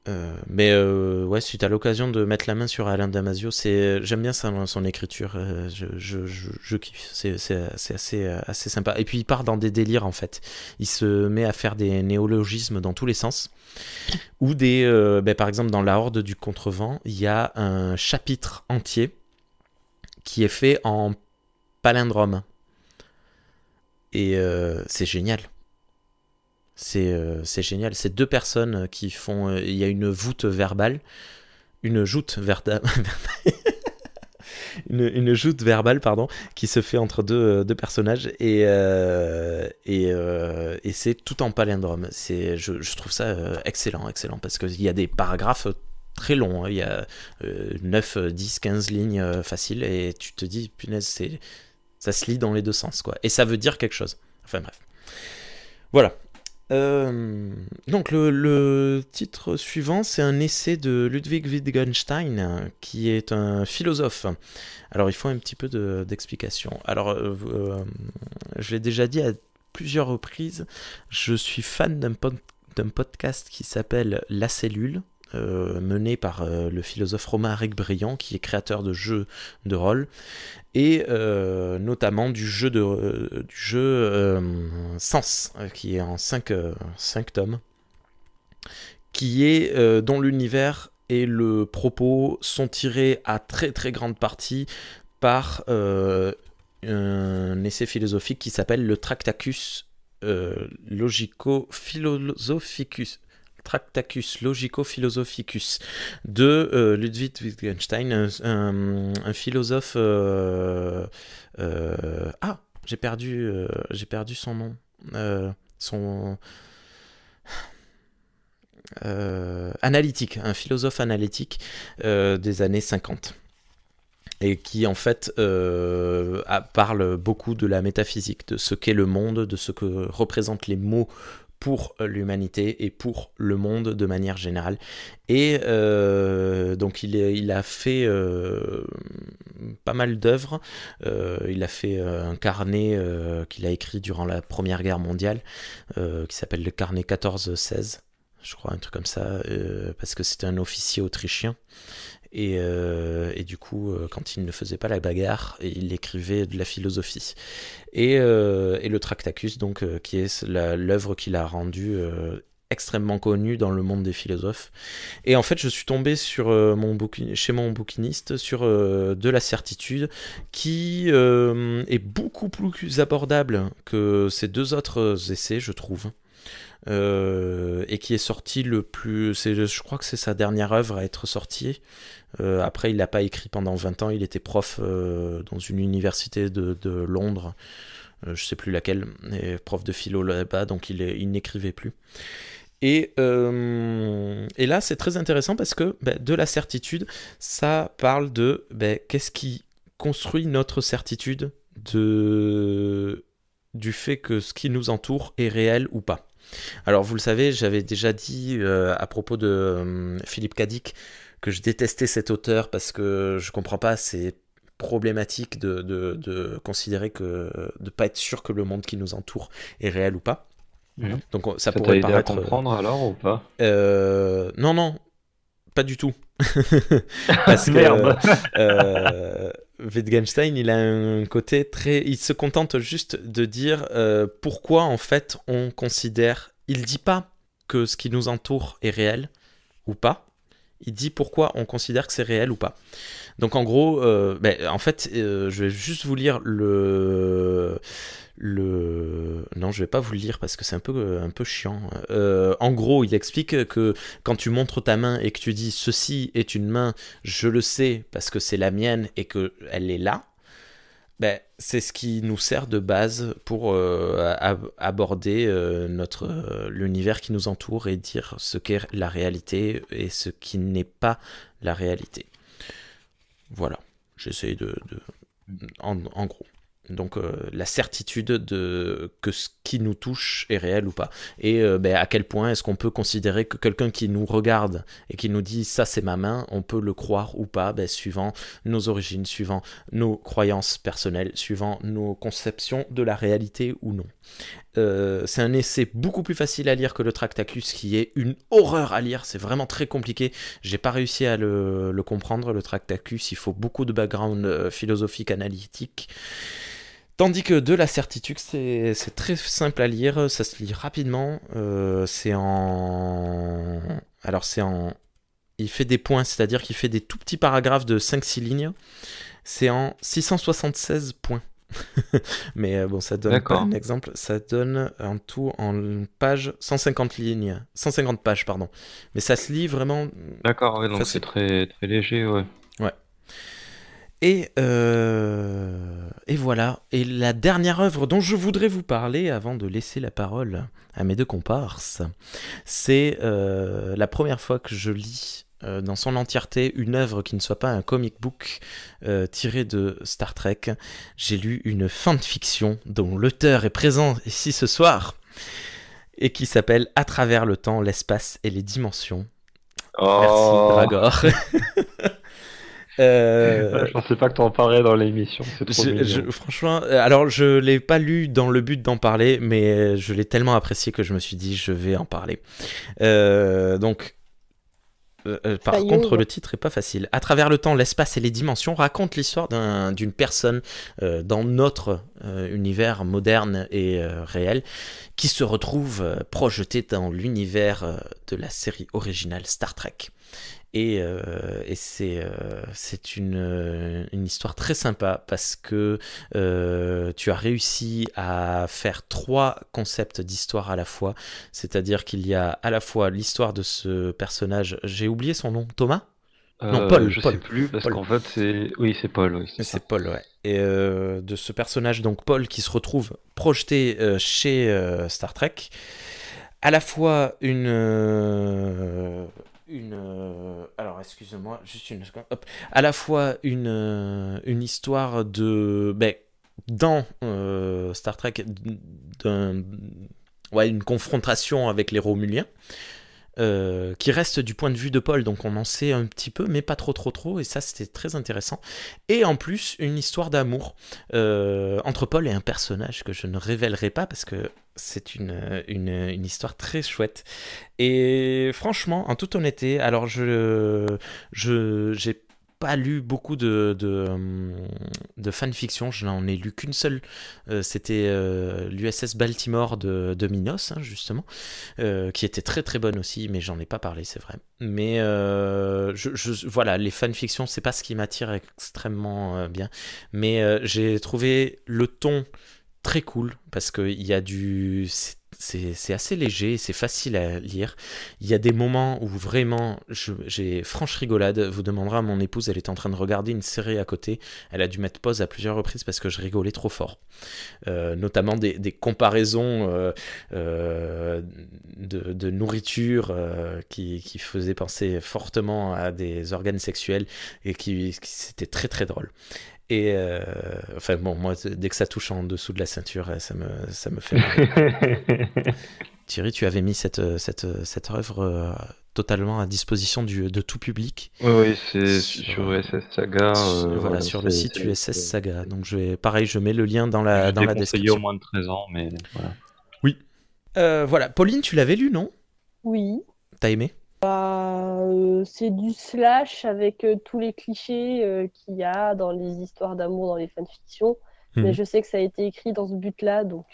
Euh, mais euh, ouais, si tu as l'occasion de mettre la main sur Alain Damasio, c'est euh, j'aime bien son écriture, je, kiffe, c'est assez, sympa. Et puis il part dans des délires en fait, il se met à faire des néologismes dans tous les sens, ou des, ben, par exemple dans La Horde du Contrevent, il y a un chapitre entier qui est fait en palindrome. Et c'est génial. Euh, c'est génial. C'est deux personnes euh, qui font. Euh, il y a une voûte verbale. Une joute verbale. une, joute verbale, pardon, qui se fait entre deux, personnages. Et, et, c'est tout en palindrome. Je, je trouve ça excellent, excellent. Parce qu'il y a des paragraphes très longs. Hein. Il y a 9, 10, 15 lignes faciles. Et tu te dis, punaise, ça se lit dans les deux sens. quoi. Et ça veut dire quelque chose. Enfin bref. Voilà, euh, donc le, titre suivant, c'est un essai de Ludwig Wittgenstein, qui est un philosophe. Alors il faut un petit peu d'explication. Alors euh, euh, je l'ai déjà dit à plusieurs reprises, je suis fan d'un podcast qui s'appelle La Cellule, euh, mené par euh, le philosophe Romain Eric Briand, qui est créateur de jeux de rôle, et euh, notamment du jeu, de, du jeu Sens, qui est en 5 tomes, qui est dont l'univers et le propos sont tirés à très très grande partie par un essai philosophique qui s'appelle le Tractacus logico-philosophicus Tractacus Logico-Philosophicus de euh, Ludwig Wittgenstein, un, philosophe. Euh, euh, ah, j'ai perdu, j'ai perdu son nom. son. analytique, un philosophe analytique des années 50 et qui en fait parle beaucoup de la métaphysique, de ce qu'est le monde, de ce que représentent les mots pour euh, l'humanité et pour le monde de manière générale. Et euh, donc il, a fait euh, pas mal d'œuvres. il a fait un carnet qu'il a écrit durant la Première Guerre mondiale, qui s'appelle le carnet 14-16 je crois, un truc comme ça, parce que c'était un officier autrichien euh, et, du coup, euh, quand il ne faisait pas la bagarre, il écrivait de la philosophie. Et, euh, le Tractacus, donc, qui est l'œuvre qu'il a rendu extrêmement connu dans le monde des philosophes. Et en fait, je suis tombé sur chez mon bouquiniste sur de la certitude qui est beaucoup plus abordable que ces deux autres essais, je trouve. Euh, et qui est sorti le plus. Je crois que c'est sa dernière œuvre à être sortie. Euh, après, il n'a pas écrit pendant 20 ans. Il était prof euh, dans une université de, Londres je sais plus laquelle, prof de philo là-bas, donc il, il n'écrivait plus. Et, là, c'est très intéressant parce que ben, de la certitude, ça parle de ben, qu'est-ce qui construit notre certitude de, du fait que ce qui nous entoure est réel ou pas. Alors, vous le savez, j'avais déjà dit euh, à propos de euh, Philippe Cadic que je détestais cet auteur parce que je ne comprends pas, c'est problématique de, de, de, considérer que euh, de pas être sûr que le monde qui nous entoure est réel ou pas. Mhm. Donc ça, pourrait paraître. comprendre alors ou pas Non non, pas du tout. Parce que euh, euh, Wittgenstein, il a un côté très. Il se contente juste de dire euh, pourquoi, en fait, on considère. Il dit pas que ce qui nous entoure est réel ou pas. Il dit pourquoi on considère que c'est réel ou pas. Donc, en gros, ben, en fait, je vais juste vous lire le le non je vais pas vous le lire parce que c'est un peu un peu chiant euh, en gros il explique que quand tu montres ta main et que tu dis ceci est une main je le sais parce que c'est la mienne et que elle est là ben, c'est ce qui nous sert de base pour euh, aborder euh, notre l'univers qui nous entoure et dire ce qu'est la réalité et ce qui n'est pas la réalité voilà j'essaie de, en gros donc euh, la certitude de que ce qui nous touche est réel ou pas. Et euh, ben, à quel point est-ce qu'on peut considérer que quelqu'un qui nous regarde et qui nous dit ça c'est ma main, on peut le croire ou pas, ben, suivant nos origines, suivant nos croyances personnelles, suivant nos conceptions de la réalité ou non. Euh, c'est un essai beaucoup plus facile à lire que le Tractacus qui est une horreur à lire, c'est vraiment très compliqué. J'ai pas réussi à le, le comprendre, le Tractacus, il faut beaucoup de background philosophique, analytique. Tandis que de la certitude, c'est très simple à lire, ça se lit rapidement. Euh, c'est en. Alors, c'est en. Il fait des points, c'est-à-dire qu'il fait des tout petits paragraphes de 5-6 lignes. C'est en 676 points. Mais euh, bon, ça donne un exemple. Ça donne en tout en page 150 lignes, 150 pages, pardon. Mais ça se lit vraiment. D'accord, donc c'est très, très léger, ouais. Ouais. Et, euh, et voilà. Et la dernière œuvre dont je voudrais vous parler avant de laisser la parole à mes deux comparses, c'est euh, la première fois que je lis euh, dans son entièreté une œuvre qui ne soit pas un comic book tiré de Star Trek. J'ai lu une fin de fiction dont l'auteur est présent ici ce soir et qui s'appelle À travers le temps, l'espace et les dimensions. Oh. Merci Dragor. Euh... Je pensais pas que tu en parlais dans l'émission. Franchement, euh, alors je l'ai pas lu dans le but d'en parler, mais euh, je l'ai tellement apprécié que je me suis dit je vais en parler. Euh, donc. par contre, le titre est pas facile. À travers le temps, l'espace et les dimensions raconte l'histoire d'une personne dans notre univers moderne et réel qui se retrouve projetée dans l'univers de la série originale Star Trek. Euh, et, c'est euh, une, euh, une, histoire très sympa parce que tu as réussi à faire trois concepts d'histoire à la fois. C'est-à-dire qu'il y a à la fois l'histoire de ce personnage, j'ai oublié son nom, Thomas non, Paul, je sais plus parce qu'en fait c'est oui c'est Paul c'est Paul ouais et de ce personnage donc Paul qui se retrouve projeté chez Star Trek à la fois une une. Euh, alors, excusez-moi, juste une seconde. À la fois une, euh, une histoire de. Ben, dans euh, Star Trek, d'un, ouais, une confrontation avec les Romuliens. qui reste du point de vue de Paul, donc on en sait un petit peu, mais pas trop trop trop, et ça c'était très intéressant. Et en plus, une histoire d'amour entre Paul et un personnage que je ne révélerai pas parce que c'est une, histoire très chouette. Et franchement, en toute honnêteté, alors je je j'ai pas lu beaucoup de, de, euh, fanfiction, je n'en ai lu qu'une seule, euh, c'était euh, l'USS Baltimore de, Minos, hein, justement, qui était très très bonne aussi, mais j'en ai pas parlé, c'est vrai. Mais je, voilà, les fanfictions, c'est pas ce qui m'attire extrêmement bien, mais j'ai trouvé le ton très cool parce que il y a du c'est assez léger, c'est facile à lire. Il y a des moments où vraiment, j'ai franche rigolade. Vous demandera à mon épouse, elle est en train de regarder une série à côté. Elle a dû mettre pause à plusieurs reprises parce que je rigolais trop fort. Euh, notamment des, des comparaisons euh, euh, de, de, nourriture qui, qui faisaient penser fortement à des organes sexuels et qui c'était très très drôle. Et euh, enfin bon, moi, dès que ça touche en dessous de la ceinture, ça me, ça me fait Thierry, tu avais mis cette, cette, cette œuvre euh, totalement à disposition du, de tout public. Oui, oui c'est sur, USS Saga. Sur, euh, voilà, sur le site USS Saga. Donc je vais, pareil, je mets le lien dans la, dans la description. au moins de 13 ans, mais voilà. Oui. voilà, Pauline, tu l'avais lu, non Oui. T'as aimé bah, euh, c'est du slash avec euh, tous les clichés euh, qu'il y a dans les histoires d'amour, dans les fanfictions. Mhm. Mais je sais que ça a été écrit dans ce but-là, donc.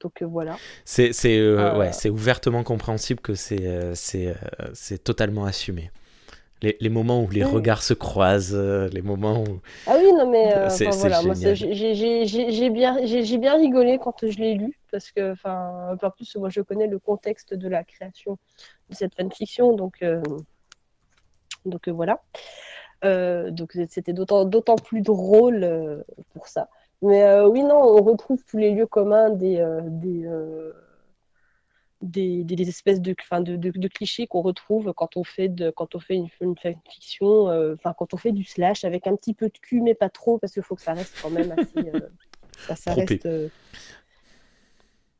Donc voilà. C'est ouvertement compréhensible que c'est totalement assumé. Les, moments où les mm. regards se croisent, les moments où. Ah oui, non mais. Enfin, voilà, j'ai bien, bien, rigolé quand je l'ai lu parce que, enfin, en plus, moi je connais le contexte de la création de cette fanfiction, donc, euh, donc euh, voilà. Euh, donc c'était d'autant plus drôle pour ça. Mais oui, non, on retrouve tous les lieux communs des, des, espèces de, de, clichés qu'on retrouve quand on fait, de, quand on fait une, fanfiction, enfin, quand on fait du slash avec un petit peu de cul, mais pas trop, parce qu'il faut que ça reste quand même assez. ça reste,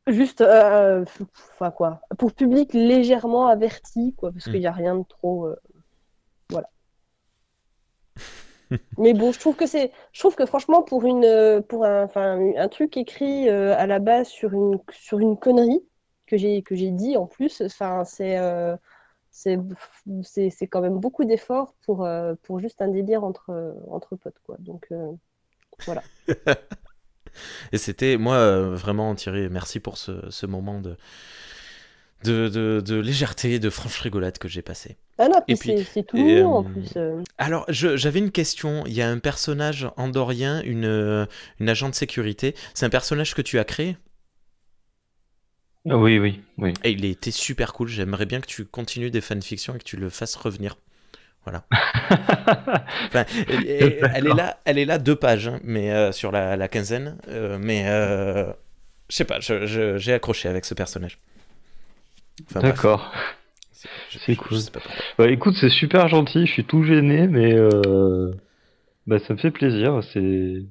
juste, euh, enfin quoi, pour public légèrement averti, quoi, parce qu'il n'y a rien de trop, euh, voilà. Mais bon, je trouve que c'est, je trouve que franchement pour une, euh, pour un, enfin, un truc écrit à la base sur une, sur une connerie que j'ai, que j'ai dit en plus, enfin c'est c'est quand même beaucoup d'efforts pour, pour juste un délire entre, entre potes. Quoi. Donc voilà. Et c'était, moi, euh, vraiment, Thierry, merci pour ce, moment de, de, de, légèreté, de franche rigolade que j'ai passé. Ah non, c'est tout en euh, plus. Euh. Alors j'avais une question. Il y a un personnage andorien, une, une agent de sécurité. C'est un personnage que tu as créé Oui, oui, oui. Et il était super cool. J'aimerais bien que tu continues des fanfictions et que tu le fasses revenir. Voilà. elle, est là, elle est là deux pages, hein, mais euh, sur la, quinzaine. Euh, mais euh, je sais pas, j'ai accroché avec ce personnage. D'accord. C'est cool. Bah, écoute, c'est super gentil. Je suis tout gêné, mais bah, ça me fait plaisir. C'est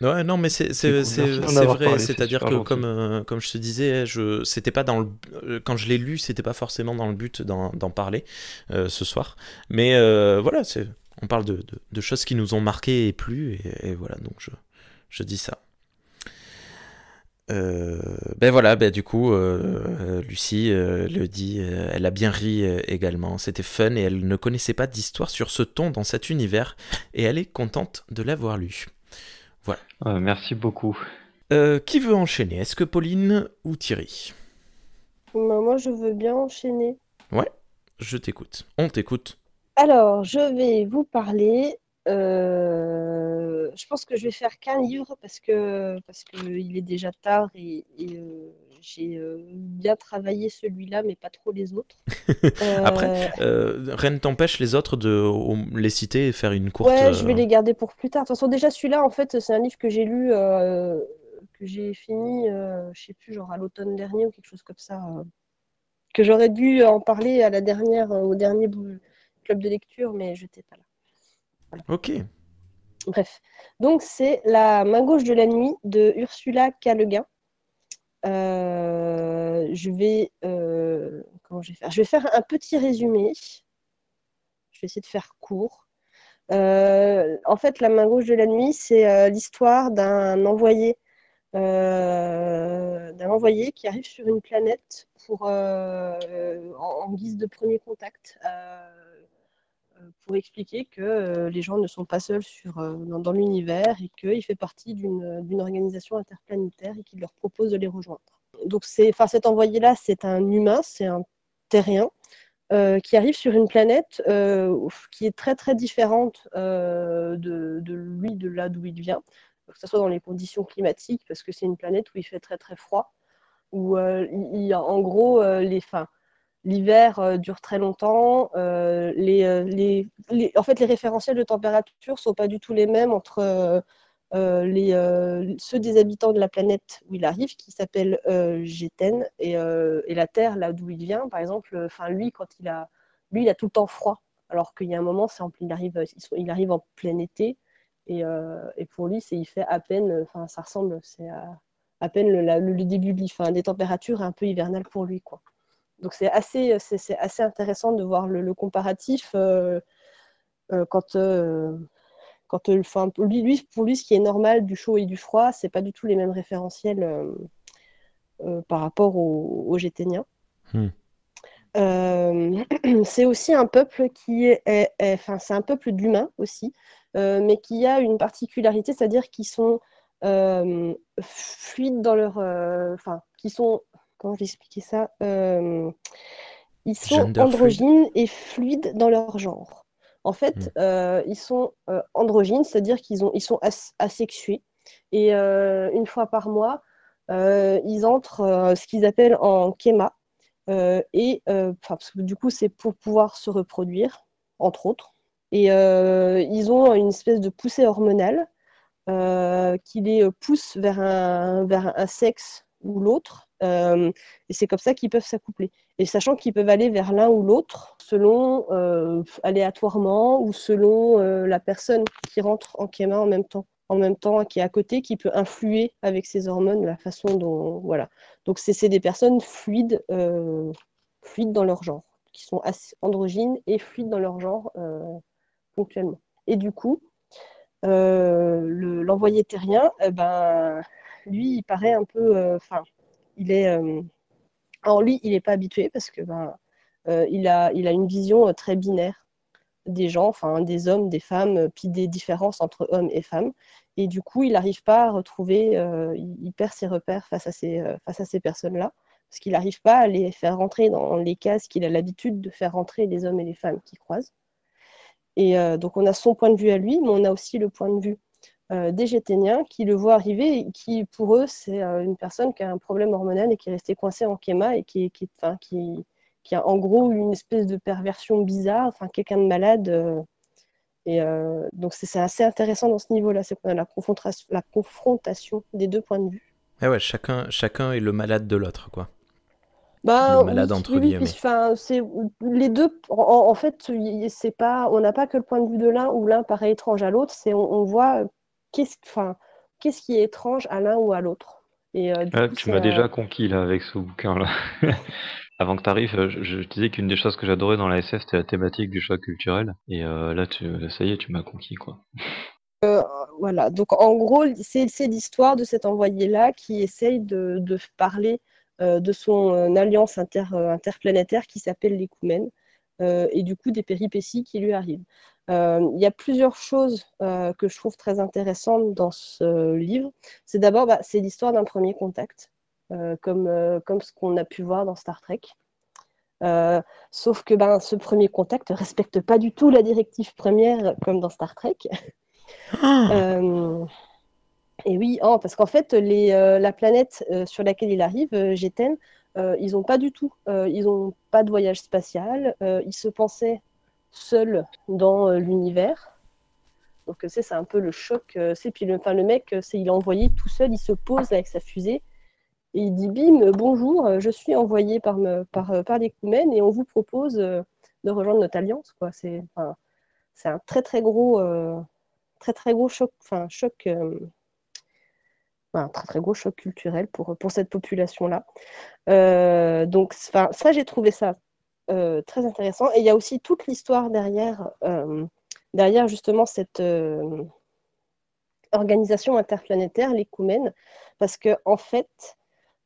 Ouais, non, mais c'est vrai. C'est-à-dire que, comme, euh, comme je te disais, je, pas dans le, euh, quand je l'ai lu, c'était pas forcément dans le but d'en parler euh, ce soir. Mais voilà, voilà, on parle de, choses qui nous ont marqué et plu, et, voilà, donc je, je dis ça. ben voilà, ben du coup, Lucie le dit, elle a bien ri également. C'était fun et elle ne connaissait pas d'histoire sur ce ton dans cet univers et elle est contente de l'avoir lu. Voilà. Euh, merci beaucoup. Euh, qui veut enchaîner Est-ce que Pauline ou Thierry bah, Moi, je veux bien enchaîner. Ouais, je t'écoute. On t'écoute. Alors, je vais vous parler. Euh, je pense que je vais faire qu'un livre parce que parce qu'il est déjà tard et j'ai euh, bien travaillé celui-là, mais pas trop les autres. Après, euh, euh, rien ne t'empêche les autres de les citer et faire une courte. Ouais, je vais les garder pour plus tard. De toute façon, déjà celui-là, en fait, c'est un livre que j'ai lu que j'ai fini, euh, je sais plus, genre à l'automne dernier ou quelque chose comme ça, que j'aurais dû en parler à la dernière, au dernier club de lecture, mais je n'étais pas là. Ok. Bref, donc c'est La main gauche de la nuit de Ursula K. Le Guin. Euh, je vais euh, comment je vais faire Je vais faire un petit résumé. Je vais essayer de faire court. Euh, en fait, la main gauche de la nuit, c'est l'histoire d'un envoyé, d'un envoyé qui arrive sur une planète pour en, en, guise de premier contact pour expliquer que euh, les gens ne sont pas seuls sur, euh, dans, l'univers et qu'il fait partie euh, d'une organisation interplanétaire et qu'il leur propose de les rejoindre. Donc cet envoyé-là, c'est un humain, c'est un terrien. qui arrive sur une planète qui est très très différente de, de, lui, de là d'où il vient, que ce soit dans les conditions climatiques, parce que c'est une planète où il fait très très froid, où il y a en gros les fins. L'hiver euh, dure très longtemps. Euh, euh, les, en fait, les référentiels de température ne sont pas du tout les mêmes entre les, ceux des habitants de la planète où il arrive, qui s'appelle Géthène, et, la Terre, là d'où il vient. Par exemple, lui, quand il a, lui, il a tout le temps froid, alors qu'il y a un moment, en, il, arrive, il arrive en plein été. Et, pour lui, il fait à peine, enfin, ça ressemble, c'est à, peine le, début de des températures un peu hivernales pour lui, quoi donc c'est assez, assez intéressant de voir le, comparatif euh, euh, quand, euh, euh lui, lui, pour lui, ce qui est normal du chaud et du froid, c'est pas du tout les mêmes référentiels par rapport aux au hmm. c'est aussi un peuple qui est, enfin, c'est un peuple d'humains aussi, mais qui a une particularité, c'est-à-dire qu'ils sont fluides dans leur, enfin, qui sont comment je ça euh, Ils sont androgynes et fluides dans leur genre. En fait, hmm. euh, ils sont euh, androgynes, c'est-à-dire qu'ils sont asexués. Et une fois par mois, ils entrent ce qu'ils appellent en kéma. et du coup, c'est pour pouvoir se reproduire, entre autres. Et ils ont une espèce de poussée hormonale qui les pousse vers un sexe ou l'autre. Euh, et c'est comme ça qu'ils peuvent s'accoupler. Et sachant qu'ils peuvent aller vers l'un ou l'autre, selon euh, aléatoirement ou selon euh, la personne qui rentre en kéma en même temps en même temps qui est à côté, qui peut influer avec ses hormones la façon dont... Voilà. Donc c'est des personnes fluides, fluides dans leur genre, qui sont androgynes et fluides dans leur genre ponctuellement. Et du coup, l'envoyé terrien, eh ben, lui, il paraît un peu... Enfin, il est en euh, lui, il n'est pas habitué parce que ben, euh, il, a, il a une vision euh, très binaire des gens, enfin des hommes, des femmes, puis des différences entre hommes et femmes. Et du coup, il n'arrive pas à retrouver, il perd ses repères face à ces, face à ces personnes-là, parce qu'il n'arrive pas à les faire rentrer dans les cases qu'il a l'habitude de faire rentrer les hommes et les femmes qu'il croise. Et donc, on a son point de vue à lui, mais on a aussi le point de vue euh, des géténiens qui le voient arriver et qui, pour eux, c'est euh, une personne qui a un problème hormonal et qui est restée coincée en kéma et qui, qui, enfin, qui, qui a en gros une espèce de perversion bizarre, enfin, quelqu'un de malade. Euh, et donc, c'est assez intéressant dans ce niveau-là, c'est qu'on a la confrontation, la confrontation des deux points de vue. Ah ouais, chacun, chacun est le malade de l'autre, quoi. Bah, le malade entre guillemets. les deux. En, fait, c'est pas. On n'a pas que le point de vue de l'un où l'un paraît étrange à l'autre. C'est on, on, voit qu'est-ce qui est étrange à l'un ou à l'autre et, euh, Tu m'as déjà euh, conquis là, avec ce bouquin-là. Avant que tu arrives, euh, je, disais qu'une des choses que j'adorais dans la SF, c'était la thématique du choix culturel. Et là, ça y est, tu m'as conquis. quoi. voilà, donc en gros, c'est l'histoire de cet envoyé-là qui essaye de, parler de son alliance interplanétaire qui s'appelle les et du coup des péripéties qui lui arrivent. Euh, il y a plusieurs choses euh, que je trouve très intéressantes dans ce livre. C'est d'abord, bah, c'est l'histoire d'un premier contact, euh, comme, comme ce qu'on a pu voir dans Star Trek. sauf que ben, ce premier contact ne respecte pas du tout la directive première comme dans Star Trek. Ah. et oui, oh, parce qu'en fait, les, la planète sur laquelle il arrive, GTN, ils n'ont pas du tout, ils n'ont pas de voyage spatial, ils se pensaient seul dans euh, l'univers. Donc euh, c'est un peu le choc. C'est euh, puis le, le mec, c'est il est envoyé tout seul, il se pose avec sa fusée et il dit bim bonjour, je suis envoyé par me, par les Koumen et on vous propose de rejoindre notre alliance C'est un très très gros très très gros choc enfin choc un très très gros choc culturel pour, pour cette population-là. donc ça, j'ai trouvé ça euh, très intéressant. Et il y a aussi toute l'histoire derrière, euh, derrière justement cette euh, organisation interplanétaire, l'écoumène, parce que en fait,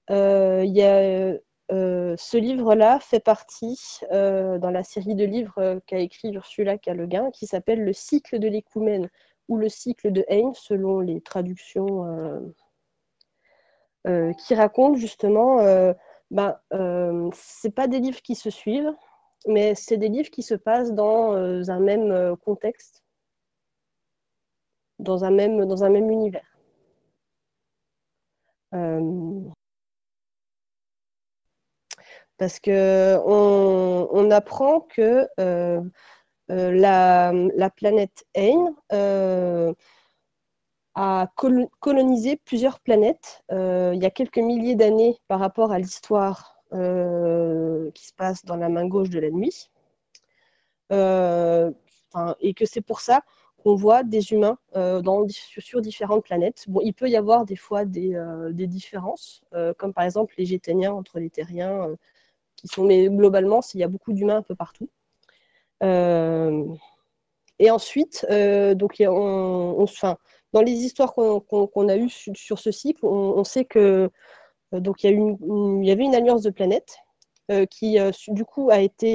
il y ce livre-là fait partie dans la série de livres qu'a écrit Ursula K. Le qui s'appelle Le cycle de l'écoumène ou le cycle de Hain, selon les traductions, qui raconte justement ce bah, euh, pas des livres qui se suivent, mais c'est des livres qui se passent dans euh, un même euh, contexte, dans un même, dans un même univers. Euh, parce que on, apprend que la, la, planète Ain a colonisé plusieurs planètes euh, il y a quelques milliers d'années par rapport à l'histoire euh, qui se passe dans la main gauche de la nuit. Euh, et que c'est pour ça qu'on voit des humains sur différentes planètes. Bon, il peut y avoir des fois des, différences, comme par exemple les Géteniens entre les Terriens, qui sont, mais globalement, il y a beaucoup d'humains un peu partout. Et ensuite, donc, on, on, dans les histoires qu'on a eues sur, ce cycle, on, sait que euh, donc il y, avait une alliance de planètes euh, qui euh, du coup a été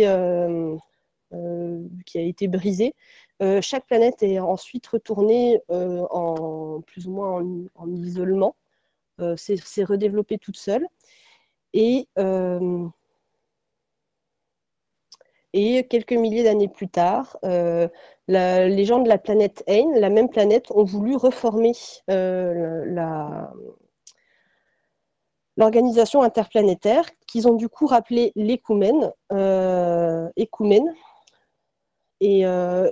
qui a été brisée. chaque planète est ensuite retournée en plus ou moins en, isolement, s'est redéveloppé toute seule. Et et quelques milliers d'années plus tard, euh, les gens de la planète Ain, la même planète, ont voulu reformer euh, l'organisation interplanétaire qu'ils ont du coup rappelé l'Écoumène, euh,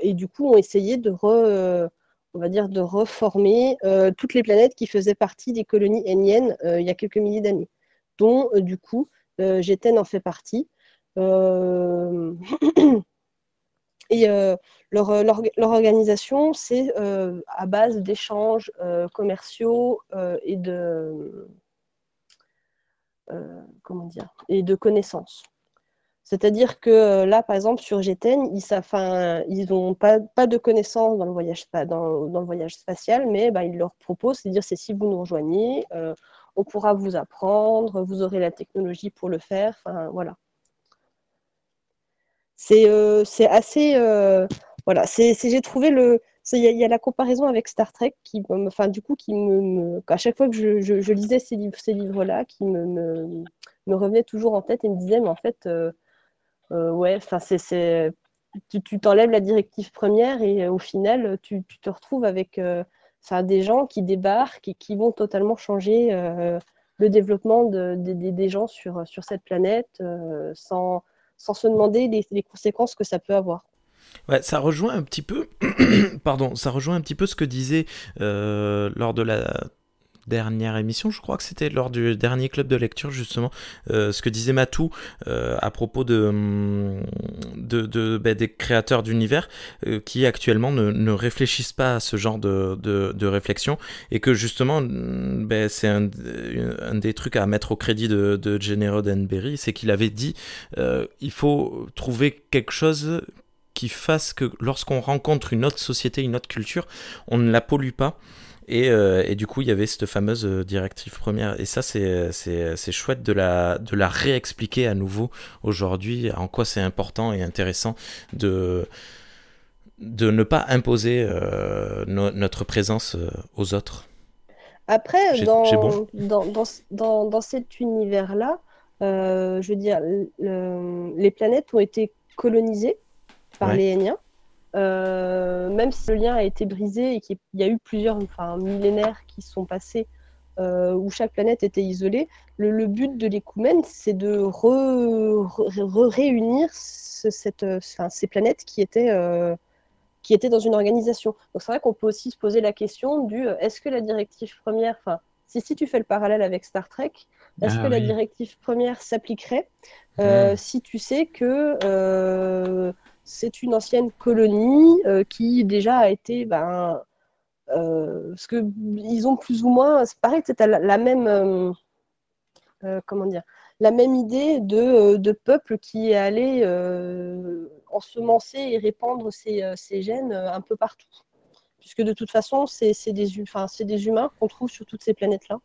et, du coup ont essayé de, on va dire de reformer toutes les planètes qui faisaient partie des colonies ainiennes il y a quelques milliers d'années, dont du coup j'étais en fait partie. Euh, et euh, euh, leur, organisation, c'est à base d'échanges commerciaux et de comment dire et de connaissances. C'est-à-dire que là, par exemple, sur GTN, ils n'ont pas, de connaissances dans le voyage, spatial, mais bah, ils leur proposent, cest dire c'est si vous nous rejoignez, on pourra vous apprendre, vous aurez la technologie pour le faire, voilà. Euh, c'est assez. Euh, voilà, j'ai trouvé le. Il y, a la comparaison avec Star Trek qui, euh, enfin, du coup, qui me, à chaque fois que je, lisais ces, livres, ces livres-là, qui me, me, revenait toujours en tête et me disait, mais en fait, ouais, c'est tu t'enlèves la directive première et au final, tu, te retrouves avec ça, des gens qui débarquent et qui vont totalement changer le développement des gens sur, sur cette planète sans, sans se demander les, conséquences que ça peut avoir. Ouais, ça rejoint un petit peu, pardon, ça rejoint un petit peu ce que disait euh, lors de la dernière émission, je crois que c'était lors du dernier club de lecture justement, euh, ce que disait Matou euh, à propos de, mm, de, bah, des créateurs d'univers euh, qui actuellement ne, réfléchissent pas à ce genre de, réflexion et que justement mm, bah, c'est un, des trucs à mettre au crédit de, de Gennaro Denberry, c'est qu'il avait dit il faut trouver quelque chose qui fasse que lorsqu'on rencontre une autre société, une autre culture, on ne la pollue pas euh, et, du coup, il y avait cette fameuse euh, directive première. Et ça, c'est chouette de la, de la réexpliquer à nouveau aujourd'hui, en quoi c'est important et intéressant de, de ne pas imposer euh, notre présence aux autres. Après, dans, dans, dans, dans, cet univers-là, je veux dire, les planètes ont été colonisées par les Héniens. Euh, même si le lien a été brisé et qu'il y a eu plusieurs enfin, millénaires qui sont passés euh, où chaque planète était isolée, le, but de l'écoumène, c'est de re, réunir cette, euh, ces planètes qui étaient, qui dans une organisation. Donc c'est vrai qu'on peut aussi se poser la question du est-ce que la directive première, enfin, si, si tu fais le parallèle avec Star Trek, est-ce ah que la directive première s'appliquerait ah. si tu sais que c'est une ancienne colonie euh, qui déjà a été, ben, parce euh, que ils ont plus ou moins, c'est pareil, c'est la, même, euh, comment dire, la même idée de, peuple qui est allé ensemencer et répandre ses, gènes un peu partout, puisque de toute façon, c'est des humains qu'on trouve sur toutes ces planètes là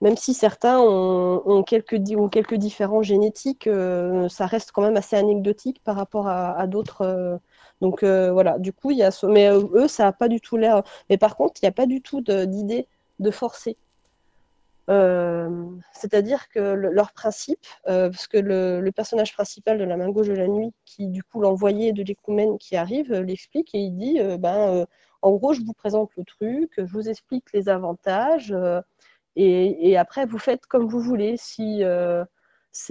même si certains ont, quelques, différences différents génétiques, euh, ça reste quand même assez anecdotique par rapport à, d'autres. Euh, donc euh, voilà, du coup, il y a mais eux, ça n'a pas du tout l'air. Mais par contre, il n'y a pas du tout d'idée de, forcer. C'est-à-dire que leur principe, parce que le, personnage principal de la main gauche de la nuit, qui du coup l'envoyé de l'écoumène qui arrive, l'explique et il dit, ben, en gros, je vous présente le truc, je vous explique les avantages, et, après, vous faites comme vous voulez. Si, euh,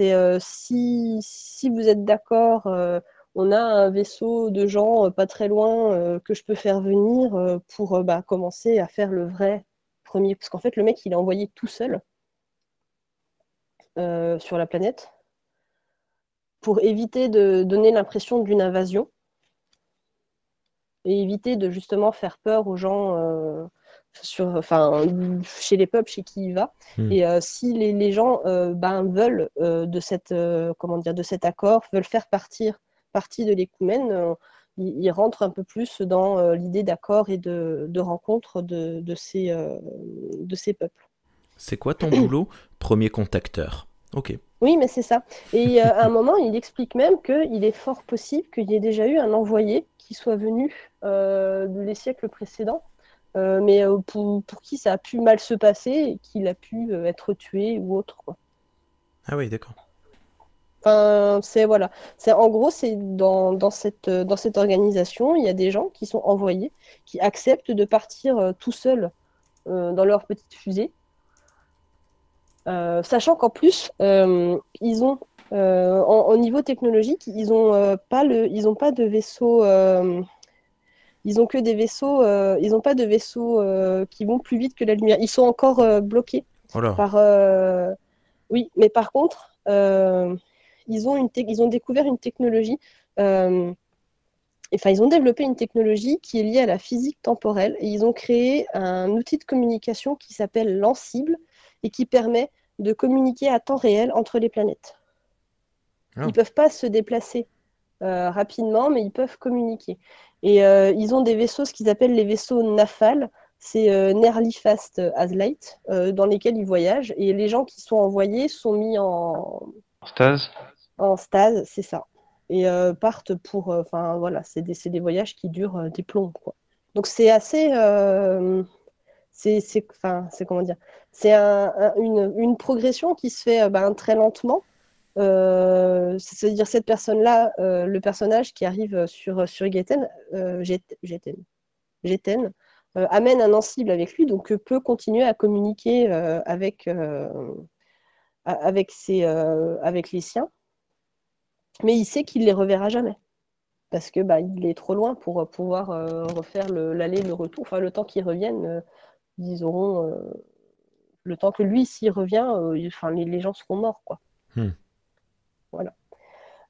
euh si, vous êtes d'accord, euh, on a un vaisseau de gens euh, pas très loin que je peux faire venir pour bah, commencer à faire le vrai premier. Parce qu'en fait, le mec, il est envoyé tout seul sur la planète pour éviter de donner l'impression d'une invasion et éviter de justement faire peur aux gens sur, enfin, chez les peuples chez qui il va. Hmm. Et euh, si les, gens euh, ben, veulent euh, de, cette, comment dire, de cet accord, veulent faire partir, partie de l'écoumène, ils, rentrent un peu plus dans l'idée d'accord et de, rencontre de, ces, de ces peuples. C'est quoi ton boulot Premier contacteur. Ok. Oui, mais c'est ça. Et à un moment, il explique même qu'il est fort possible qu'il y ait déjà eu un envoyé qui soit venu les siècles précédents euh, mais euh, pour, qui ça a pu mal se passer et qu'il a pu euh, être tué ou autre. Ah oui, d'accord. c'est voilà. C'est en gros, c'est dans, cette dans cette organisation, il y a des gens qui sont envoyés, qui acceptent de partir tout seuls dans leur petite fusée, sachant qu'en plus, ils ont niveau technologique, ils ont pas le, ils ont pas de vaisseau ils n'ont que des vaisseaux, euh, ils n'ont pas de vaisseaux euh, qui vont plus vite que la lumière. Ils sont encore euh, bloqués. Oh par, oui, mais par contre, ils, ont ils ont découvert une technologie, enfin, ils ont développé une technologie qui est liée à la physique temporelle et ils ont créé un outil de communication qui s'appelle l'ensible et qui permet de communiquer à temps réel entre les planètes. Oh. Ils ne peuvent pas se déplacer euh, rapidement, mais ils peuvent communiquer. Et euh, ils ont des vaisseaux, ce qu'ils appellent les vaisseaux Nafal c'est euh, Nearly Fast as Light, dans lesquels ils voyagent. Et les gens qui sont envoyés sont mis en stase. En stase, c'est ça. Et partent pour. Enfin voilà, c'est des, voyages qui durent des plombs. Quoi. Donc c'est assez c'est enfin, comment dire c'est une, progression qui se fait ben, très lentement c'est-à-dire euh, cette personne-là, euh, le personnage qui arrive sur, sur Geten, euh, amène un ancible avec lui, donc peut continuer à communiquer avec, avec, ses, avec les siens, mais il sait qu'il ne les reverra jamais. Parce que bah, il est trop loin pour pouvoir refaire l'aller, le, le, retour. Enfin, le temps qu'ils reviennent, ils auront le temps que lui, s'il revient, enfin, les, gens seront morts, quoi. Hmm. Voilà.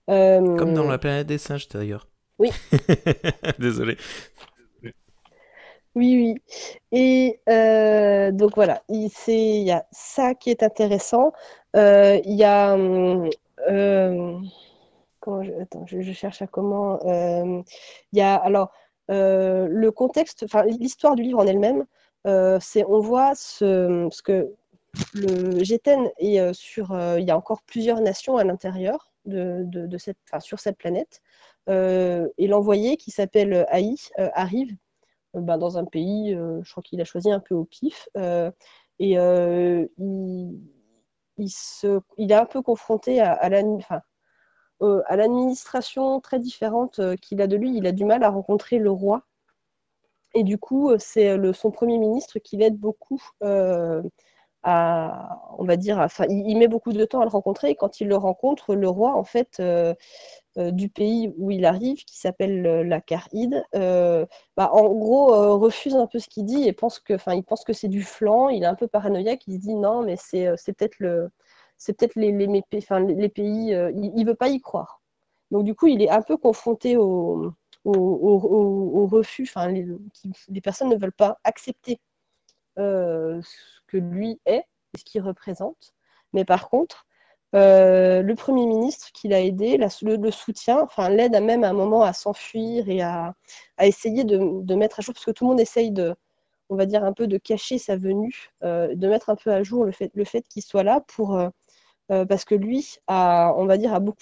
Comme dans euh, la planète des singes d'ailleurs. Oui. Désolé. Oui, oui. Et euh, donc voilà, il y a ça qui est intéressant. Euh, il y a. Comment je, attends, je, cherche à comment. il y a alors le contexte, enfin l'histoire du livre en elle-même. c'est on voit ce, ce que le GTN est euh, sur, euh, il y a encore plusieurs nations à l'intérieur de, cette, enfin, sur cette planète. Euh, et l'envoyé qui s'appelle Haï, arrive bah, dans un pays, je crois qu'il a choisi un peu au pif, et il, se, il est un peu confronté à, à l'administration très différente qu'il a de lui. Il a du mal à rencontrer le roi. Et du coup, c'est son premier ministre qui l'aide beaucoup on va dire, enfin, il, met beaucoup de temps à le rencontrer. Et quand il le rencontre, le roi, en fait, euh, euh, du pays où il arrive, qui s'appelle euh, la Caride, bah, en gros, refuse un peu ce qu'il dit et pense que, enfin, il pense que c'est du flanc. Il est un peu paranoïaque. Il dit non, mais c'est, peut-être le, c'est peut-être les, les, pays. il, ne veut pas y croire. Donc du coup, il est un peu confronté au, refus. Enfin, les personnes ne veulent pas accepter euh, ce que lui est et ce qu'il représente. Mais par contre, euh, le Premier ministre qui l'a aidé, la, le, soutien, enfin l'aide à même à un moment à s'enfuir et à, essayer de, mettre à jour, parce que tout le monde essaye de, on va dire, un peu de cacher sa venue, euh, de mettre un peu à jour le fait, le fait qu'il soit là pour. parce que lui, a, on va dire, a beaucoup.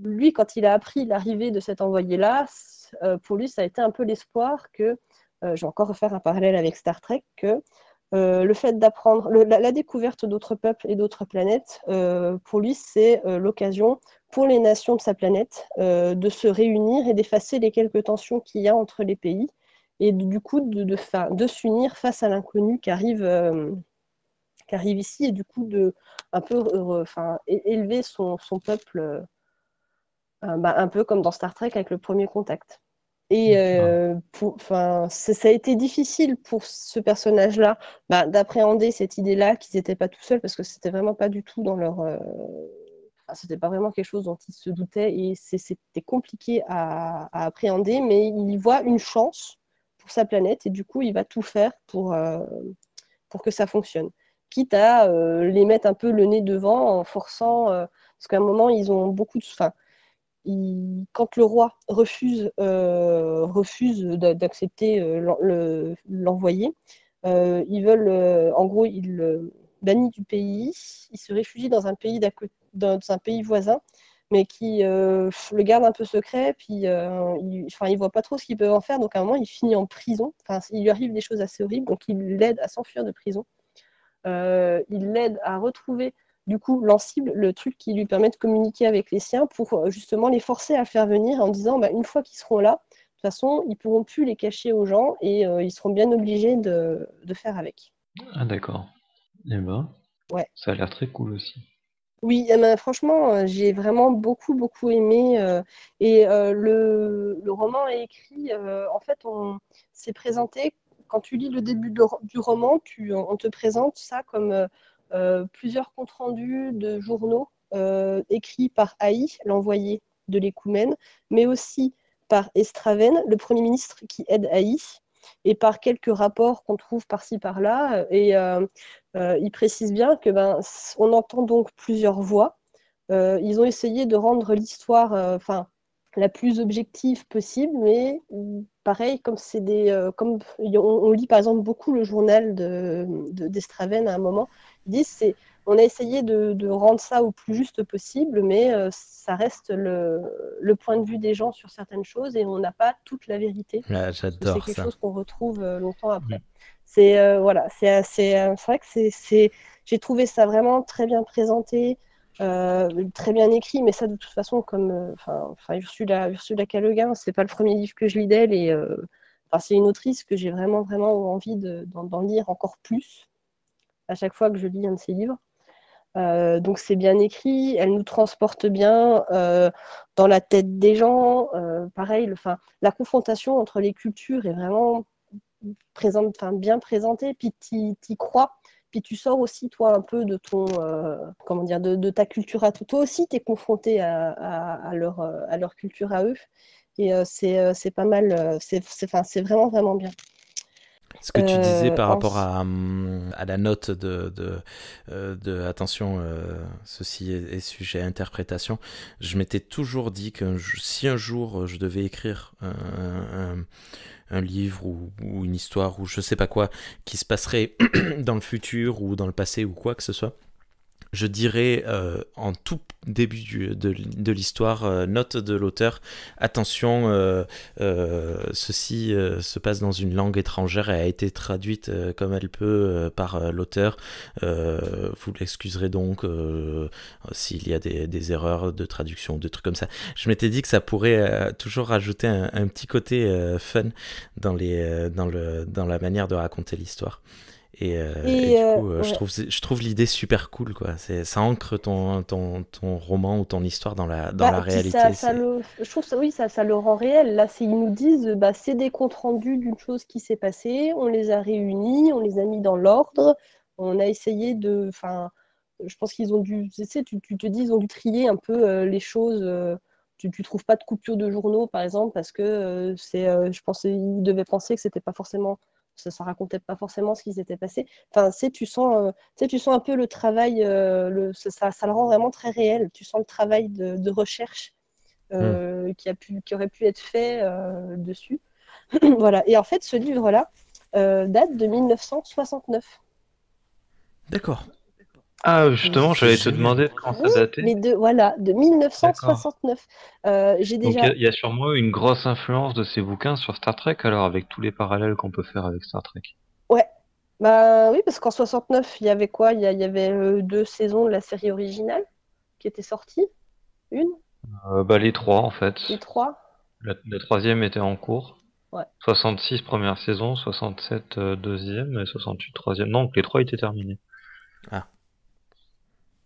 lui, quand il a appris l'arrivée de cet envoyé-là, pour lui, ça a été un peu l'espoir que euh, je vais encore refaire un parallèle avec Star Trek, que euh, le fait d'apprendre, la, découverte d'autres peuples et d'autres planètes, euh, pour lui, c'est l'occasion pour les nations de sa planète de se réunir et d'effacer les quelques tensions qu'il y a entre les pays et du coup de, de, s'unir face à l'inconnu qui arrive. ici et du coup de un peu enfin élever son, son peuple bah, un peu comme dans Star Trek avec le premier contact. Et euh, ça, a été difficile pour ce personnage-là bah, d'appréhender cette idée-là qu'ils n'étaient pas tout seuls parce que c'était vraiment pas du tout dans leur. Euh, c'était pas vraiment quelque chose dont ils se doutaient et c'était compliqué à, appréhender, mais il y voit une chance pour sa planète et du coup il va tout faire pour, euh, pour que ça fonctionne. Quitte à euh, les mettre un peu le nez devant en forçant. parce qu'à un moment ils ont beaucoup de quand le roi refuse, euh, refuse d'accepter euh, l'envoyé, euh, ils veulent, en gros, il le du pays, Il se réfugie dans un pays, dans un pays voisin mais qui le garde un peu secret, puis il, enfin, voit pas trop ce qu'ils peuvent en faire, donc à un moment il finit en prison, enfin, il lui arrive des choses assez horribles, donc il l'aide à s'enfuir de prison, il l'aide à retrouver du coup, l'ancible, le truc qui lui permet de communiquer avec les siens pour euh, justement les forcer à faire venir en disant, bah, une fois qu'ils seront là, de toute façon, ils ne pourront plus les cacher aux gens et euh, ils seront bien obligés de, faire avec. Ah d'accord. Eh ben, ouais. ça a l'air très cool aussi. Oui, mais eh ben, franchement, euh, j'ai vraiment beaucoup, beaucoup aimé. et le, roman est écrit, en fait, on s'est présenté, quand tu lis le début du roman, tu, on te présente ça comme euh, plusieurs comptes rendus de journaux euh, écrits par Haï, l'envoyé de l'écoumène, mais aussi par Estraven, le Premier ministre qui aide Haï, et par quelques rapports qu'on trouve par-ci par-là. Et euh, il précise bien que ben, on entend donc plusieurs voix. ils ont essayé de rendre l'histoire, enfin, la plus objective possible, mais pareil, comme c'est des, euh, comme on, lit par exemple beaucoup le journal de, d'Estraven à un moment, ils disent c'est, on a essayé de, rendre ça au plus juste possible, mais euh, ça reste le, point de vue des gens sur certaines choses et on n'a pas toute la vérité. Ah, c'est quelque chose qu'on retrouve euh, longtemps après. C'est voilà, c'est, c'est, vrai que c'est, j'ai trouvé ça vraiment très bien présenté. Euh, très bien écrit, mais ça de toute façon, comme euh, enfin Ursula, Ursula la c'est pas le premier livre que je lis d'elle, et euh, c'est une autrice que j'ai vraiment, vraiment envie d'en lire encore plus à chaque fois que je lis un de ses livres. donc c'est bien écrit, elle nous transporte bien dans la tête des gens. pareil, enfin la confrontation entre les cultures est vraiment présente, bien présentée, puis y crois puis tu sors aussi, toi, un peu de ton, euh, comment dire, de, ta culture à toi. Toi aussi, tu es confronté euh, à, leur, culture à eux. Et euh, c'est pas mal, c'est vraiment, vraiment bien. Ce que tu disais euh, par rapport à, hum, à, la note de, de, euh, de attention, euh, ceci est, sujet à interprétation, je m'étais toujours dit que si un jour je devais écrire un, un, livre ou, ou, une histoire ou je sais pas quoi qui se passerait dans le futur ou dans le passé ou quoi que ce soit, je dirais euh, en tout début de, l'histoire, euh, note de l'auteur, attention, euh, ceci se passe dans une langue étrangère et a été traduite comme elle peut par l'auteur. vous l'excuserez donc s'il y a des, erreurs de traduction, ou de trucs comme ça. Je m'étais dit que ça pourrait toujours rajouter un, petit côté fun dans la manière de raconter l'histoire. Euh, et, du euh, coup, euh, je trouve, je trouve l'idée super cool, quoi. Ça ancre ton, ton, ton, roman ou ton histoire dans la, dans bah, la réalité. je trouve ça, oui, ça, ça le rend réel. Là, ils nous disent, bah, c'est des comptes rendus d'une chose qui s'est passée, on les a réunis, on les a mis dans l'ordre, on a essayé de... Enfin, je pense qu'ils ont dû... Tu, tu, te dis, ils ont dû trier un peu les choses tu ne trouves pas de coupure de journaux, par exemple, parce que c'est, je pensais, ils devaient penser que c'était pas forcément ça, ça racontait pas forcément ce qui s'était passé. Enfin, tu sens, euh, tu sens un peu le travail, euh, ça, le rend vraiment très réel. Tu sens le travail de, recherche euh, hmm. qui a pu, qui aurait pu être fait dessus. voilà. Et en fait, ce livre-là date de 1969. D'accord. Ah, justement, j'allais te demander quand ça datait. mais voilà, de 1969. Euh, j'ai déjà... Il y, a sûrement une grosse influence de ces bouquins sur Star Trek, alors, avec tous les parallèles qu'on peut faire avec Star Trek. Ouais. Bah oui, parce qu'en 69, il y avait quoi Il y, avait euh, deux saisons de la série originale qui étaient sorties Une euh, Bah les trois, en fait. Les trois la, troisième était en cours. Ouais. 66 première saison, 67 deuxième et 68 troisième. Non, donc les trois étaient terminés. Ah.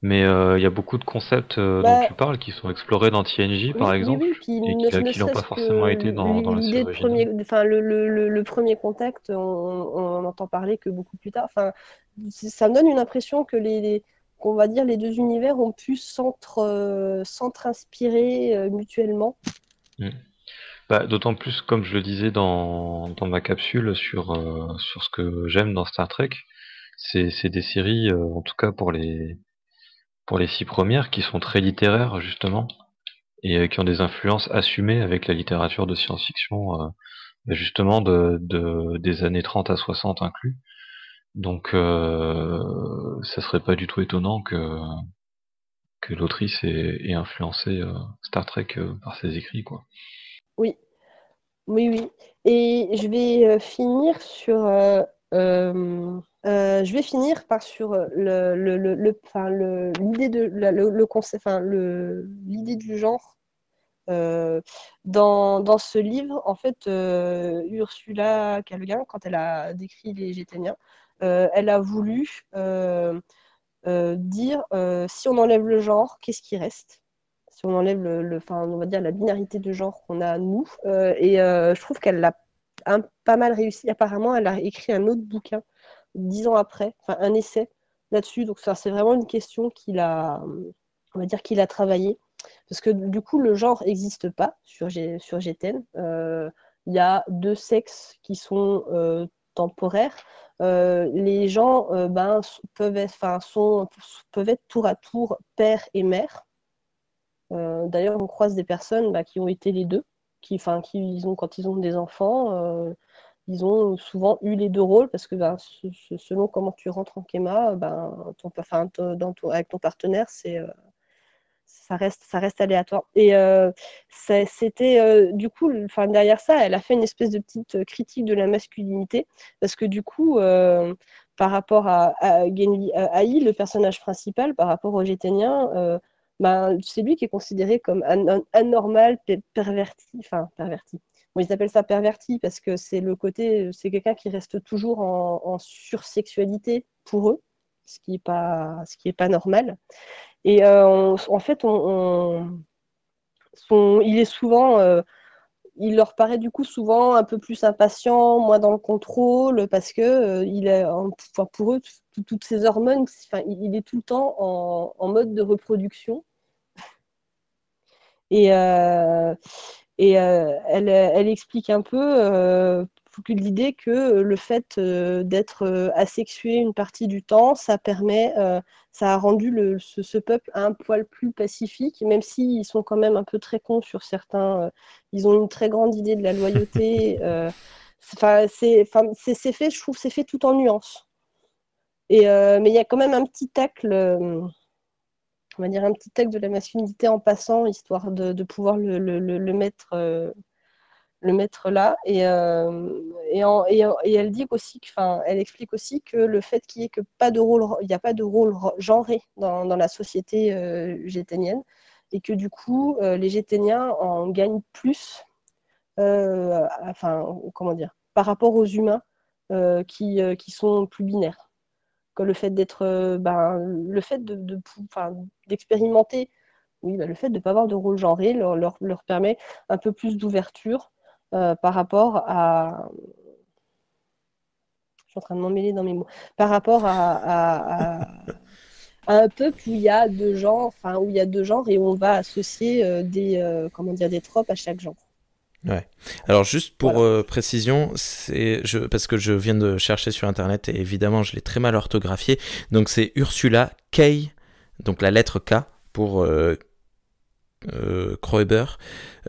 Mais euh, il y a beaucoup de concepts euh, dont bah, tu parles qui sont explorés dans TNG, par exemple, et qui n'ont pas forcément été dans, dans la série premier, enfin, le, le, premier contact, on, n'entend entend parler que beaucoup plus tard. Enfin, ça me donne une impression que les, qu'on va dire les deux univers ont pu euh, s'entre-inspirer mutuellement. Mm. Bah, D'autant plus, comme je le disais dans, dans ma capsule sur, sur ce que j'aime dans Star Trek, c'est des séries, en tout cas pour les pour les six premières qui sont très littéraires justement et euh, qui ont des influences assumées avec la littérature de science-fiction euh, bah, justement de, des années 30 à 60 inclus. Donc euh, ça serait pas du tout étonnant que, que l'autrice ait, influencé Star Trek par ses écrits. Quoi. Oui, oui, oui. Et je vais finir sur euh, je vais finir par sur euh, le, l'idée concept, l'idée du genre. Euh, dans, ce livre, en fait, Ursula K. quand elle a décrit les gétainiens elle a voulu dire si on enlève le genre, qu'est-ce qui reste Si on enlève le, la binarité de genre qu'on a nous, et je trouve qu'elle l'a pas mal réussi. Apparemment, elle a écrit un autre bouquin dix ans après, enfin un essai là-dessus. Donc ça, c'est vraiment une question qu'il a, on va dire qu'il a travaillé, parce que du coup le genre n'existe pas sur sur GTN. Euh, il y a deux sexes qui sont euh, temporaires. Euh, les gens ben, peuvent, être, sont, peuvent être tour à tour père et mère. D'ailleurs, on croise des personnes ben, qui ont été les deux, qui, enfin, qui ils quand ils ont des enfants, ils ont souvent eu les deux rôles parce que ben, selon comment tu rentres en kéma, ben, ton, dans avec ton partenaire, c'est euh, ça reste, ça reste aléatoire. Et euh, c'était euh, du coup, enfin derrière ça, elle a fait une espèce de petite critique de la masculinité parce que du coup, par rapport à, à le personnage principal, par rapport au jéténien, ben, c'est lui qui est considéré comme anormal, perverti, enfin perverti, ils appellent ça perverti parce que c'est le côté, c'est quelqu'un qui reste toujours en, sursexualité pour eux, ce qui n'est pas, ce qui est pas normal. Et euh, en fait, on, on il est souvent, euh, il leur paraît du coup souvent un peu plus impatient, moins dans le contrôle, parce que euh, il est, pour eux, toutes ces hormones, enfin, il est tout le temps en, mode de reproduction. Et, euh, et euh, elle, explique un peu euh, l'idée que le fait euh, d'être asexué une partie du temps, ça permet, ça a rendu ce, peuple un poil plus pacifique, même s'ils sont quand même un peu très cons sur certains. ils ont une très grande idée de la loyauté. Enfin, c'est fait, je trouve, c'est fait tout en nuance. mais il y a quand même un petit tacle on va dire, un petit texte de la masculinité en passant, histoire de, pouvoir euh, le, mettre, là. Et, euh, elle dit aussi, enfin, elle explique aussi que le fait qu'il n'y ait que pas de rôle, il n'y a pas de rôle genré dans, la société euh, et que du coup, euh, les géténiens en gagnent plus, enfin, comment dire, par rapport aux humains qui sont plus binaires le fait d'être, euh, ben, le fait de, d'expérimenter, oui, ben, le fait de ne pas avoir de rôle genré leur, leur, leur permet un peu plus d'ouverture euh, par rapport à. Je suis en train de m'emmêler dans mes mots. Par rapport à, un peuple où il y a deux genres, enfin où il y a deux genres et on va associer euh, des, comment dire, des tropes à chaque genre. Alors juste pour euh, précision, c'est parce que je viens de chercher sur internet et évidemment je l'ai très mal orthographié. Donc c'est Ursula K, donc la lettre K pour euh, euh Kroeber,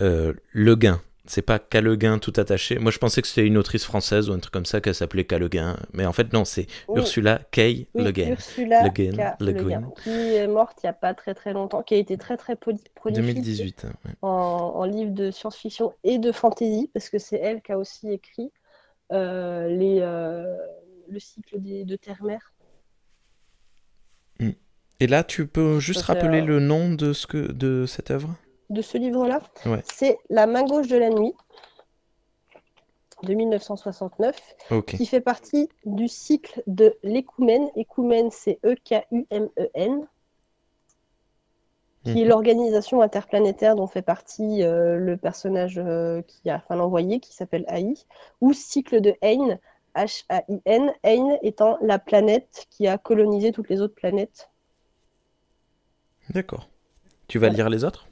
euh, Le Gain c'est pas Caleguin tout attaché. Moi, je pensais que c'était une autrice française ou un truc comme ça qu'elle s'appelait Caleguin. Mais en fait, non, c'est oh. Ursula K. Le Guin. Ursula K. Le Guin. Qui est morte il n'y a pas très très longtemps, qui a été très très prolifique 2018, hein, en, livre de science-fiction et de fantasy, parce que c'est elle qui a aussi écrit euh, euh, le cycle de Terre-Mère. Hmm. Et là, tu peux juste rappeler le nom de, ce que, de cette œuvre de ce livre-là, c'est La main gauche de la nuit de 1969, qui fait partie du cycle de l'Ekumen Écoumène, c'est E-K-U-M-E-N, qui est mhm. l'organisation interplanétaire dont fait partie euh, le personnage euh, qui a enfin, l'envoyé, qui s'appelle AI, ou cycle de Hain, H-A-I-N, Hain étant la planète qui a colonisé toutes les autres planètes. D'accord. Tu vas lire les autres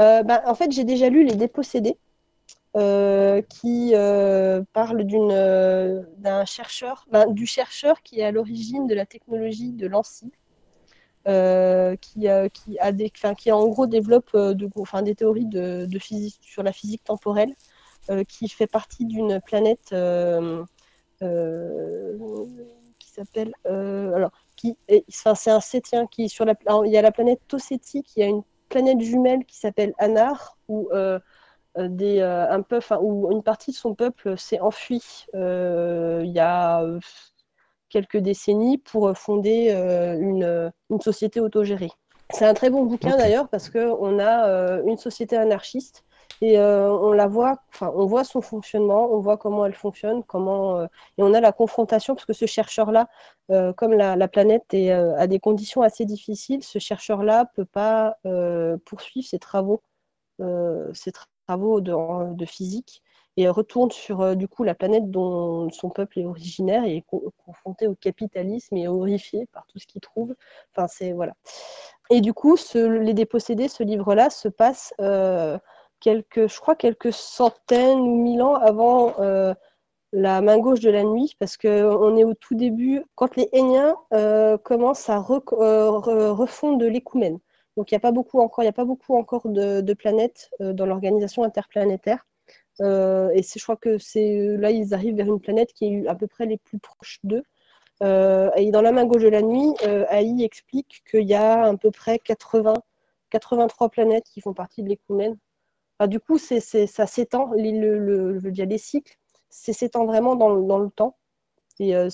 euh, bah, en fait, j'ai déjà lu Les Dépossédés, euh, qui euh, parle d'une, d'un chercheur, bah, du chercheur qui est à l'origine de la technologie de l'ANSI. qui, qui, a qui en gros développe de, des théories de, physique, sur la physique temporelle, qui fait partie d'une planète qui s'appelle. alors, c'est un sétien qui sur la, il y a la planète Tosseti qui a une planète jumelle qui s'appelle Anar, où, euh, euh, des, euh, un une partie de son peuple s'est enfui il y a quelques décennies pour fonder une, société autogérée. C'est un très bon bouquin d'ailleurs parce qu'on a une société anarchiste et euh, on la voit, enfin, on voit son fonctionnement, on voit comment elle fonctionne, comment, euh, et on a la confrontation parce que ce chercheur-là, euh, comme la, planète est, à des conditions assez difficiles, ce chercheur-là peut pas poursuivre ses travaux, ses travaux de, de, physique et retourne sur du coup la planète dont son peuple est originaire et est confronté au capitalisme et horrifié par tout ce qu'il trouve. Enfin, c'est voilà. Et du coup, les dépossédés, ce livre-là se passe je crois, quelques centaines ou mille ans avant euh, la main gauche de la nuit, parce qu'on est au tout début, quand les Héniens euh, commencent à euh, refondre l'écoumène. Donc il n'y a pas beaucoup encore, a pas beaucoup encore de, planètes dans l'organisation interplanétaire. et je crois que c'est là ils arrivent vers une planète qui est à peu près les plus proches d'eux. et dans la main gauche de la nuit, euh, explique qu'il y a à peu près 80, 83 planètes qui font partie de l'écoumène du coup, c'est, ça s'étend, le, le, les cycles, c'est s'étend vraiment dans, le temps. Et euh,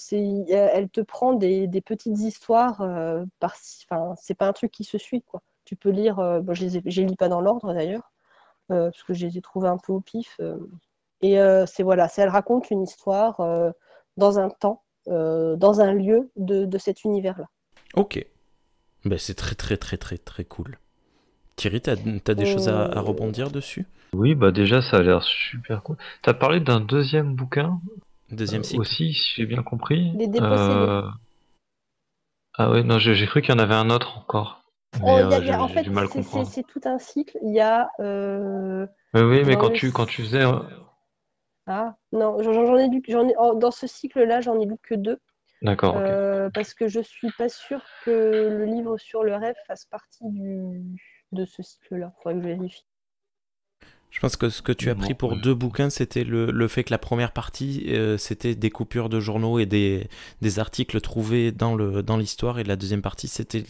elle te prend des, petites histoires euh, par c'est pas un truc qui se suit, quoi. Tu peux lire, euh, je les, lis pas dans l'ordre d'ailleurs, parce que je les ai trouvés un peu au pif. et c'est voilà, elle raconte une histoire dans un temps, dans un lieu de, cet univers-là. Ok. Ben, c'est très très très très très cool. Thierry, t'as as des choses à, euh, rebondir dessus Oui, bah déjà, ça a l'air super cool. tu as parlé d'un deuxième bouquin Deuxième euh, cycle. aussi, si j'ai bien compris. Euh, ah oui, non, j'ai cru qu'il y en avait un autre encore. en fait, c'est tout un cycle. Il y a. oui, mais quand, tu, quand tu faisais. Ah, non, j'en ai oh, dans ce cycle-là, j'en ai lu que deux. D'accord. Parce que je suis pas sûr que le livre sur le rêve fasse partie du, de ce cycle-là. Il que je vérifie. Je pense que ce que tu as pris pour deux bouquins, c'était le, le, fait que la première partie, euh, c'était des coupures de journaux et des, des articles trouvés dans l'histoire, dans et la deuxième partie, c'était...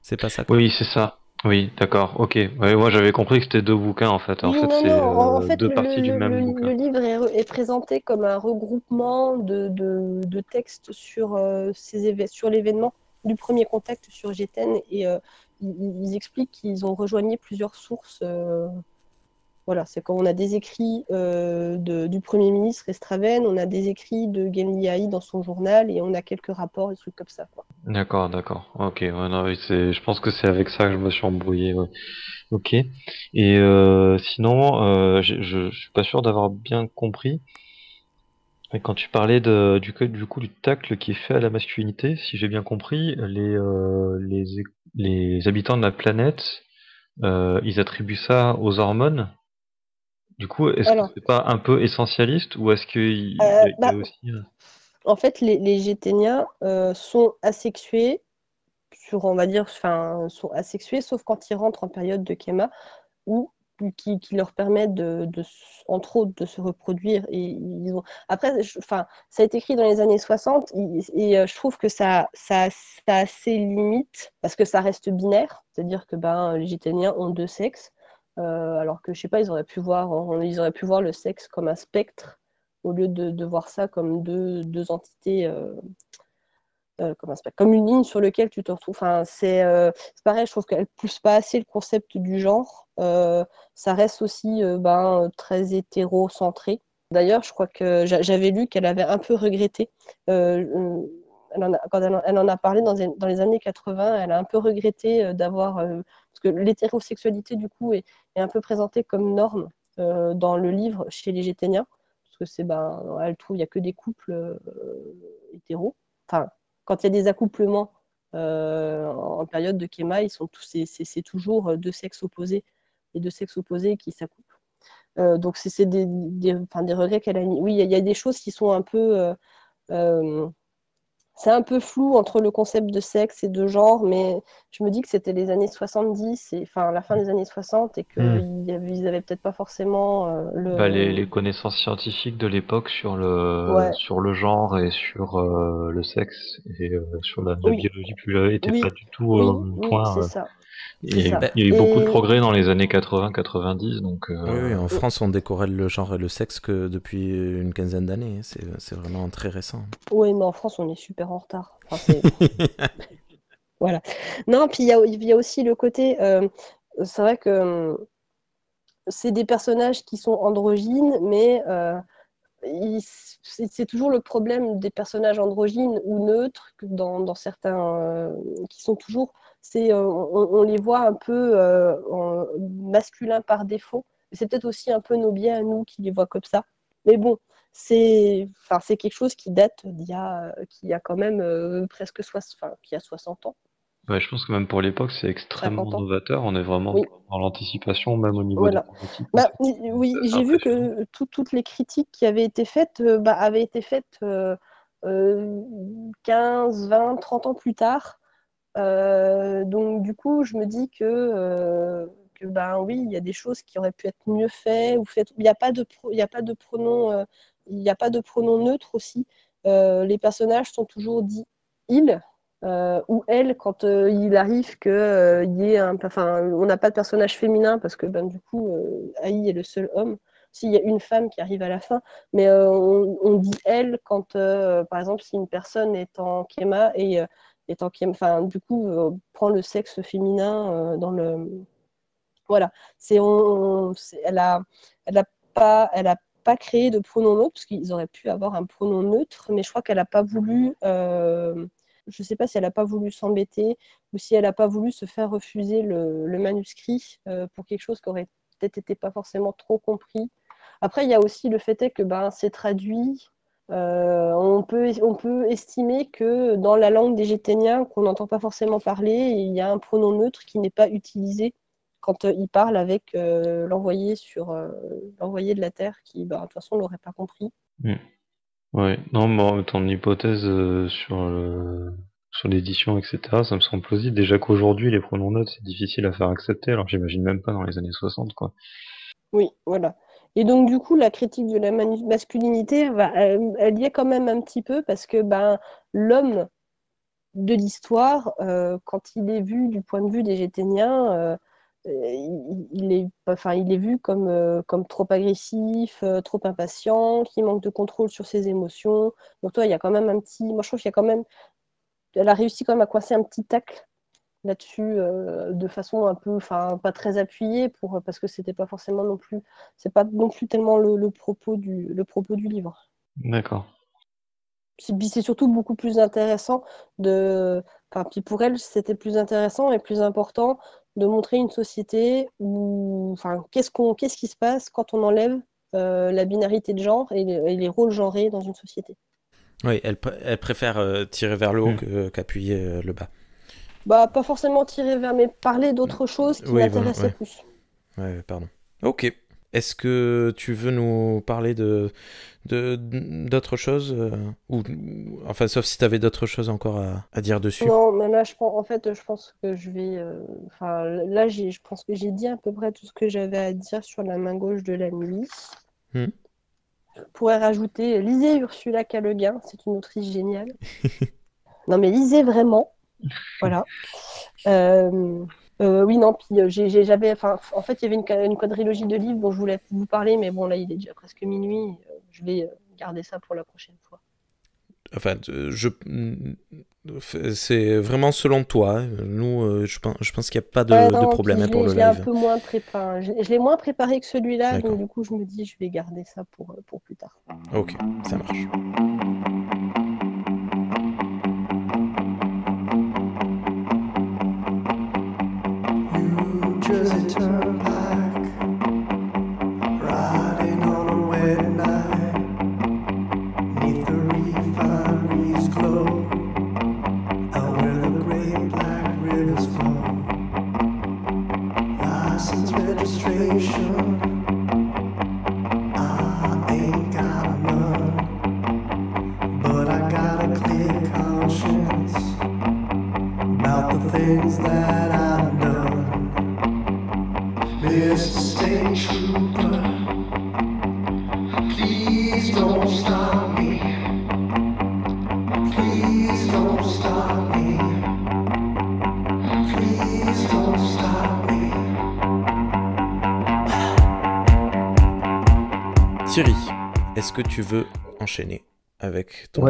C'est pas ça Oui, c'est ça. Oui, d'accord, ok. moi j'avais compris que c'était deux bouquins en fait. En fait, c'est euh, deux parties du même bouquin. Le livre est, présenté comme un regroupement de, de, de textes sur, euh, ces sur l'événement du premier contact sur GTN et ils, expliquent qu'ils ont rejoigné plusieurs sources. Euh, voilà, c'est quand on a des écrits euh, du Premier ministre Estraven, on a des écrits de Genliaï dans son journal et on a quelques rapports et trucs comme ça. D'accord, d'accord. Ok, je pense que c'est avec ça que je me suis embrouillé. Ok. Et euh, sinon, je, ne suis pas sûr d'avoir bien compris. quand tu parlais du, du coup du tacle qui est fait à la masculinité, si j'ai bien compris, les, les, les habitants de la planète, euh, ils attribuent ça aux hormones. Du coup, est-ce que c'est pas un peu essentialiste ou est-ce qu'il euh, bah, En fait, les, les géténiens euh, sont asexués, sur, on va dire, enfin, sont asexués, sauf quand ils rentrent en période de kéma, où qui, leur permettent, de, entre autres, de se reproduire. Et, ils ont... Après, ça a été écrit dans les années 60 et, euh, je trouve que ça, ça, ça a ses limites parce que ça reste binaire, c'est-à-dire que ben, les Gitaniens ont deux sexes, euh, alors que je sais pas, ils auraient, pu voir, pu voir le sexe comme un spectre au lieu de, voir ça comme deux, entités. Euh, euh, comme une ligne sur laquelle tu te retrouves. Enfin, c'est euh, pareil, je trouve qu'elle ne pousse pas assez le concept du genre. Euh, ça reste aussi ben, très hétérocentré. D'ailleurs, je crois que j'avais lu qu'elle avait un peu regretté. quand elle en, a parlé dans, les années 80, elle a un peu regretté d'avoir. parce que l'hétérosexualité, du coup, est, un peu présentée comme norme dans le livre chez les Géténiens. Parce que c'est, ben, elle trouve, il n'y a que des couples hétéros. Enfin, quand il y a des accouplements euh, en période de kéma, ils sont tous, c'est toujours euh, deux sexes opposés, et deux sexes opposés qui s'accouplent. Euh, donc c'est des, regrets qu'elle a Oui, il y, a des choses qui sont un peu c'est un peu flou entre le concept de sexe et de genre, mais je me dis que c'était les années 70, et, enfin la fin des années 60, et qu'ils hmm. n'avaient peut-être pas forcément euh, le... Bah, les, connaissances scientifiques de l'époque sur, le sur le genre et sur euh, le sexe et euh, sur la, biologie plus était pas du tout au point. il y a eu beaucoup de progrès dans les années 80-90. donc. Oui, en France, on décorelle le genre et le sexe que depuis une quinzaine d'années. Hein. C'est vraiment très récent. Oui, mais en France, on est super en retard. voilà. Non, puis il y, a aussi le côté. Euh, c'est vrai que euh, c'est des personnages qui sont androgynes, mais euh, c'est toujours le problème des personnages androgynes ou neutres dans, certains qui sont toujours. On, on, les voit un peu masculins par défaut. C'est peut-être aussi un peu nos biais à nous qui les voient comme ça. Mais bon, c'est enfin, quelque chose qui date d'il y a, euh, qui a quand même euh, presque enfin, qui a 60 ans. je pense que même pour l'époque, c'est extrêmement novateur. On est vraiment dans l'anticipation, même au niveau voilà. bah, oui, j'ai vu que toutes les critiques qui avaient été faites euh, bah, avaient été faites 15, 20, 30 ans plus tard. donc, du coup, je me dis que que ben oui, il y a des choses qui auraient pu être mieux faites ou Il n'y a pas de il a pas de pronom il n'y a pas de pronom neutre aussi. Euh, les personnages sont toujours dits il euh, » ou elle » quand euh, il arrive qu'il il y ait un, enfin, on n'a pas de personnage féminin parce que ben, du coup, Aïe est le seul homme s'il y a une femme qui arrive à la fin, mais on, dit elle quand, par exemple, si une personne est en Kema et est en enfin, du coup, prend le sexe féminin dans le. Voilà, c'est on, elle a, elle a pas, pas créé de pronom neutre, parce qu'ils auraient pu avoir un pronom neutre, mais je crois qu'elle n'a pas voulu, euh, je ne sais pas si elle n'a pas voulu s'embêter ou si elle n'a pas voulu se faire refuser le, manuscrit euh, pour quelque chose qui aurait peut-être été pas forcément trop compris. Après, il y a aussi le fait est que ben, c'est traduit. Euh, on, peut, on peut estimer que dans la langue des Géténiens, qu'on n'entend pas forcément parler, il y a un pronom neutre qui n'est pas utilisé quand euh, il parle avec euh, l'envoyé sur euh, l'envoyé de la Terre qui, bah, de toute façon, l'aurait pas compris. Hmm. Oui. non, mais ton hypothèse sur sur l'édition, etc., ça me semble plausible. Déjà qu'aujourd'hui, les pronoms neutres, c'est difficile à faire accepter, alors j'imagine même pas dans les années 60, quoi. Oui, voilà. Et donc, du coup, la critique de la masculinité, elle, elle, y est quand même un petit peu, parce que ben, l'homme de l'histoire, quand il est vu du point de vue des Géténiens, euh, il est, enfin, il est vu comme, euh, comme trop agressif, euh, trop impatient, qui manque de contrôle sur ses émotions. Donc toi, il y a quand même un petit. Moi, je trouve qu'il y a quand même. Elle a réussi quand même à coincer un petit tacle là-dessus de façon un peu, enfin, pas très appuyée pour parce que c'était pas forcément non plus, c'est pas non plus tellement le, propos du le propos du livre. D'accord. C'est surtout beaucoup plus intéressant de, Enfin, puis pour elle, c'était plus intéressant et plus important de montrer une société où, enfin, qu'est-ce, qu'on, qu'est-ce qui se passe quand on enlève euh, la binarité de genre et, les rôles genrés dans une société. Oui, elle, elle préfère euh, tirer vers le haut hmm. qu'appuyer euh, le bas. Bah, pas forcément tirer vers, mais parler d'autre hmm. chose qui oui, plus. Oui, pardon. Ok. Est-ce que tu veux nous parler de d'autres choses euh, ou enfin sauf si tu avais d'autres choses encore à, dire dessus non mais là je pense en fait je pense que je vais euh, enfin là j'ai je pense que j'ai dit à peu près tout ce que j'avais à dire sur la main gauche de la milice hmm. je pourrais rajouter lisez Ursula K c'est une autrice géniale non mais lisez vraiment voilà euh... Euh, oui, non, puis euh, j'ai jamais. en fait, il y avait une, quadrilogie de livres dont je voulais vous parler, mais bon, là, il est déjà presque minuit. Euh, je vais garder ça pour la prochaine fois. Enfin, je... Mm, c'est vraiment selon toi. Hein. Nous, je pense, je pense qu'il n'y a pas de, problème hein, pour le live. Un peu moins Je, l'ai moins préparé que celui-là, donc du coup, je me dis, je vais garder ça pour, pour plus tard. Ok, ça marche. Jersey Turnpike, riding on a wet night. que tu veux enchaîner avec ton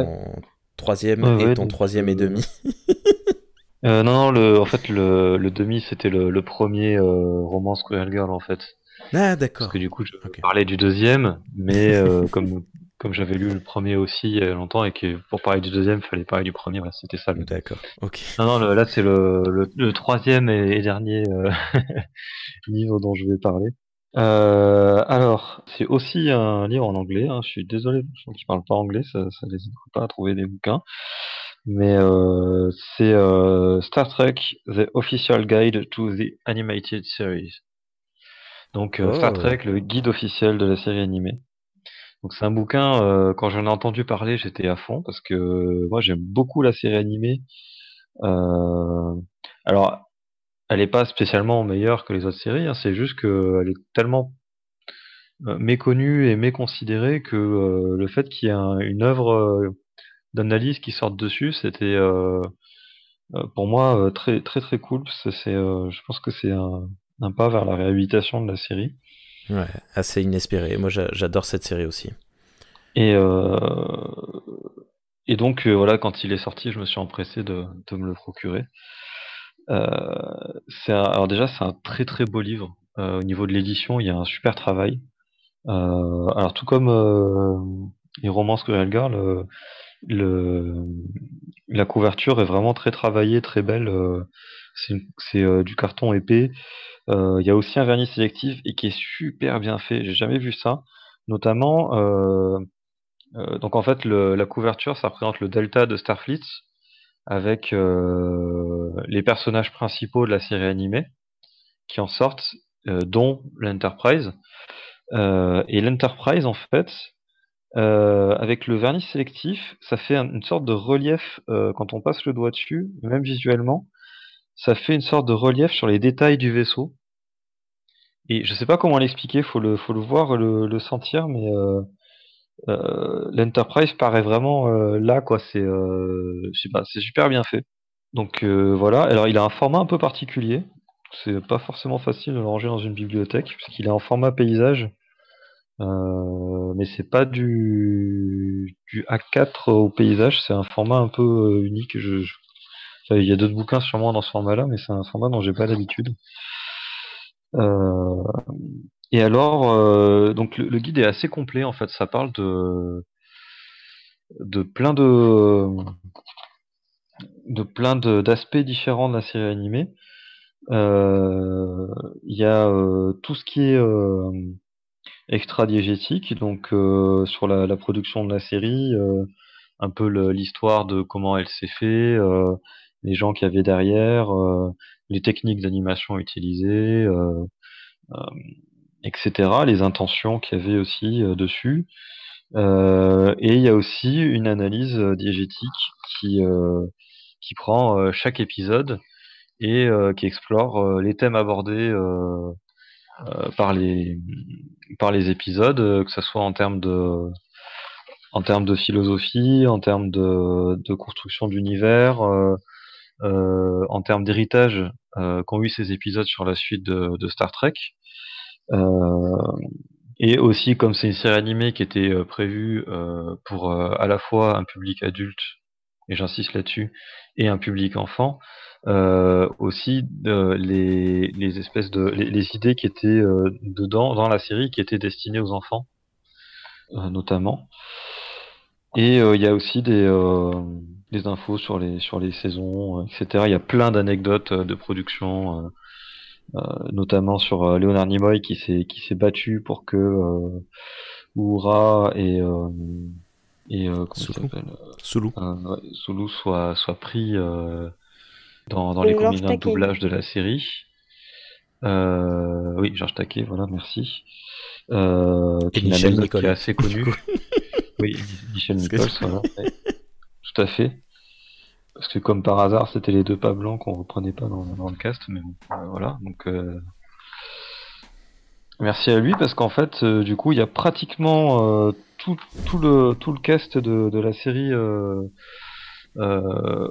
troisième et ton troisième et demi euh, Non, non, le, en fait, le, le demi, c'était le, premier romance euh, roman Squirrel Girl, en fait. Ah, d'accord. Parce que du coup, je parlais du deuxième, mais euh, comme, comme j'avais lu le premier aussi il y a longtemps et que pour parler du deuxième, fallait parler du premier, c'était ça. Le... D'accord, ok. Non, non, là, c'est le, le, troisième et, et dernier livre dont je vais parler. Euh, alors, c'est aussi un livre en anglais. Hein. Je suis désolé pour ceux qui ne parlent pas anglais, ça ne les aide pas à trouver des bouquins. Mais euh, c'est euh, Star Trek The Official Guide to the Animated Series. Donc, Star oh. Trek, le guide officiel de la série animée. Donc, c'est un bouquin, quand j'en ai entendu parler, j'étais à fond parce que moi, j'aime beaucoup la série animée. alors, elle n'est pas spécialement meilleure que les autres séries, hein. c'est juste qu'elle euh, est tellement euh, méconnue et méconsidérée que euh, le fait qu'il y ait une œuvre d'analyse qui sorte dessus, c'était pour moi très très très cool. je pense que c'est un, pas vers la réhabilitation de la série. Ouais, assez inespéré. Moi, j'adore cette série aussi. Et et donc voilà, quand il est sorti, je me suis empressé de me le procurer. Euh, alors déjà, c'est un très très beau livre. Euh, au niveau de l'édition, il y a un super travail. Euh, alors tout comme les romans que Girl, le, la couverture est vraiment très travaillée, très belle. C'est du carton épais. Il y a aussi un vernis sélectif et qui est super bien fait. J'ai jamais vu ça. Notamment, donc en fait, la couverture, ça représente le delta de Starfleet avec euh, les personnages principaux de la série animée qui en sortent, euh, dont l'Enterprise. Euh, et l'Enterprise, en fait, avec le vernis sélectif, ça fait une sorte de relief quand on passe le doigt dessus, même visuellement, ça fait une sorte de relief sur les détails du vaisseau. Et je ne sais pas comment l'expliquer, faut le, faut le voir, le sentir, mais euh, l'Enterprise paraît vraiment euh, là, quoi. Euh, c'est, super bien fait. Donc voilà. Alors il a un format un peu particulier. C'est pas forcément facile de le ranger dans une bibliothèque, parce qu'il est en format paysage. mais c'est pas du, A4 au paysage, c'est un format un peu unique. Il y a d'autres bouquins sûrement dans ce format-là, mais c'est un format dont j'ai pas l'habitude. Euh, et alors, euh, donc le, guide est assez complet en fait. Ça parle de de plein de de plein d'aspects différents de la série animée. Euh, il y a euh, tout ce qui est extra-diégétique, donc sur la, production de la série, un peu l'histoire de comment elle s'est fait, les gens qui avaient avait derrière, les techniques d'animation utilisées. Euh, etc., les intentions qu'il y avait aussi euh, dessus. Euh, et il y a aussi une analyse euh, diégétique qui, prend chaque épisode et qui explore les thèmes abordés par, les, épisodes, que ce soit en termes de, en de philosophie, en termes de, construction d'univers, en termes d'héritage qu'ont eu ces épisodes sur la suite de Star Trek. Euh, et aussi, comme c'est une série animée qui était euh, prévue euh, pour à la fois un public adulte, et j'insiste là-dessus, et un public enfant, aussi les, les, espèces de les, idées qui étaient dedans dans la série qui étaient destinées aux enfants notamment et il y a aussi des, des infos sur les sur les saisons etc il y a plein d'anecdotes de production euh, notamment sur euh, Léonard Nimoy qui s'est qui s'est battu pour que euh, et et soient soit soit pris euh, dans, dans les combinaisons de doublage de la série. Euh, oui, Georges Taquet, voilà, merci. Euh, et Michel Nicole. Qui est assez connu. oui, Michel Nicolas, voilà. Tout à fait. Parce que comme par hasard, c'était les deux pas blancs qu'on reprenait pas dans, le cast, mais bon, euh, voilà. Donc euh, merci à lui parce qu'en fait, euh, du coup, il y a pratiquement tout, le tout le cast de, de la série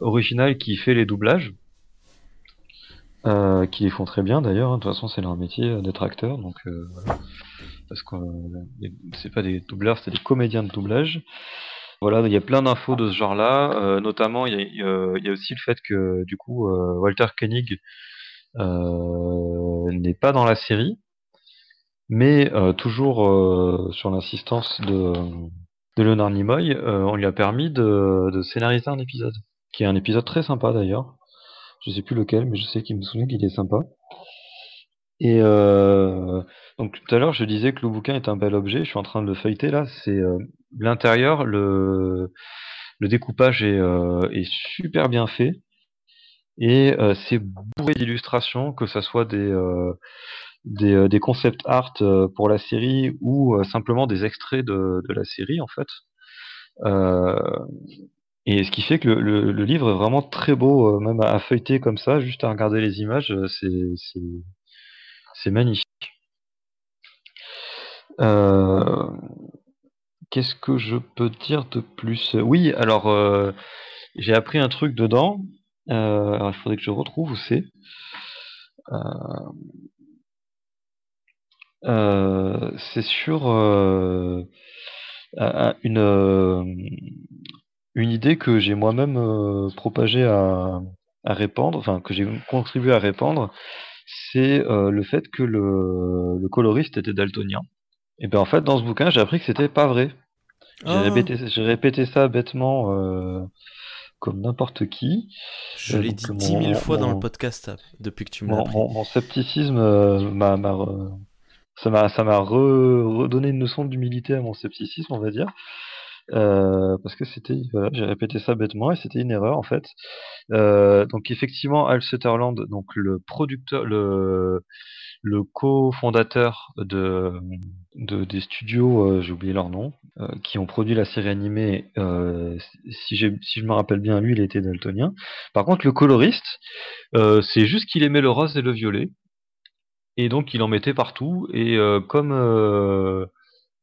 originale qui fait les doublages, qui les font très bien d'ailleurs. Hein. De toute façon, c'est leur métier d'être acteur, donc voilà. parce que c'est pas des doubleurs, c'est des comédiens de doublage. Voilà, il y a plein d'infos de ce genre-là. Euh, notamment, il y, a, aussi le fait que du coup, euh, Walter Koenig euh, n'est pas dans la série, mais euh, toujours sur l'insistance de, de Leonard Nimoy, on lui a permis de, scénariser un épisode, qui est un épisode très sympa d'ailleurs. Je sais plus lequel, mais je sais qu'il me souvient qu'il est sympa. Et euh, donc tout à l'heure, je disais que le bouquin est un bel objet. Je suis en train de le feuilleter là. C'est euh, l'intérieur, le, le découpage est, euh, super bien fait et c'est bourré d'illustrations, que ce soit des des, des concept art pour la série ou simplement des extraits de, la série en fait. et ce qui fait que le, livre est vraiment très beau, même à feuilleter comme ça, juste à regarder les images, c'est c'est magnifique. Euh, qu'est-ce que je peux dire de plus Oui, alors euh, j'ai appris un truc dedans. Euh, il faudrait que je retrouve où c'est. c'est sur une, idée que j'ai moi-même propagée à, à répandre, enfin que j'ai contribué à répandre, c'est euh, le fait que le, coloriste était daltonien. Et bien en fait, dans ce bouquin, j'ai appris que c'était pas vrai. J'ai ah. répété, ça bêtement euh, comme n'importe qui. Je l'ai euh, dit dix mille fois dans le podcast depuis que tu m'as appris mon, scepticisme m'a ça m'a redonné une notion d'humilité à mon scepticisme, on va dire. Euh, parce que c'était, euh, j'ai répété ça bêtement et c'était une erreur en fait. Euh, donc effectivement, Al Sutherland, donc le producteur, le, le fondateur de, des studios, j'ai oublié leur nom, qui ont produit la série animée. si, si je me rappelle bien, lui, il était daltonien. Par contre, le coloriste, c'est juste qu'il aimait le rose et le violet. Et donc il en mettait partout. Et comme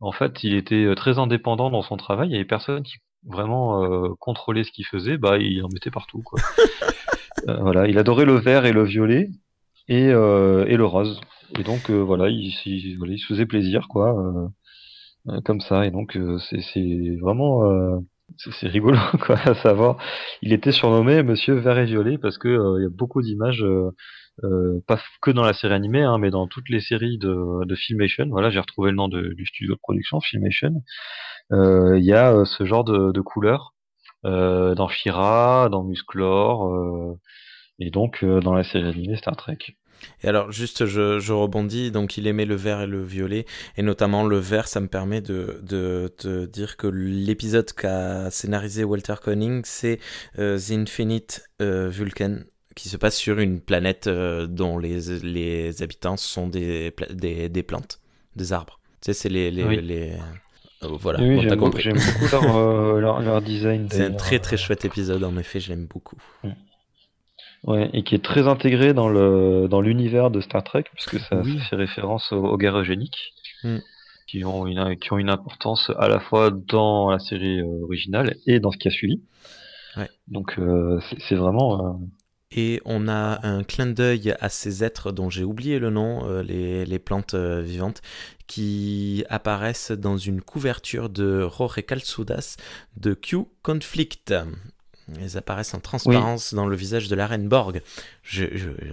en fait, il était euh, très indépendant dans son travail. Il y avait personne qui vraiment euh, contrôlait ce qu'il faisait. Bah, il en mettait partout. Quoi. Euh, voilà, il adorait le vert et le violet et, et le rose. Et donc voilà il, se faisait plaisir, quoi, comme ça. Et donc c'est vraiment c'est rigolo quoi, à savoir. Il était surnommé Monsieur Vert et Violet parce que euh, il y a beaucoup d'images, euh, euh, pas que dans la série animée, hein, mais dans toutes les séries de, de Filmation. Voilà, j'ai retrouvé le nom du studio de production Filmation. Il y a ce genre de, couleurs dans Shira, dans Musclor, et donc dans la série animée Star Trek. Et alors, juste, je, rebondis. Donc, il aimait le vert et le violet. Et notamment, le vert, ça me permet de, de, dire que l'épisode qu'a scénarisé Walter Conning, c'est euh, The Infinite euh, Vulcan qui se passe sur une planète euh, dont les, les, habitants sont des, des, plantes, des arbres. Tu sais, c'est les... voilà, oui, J'aime beaucoup leur, design. C'est un très très chouette épisode, en effet, je l'aime beaucoup. Mm. Ouais, et qui est très intégré dans le dans l'univers de Star Trek puisque ça fait référence aux, guerres géniques mm. qui ont une qui ont une importance à la fois dans la série euh, originale et dans ce qui a suivi. Donc euh, c'est vraiment. Euh, et on a un clin d'œil à ces êtres dont j'ai oublié le nom, les, les, plantes vivantes, qui apparaissent dans une couverture de Jorge Kalsudas de Q Conflict. Elles apparaissent en transparence dans le visage de la reine Borg. Je,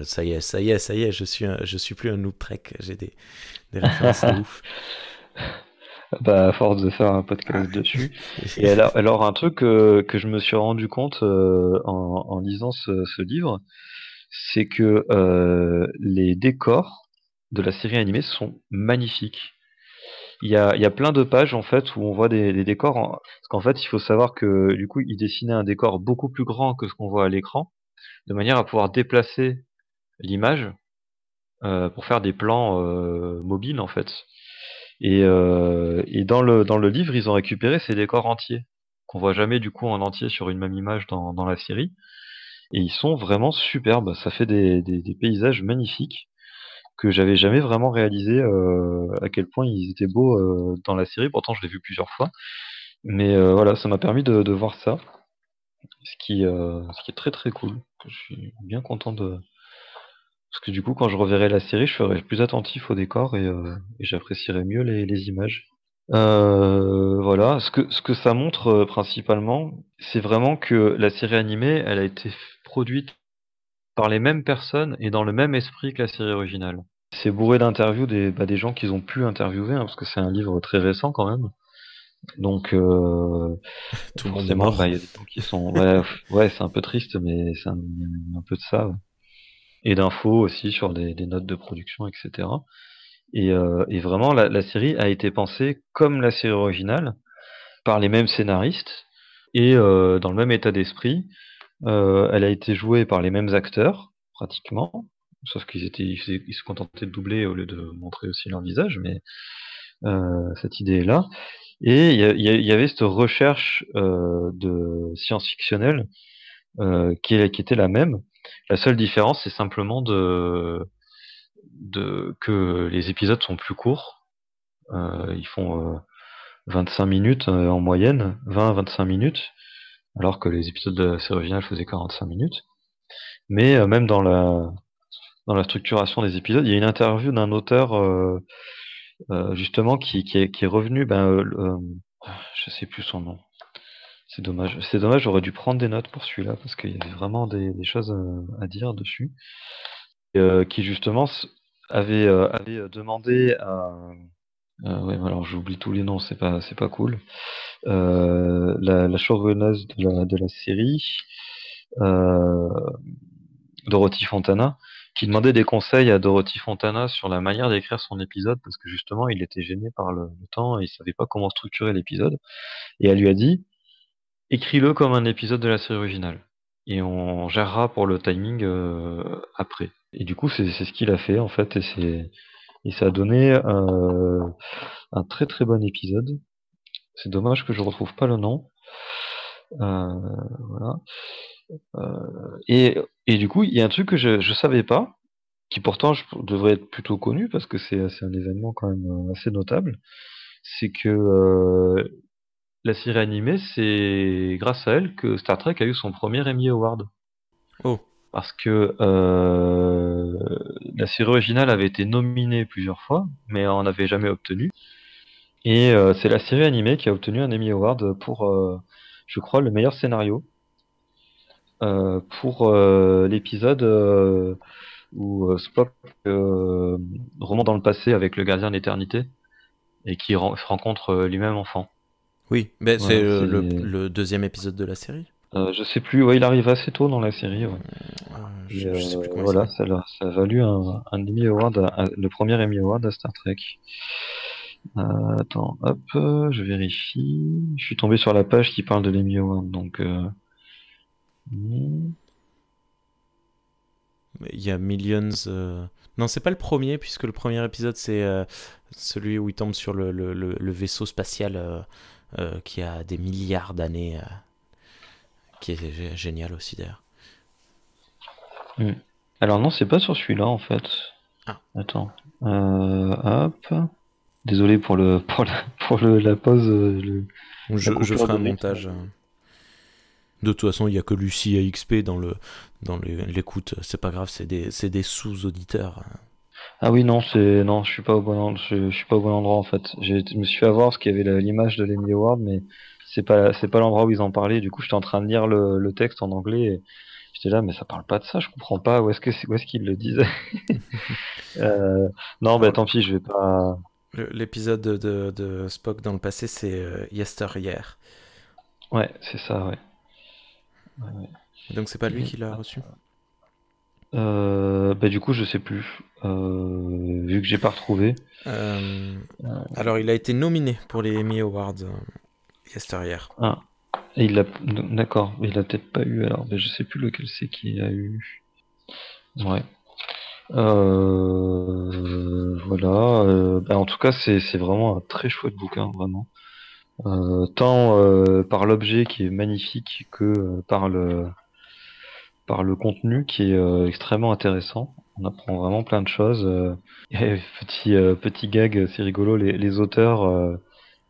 ça y est, ça y est, ça y est, je suis, je suis plus un noob trek. J'ai des, références ouf. Bah, à force de faire un podcast ah. dessus. Et alors, alors un truc euh, que je me suis rendu compte euh, en, lisant ce, livre, c'est que euh, les décors de la série animée sont magnifiques. Il y a, plein de pages en fait où on voit des, décors. Parce qu'en fait, il faut savoir que du coup, il dessinait un décor beaucoup plus grand que ce qu'on voit à l'écran, de manière à pouvoir déplacer l'image euh, pour faire des plans euh, mobiles en fait. Euh, et, dans, le, dans le livre, ils ont récupéré ces décors entiers qu'on voit jamais du coup en entier sur une même image dans, dans la série. Et ils sont vraiment superbes. Ça fait des, des paysages magnifiques que j'avais jamais vraiment réalisé euh, à quel point ils étaient beaux euh, dans la série. Pourtant, je l'ai vu plusieurs fois. Mais euh, voilà, ça m'a permis de, voir ça, ce qui, est très très cool. Je suis bien content de. Parce que du coup, quand je reverrai la série, je serai plus attentif au décor et, j'apprécierai mieux les, les images. voilà, ce que, ce que ça montre principalement, c'est vraiment que la série animée, elle a été produite par les mêmes personnes et dans le même esprit que la série originale. C'est bourré d'interviews des, bah, gens qu'ils ont pu interviewer, hein, parce que c'est un livre très récent quand même. Donc, euh, tout qui sont. Ouais, c'est un peu triste, mais c'est un, peu de ça. Et d'infos aussi sur des, notes de production, etc. Euh, et, vraiment, la, série a été pensée comme la série originale, par les mêmes scénaristes et euh, dans le même état d'esprit. Euh, elle a été jouée par les mêmes acteurs, pratiquement, sauf qu'ils ils, se contentaient de doubler au lieu de montrer aussi leur visage, mais euh, cette idée est là. Et il y, avait cette recherche euh, de science-fictionnelle qui, était la même. La seule différence, c'est simplement que les épisodes sont plus courts. ils font 25 minutes en moyenne, 20 à 25 minutes alors que les épisodes de la série originale faisaient 45 minutes. Mais euh, même dans la, dans la structuration des épisodes, il y a une interview d'un auteur euh, euh, justement qui, qui, est, revenu, ben, je sais plus son nom. C'est dommage. C'est dommage, j'aurais dû prendre des notes pour celui-là, parce qu'il y avait vraiment des, choses à, dire dessus. qui justement avait, avait demandé à, euh, alors j'oublie tous les noms, c'est pas, pas cool. Euh, la, chauve-veneuse de la, série, euh, Dorothy Fontana, qui demandait des conseils à Dorothy Fontana sur la manière d'écrire son épisode, parce que justement, il était gêné par le, temps et il savait pas comment structurer l'épisode. Et elle lui a dit, écris-le comme un épisode de la série originale. Et on gérera pour le timing après. Et du coup, c'est, c'est ce qu'il a fait, en fait, et c'est et ça a donné euh, un très très bon épisode. C'est dommage que je retrouve pas le nom. Euh, euh, et, et, du coup, il y a un truc que je ne savais pas, qui pourtant je, devrait être plutôt connu parce que c'est un événement quand même assez notable. C'est que la série animée, c'est grâce à elle que Star Trek a eu son premier Emmy Award. Oh parce que euh, la série originale avait été nominée plusieurs fois, mais on n'avait jamais obtenu. Et euh, c'est la série animée qui a obtenu un Emmy Award pour, euh, je crois, le meilleur scénario pour l'épisode où Spock remonte dans le passé avec le gardien d'éternité et qui rencontre lui-même enfant. Oui, mais c'est le deuxième épisode de la série. Euh, je sais plus, ouais, il arrive assez tôt dans la série. Ah, euh, voilà, ça, a valu un, Emmy Award, le premier Emmy Award à Star Trek. Euh, attends, hop, je vérifie. Je suis tombé sur la page qui parle de l'Emmy Award, donc. Hmm. Il y a Millions. non Non, c'est pas le premier, puisque le premier épisode, c'est celui où il tombe sur le vaisseau spatial qui a des milliards d'années qui est génial aussi d'ailleurs. Hmm. Alors non, c'est pas sur celui-là en fait. Ah. Attends. Euh, hop. Désolé pour le pour la, la pause. Euh, je, ferai un montage. Euh. De toute façon, il n'y a que Lucie et XP dans le dans l'écoute. C'est pas grave, c'est des, des sous auditeurs. Hein. Ah oui, non, c'est non, je suis pas au bon endroit, je, suis pas au bon endroit en fait. Je me suis fait avoir parce qu'il y avait l'image de l'Emmy Award, mais c'est pas c'est pas l'endroit où ils en parlaient. Du coup, j'étais en train de lire le, texte en anglais. j'étais là, mais ça parle pas de ça. Je comprends pas où est-ce que où est-ce qu'ils le disaient. Euh, non, bah tant pis, je vais pas. L'épisode de, de, Spock dans le passé, c'est euh, yester hier Ouais, c'est ça, ouais. Donc c'est pas lui qui l'a reçu. Euh, ben, du coup je sais plus vu que j'ai pas retrouvé. alors il a été nominé pour les Emmy Awards ah, il a... d'accord, il a peut-être pas eu alors, mais je sais plus lequel c'est qui a eu. Ouais. Euh, voilà. Euh, bah, en tout cas, c'est vraiment un très chouette bouquin, vraiment. Euh, tant par l'objet qui est magnifique que par le par le contenu qui est extrêmement intéressant. On apprend vraiment plein de choses. petit petit gag, c'est rigolo. Les, les auteurs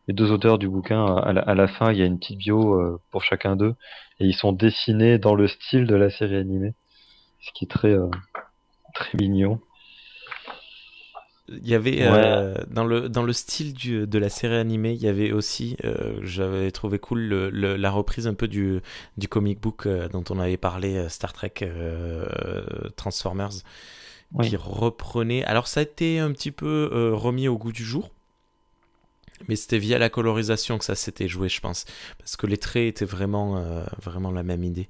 les deux auteurs du bouquin, à la, fin, il y a une petite bio euh, pour chacun d'eux, et ils sont dessinés dans le style de la série animée, ce qui est très, euh, très mignon. Il y avait euh, dans, le, dans le style de la série animée, il y avait aussi, j'avais trouvé cool la reprise un peu du, du comic book dont on avait parlé, Star Trek Transformers, qui reprenait. Alors ça a été un petit peu remis au goût du jour mais c'était via la colorisation que ça s'était joué, je pense. Parce que les traits étaient vraiment, euh, vraiment la même idée.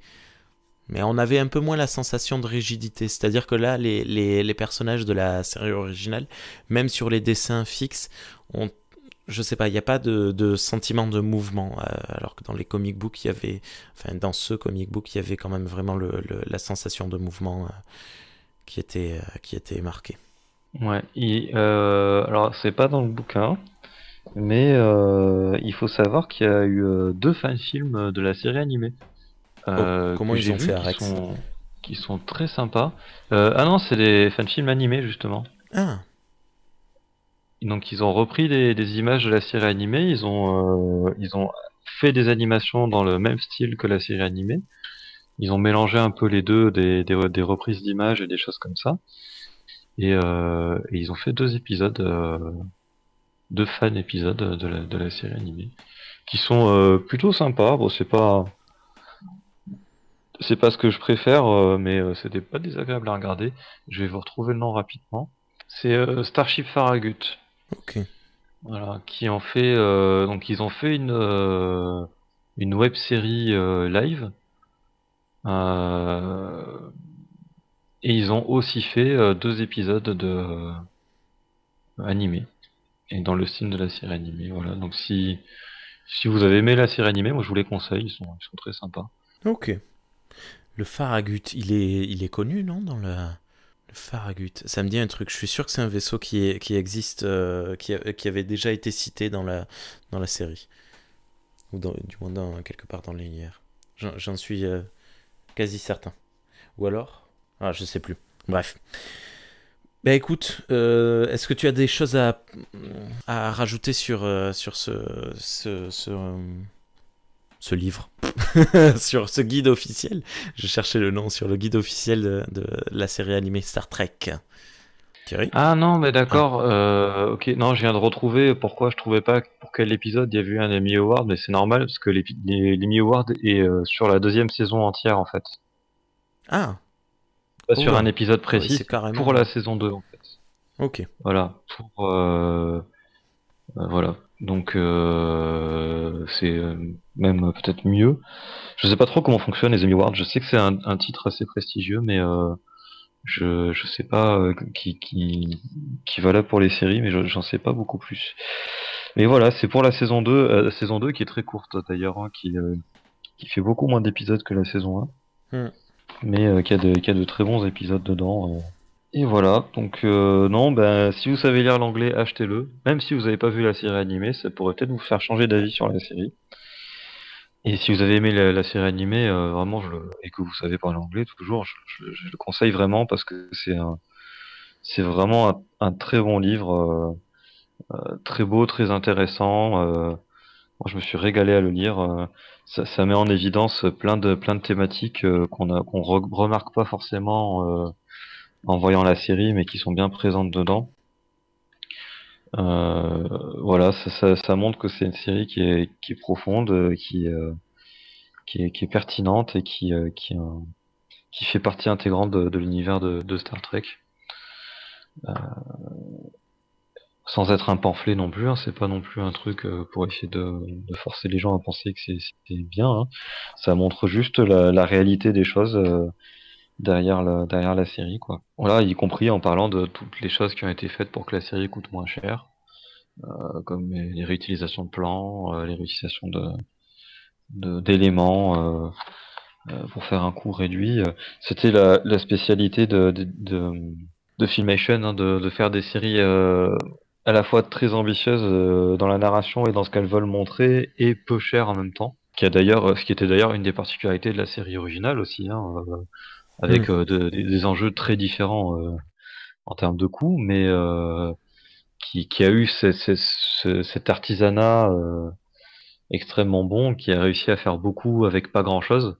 Mais on avait un peu moins la sensation de rigidité. C'est-à-dire que là, les, personnages de la série originale, même sur les dessins fixes, on, je sais pas, il n'y a pas de, sentiment de mouvement. Euh, alors que dans les comic books, il y avait. Enfin, dans ce comic book, il y avait quand même vraiment la sensation de mouvement euh, qui, était, qui était marquée. Ouais, et, alors c'est pas dans le bouquin, mais euh, il faut savoir qu'il y a eu euh, deux fan-films de la série animée. Euh, oh, comment ils ont fait qui sont, très sympas. Euh, ah non, c'est des fan-films animés justement. Ah. Donc ils ont repris des, images de la série animée, ils ont, euh, ils ont fait des animations dans le même style que la série animée. Ils ont mélangé un peu les deux, des, reprises d'images et des choses comme ça. Et, euh, et, ils ont fait deux épisodes deux fan épisodes de la, série animée qui sont euh, plutôt sympas. Bon, c'est pas c'est pas ce que je préfère, euh, mais euh, c'était pas désagréable à regarder. Je vais vous retrouver le nom rapidement. C'est Starship Farragut. Ok. Voilà, qui en fait donc ils ont fait une une web série live. et ils ont aussi fait deux épisodes de animés et dans le style de la série animée. Voilà. Donc si, si vous avez aimé la série animée, moi je vous les conseille, ils sont, très sympas. Ok. Le Faragut, il est, il est connu, non dans le... le Faragut, ça me dit un truc. Je suis sûr que c'est un vaisseau qui, est, qui existe, euh, qui, qui, avait déjà été cité dans la, dans la série. Ou dans, du moins dans, quelque part dans les J'en suis euh, quasi certain. Ou alors Ah, je sais plus. Bref. Ben écoute, euh, est-ce que tu as des choses à, à rajouter sur, euh, sur ce, ce, ce, euh, livre Sur ce guide officiel Je cherchais le nom sur le guide officiel de, de la série animée Star Trek. Thierry Ah non, mais d'accord. ok, non, je viens de retrouver pourquoi je trouvais pas pour quel épisode il y avait eu un Emmy Award, mais c'est normal parce que l'Emmy Award est sur la deuxième saison entière en fait. Ah pas sur oh, un épisode précis, pour la saison 2 en fait. Ok. Voilà. Euh, euh, voilà. Donc euh, c'est même peut-être mieux. Je sais pas trop comment fonctionnent les Emmy Awards. Je sais que c'est un, titre assez prestigieux, mais je, je sais pas qui, qui, qui va là pour les séries, mais j'en sais pas beaucoup plus. Mais voilà, c'est pour la saison 2, saison 2 qui est très courte d'ailleurs, hein, qui, qui fait beaucoup moins d'épisodes que la saison 1 mais euh, qui, a de, très bons épisodes dedans. Euh. Et voilà, donc euh, non, ben, si vous savez lire l'anglais, achetez-le. Même si vous n'avez pas vu la série animée, ça pourrait peut-être vous faire changer d'avis sur la série. Et si vous avez aimé la, série animée, euh, vraiment, je et que vous savez parler anglais, toujours, je, le conseille vraiment parce que c'est c'est vraiment un, très bon livre, très beau, très intéressant je me suis régalé à le lire. Euh, ça, met en évidence plein de plein de thématiques euh, qu'on ne remarque pas forcément euh, en voyant la série, mais qui sont bien présentes dedans. voilà, ça, montre que c'est une série qui est, profonde, qui, est, pertinente et qui, fait partie intégrante de, l'univers de, Star Trek sans être un pamphlet non plus, hein, c'est pas non plus un truc euh, pour essayer de, forcer les gens à penser que c'est bien. Hein. Ça montre juste la, réalité des choses euh, derrière, la, derrière la série, quoi. Voilà, y compris en parlant de toutes les choses qui ont été faites pour que la série coûte moins cher, euh, comme les réutilisations de plans, les réutilisations de d'éléments pour faire un coût réduit. C'était la, spécialité de, de, filmation, hein, de, faire des séries à la fois très ambitieuse euh, dans la narration et dans ce qu'elles veulent montrer, et peu chère en même temps. Qui a d'ailleurs, euh, ce qui était d'ailleurs une des particularités de la série originale aussi, hein, euh, avec mm. des, enjeux très différents en termes de coûts, mais qui, qui, a eu cet artisanat extrêmement bon, qui a réussi à faire beaucoup avec pas grand chose.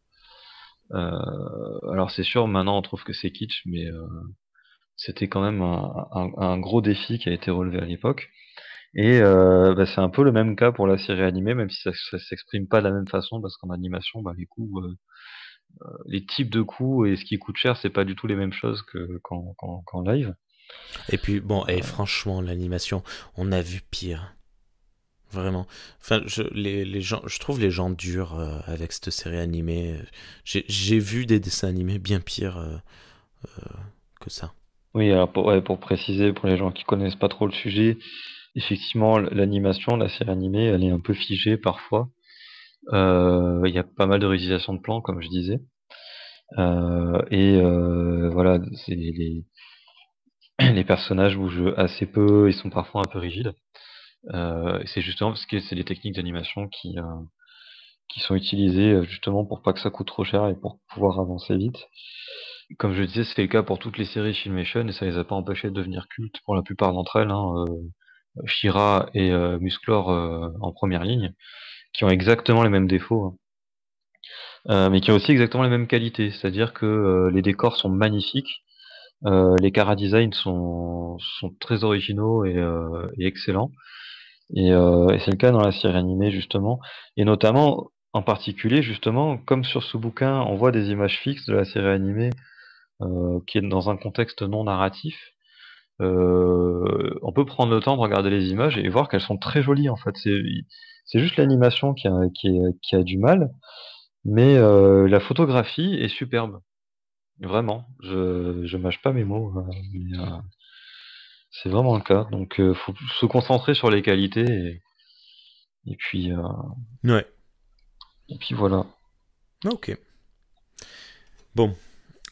alors c'est sûr, maintenant on trouve que c'est kitsch, mais c'était quand même un, gros défi qui a été relevé à l'époque. Et euh, bah, c'est un peu le même cas pour la série animée, même si ça, ne s'exprime pas de la même façon, parce qu'en animation, bah, les coûts euh, euh, les types de coups et ce qui coûte cher, c'est pas du tout les mêmes choses qu'en live. Et puis bon, et franchement, l'animation, on a vu pire vraiment. Enfin, je, les, les, gens, je trouve les gens durs avec cette série animée. J'ai vu des dessins animés bien pires que ça. Oui, alors pour, préciser, pour les gens qui connaissent pas trop le sujet, effectivement, l'animation, la série animée, elle est un peu figée parfois. Euh, il y a pas mal de réutilisation de plans, comme je disais. Euh, et euh, voilà, c'est les, les personnages bougent assez peu, ils sont parfois un peu rigides. c'est justement parce que c'est des techniques d'animation qui, qui sont utilisées justement pour pas que ça coûte trop cher et pour pouvoir avancer vite comme je disais, c'est le cas pour toutes les séries Filmation et ça les a pas empêchés de devenir cultes pour la plupart d'entre elles. Hein, euh, Shira et euh, Musclor euh, en première ligne, qui ont exactement les mêmes défauts, hein. mais qui ont aussi exactement les mêmes qualités. C'est-à-dire que les décors sont magnifiques, les caras designs sont, sont, très originaux et, excellents. et c'est le cas dans la série animée justement, et notamment en particulier, justement, comme sur ce bouquin, on voit des images fixes de la série animée euh, qui est dans un contexte non narratif, euh, on peut prendre le temps de regarder les images et voir qu'elles sont très jolies en fait. C'est juste l'animation qui a, du mal, mais euh, la photographie est superbe. Vraiment, je, mâche pas mes mots, c'est vraiment le cas. Donc, faut se concentrer sur les qualités et, et puis. ouais. Et puis voilà. Ok. Bon,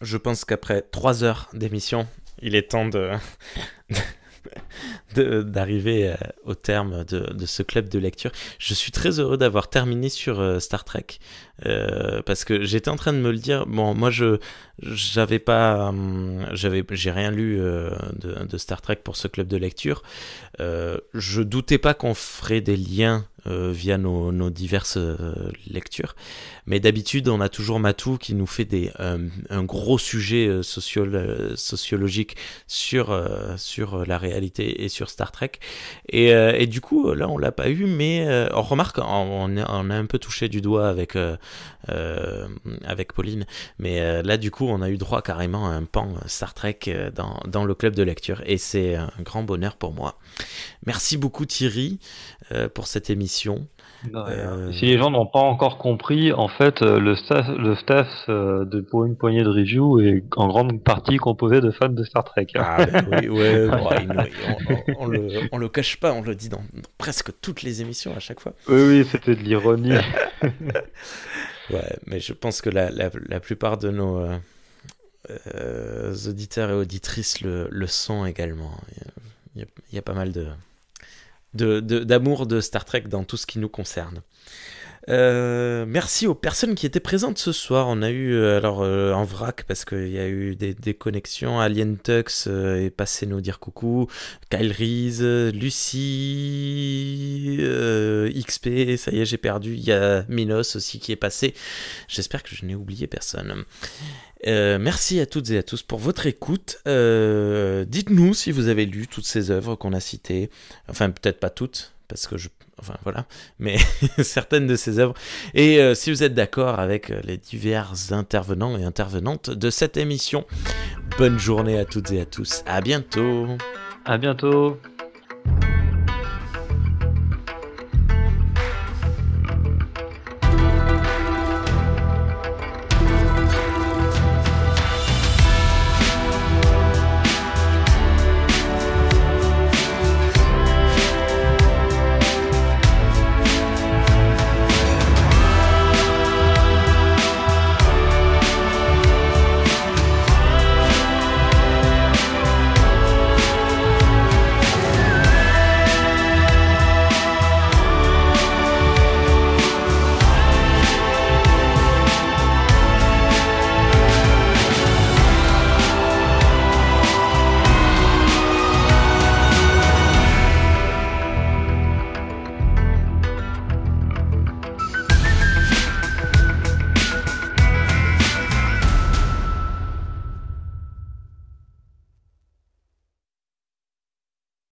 je pense qu'après trois heures d'émission, il est temps de... d'arriver euh, au terme de, ce club de lecture. Je suis très heureux d'avoir terminé sur euh, Star Trek euh, parce que j'étais en train de me le dire. Bon, moi je j'avais pas, hum, j'avais, j'ai rien lu de, Star Trek pour ce club de lecture. je doutais pas qu'on ferait des liens via nos, diverses lectures. Mais d'habitude, on a toujours Matou qui nous fait des, un gros sujet sociologique sur, sur la réalité et, sur Star Trek. Et, euh, et du coup, là, on l'a pas eu, mais euh, oh, on remarque, on, a un peu touché du doigt avec, euh, avec Pauline, mais là, du coup, on a eu droit carrément à un pan Star Trek dans, dans le club de lecture, et c'est un grand bonheur pour moi. Merci beaucoup, Thierry, pour cette émission. Euh, hein. Si les gens n'ont pas encore compris, en fait, euh, le staff, le euh, de pour une poignée de review est en grande partie composé de fans de Star Trek. Ah, oui, on, on, le, cache pas, on le dit dans, presque toutes les émissions à chaque fois. Oui, oui, c'était de l'ironie. mais je pense que la, plupart de nos auditeurs et auditrices le, sont également. il y a pas mal de d'amour de, de, Star Trek dans tout ce qui nous concerne. Euh, merci aux personnes qui étaient présentes ce soir. On a eu, euh, alors euh, en vrac, parce qu'il y a eu des, connexions, Alien Tux est passé nous dire coucou, Kyle Reese, Lucie, XP, ça y est, j'ai perdu. Il y a Minos aussi qui est passé. J'espère que je n'ai oublié personne. Euh, merci à toutes et à tous pour votre écoute. Euh, dites-nous si vous avez lu toutes ces œuvres qu'on a citées. Enfin, peut-être pas toutes, parce que je. Enfin, voilà. Mais certaines de ces œuvres. Et euh, si vous êtes d'accord avec les divers intervenants et intervenantes de cette émission, bonne journée à toutes et à tous. À bientôt. À bientôt.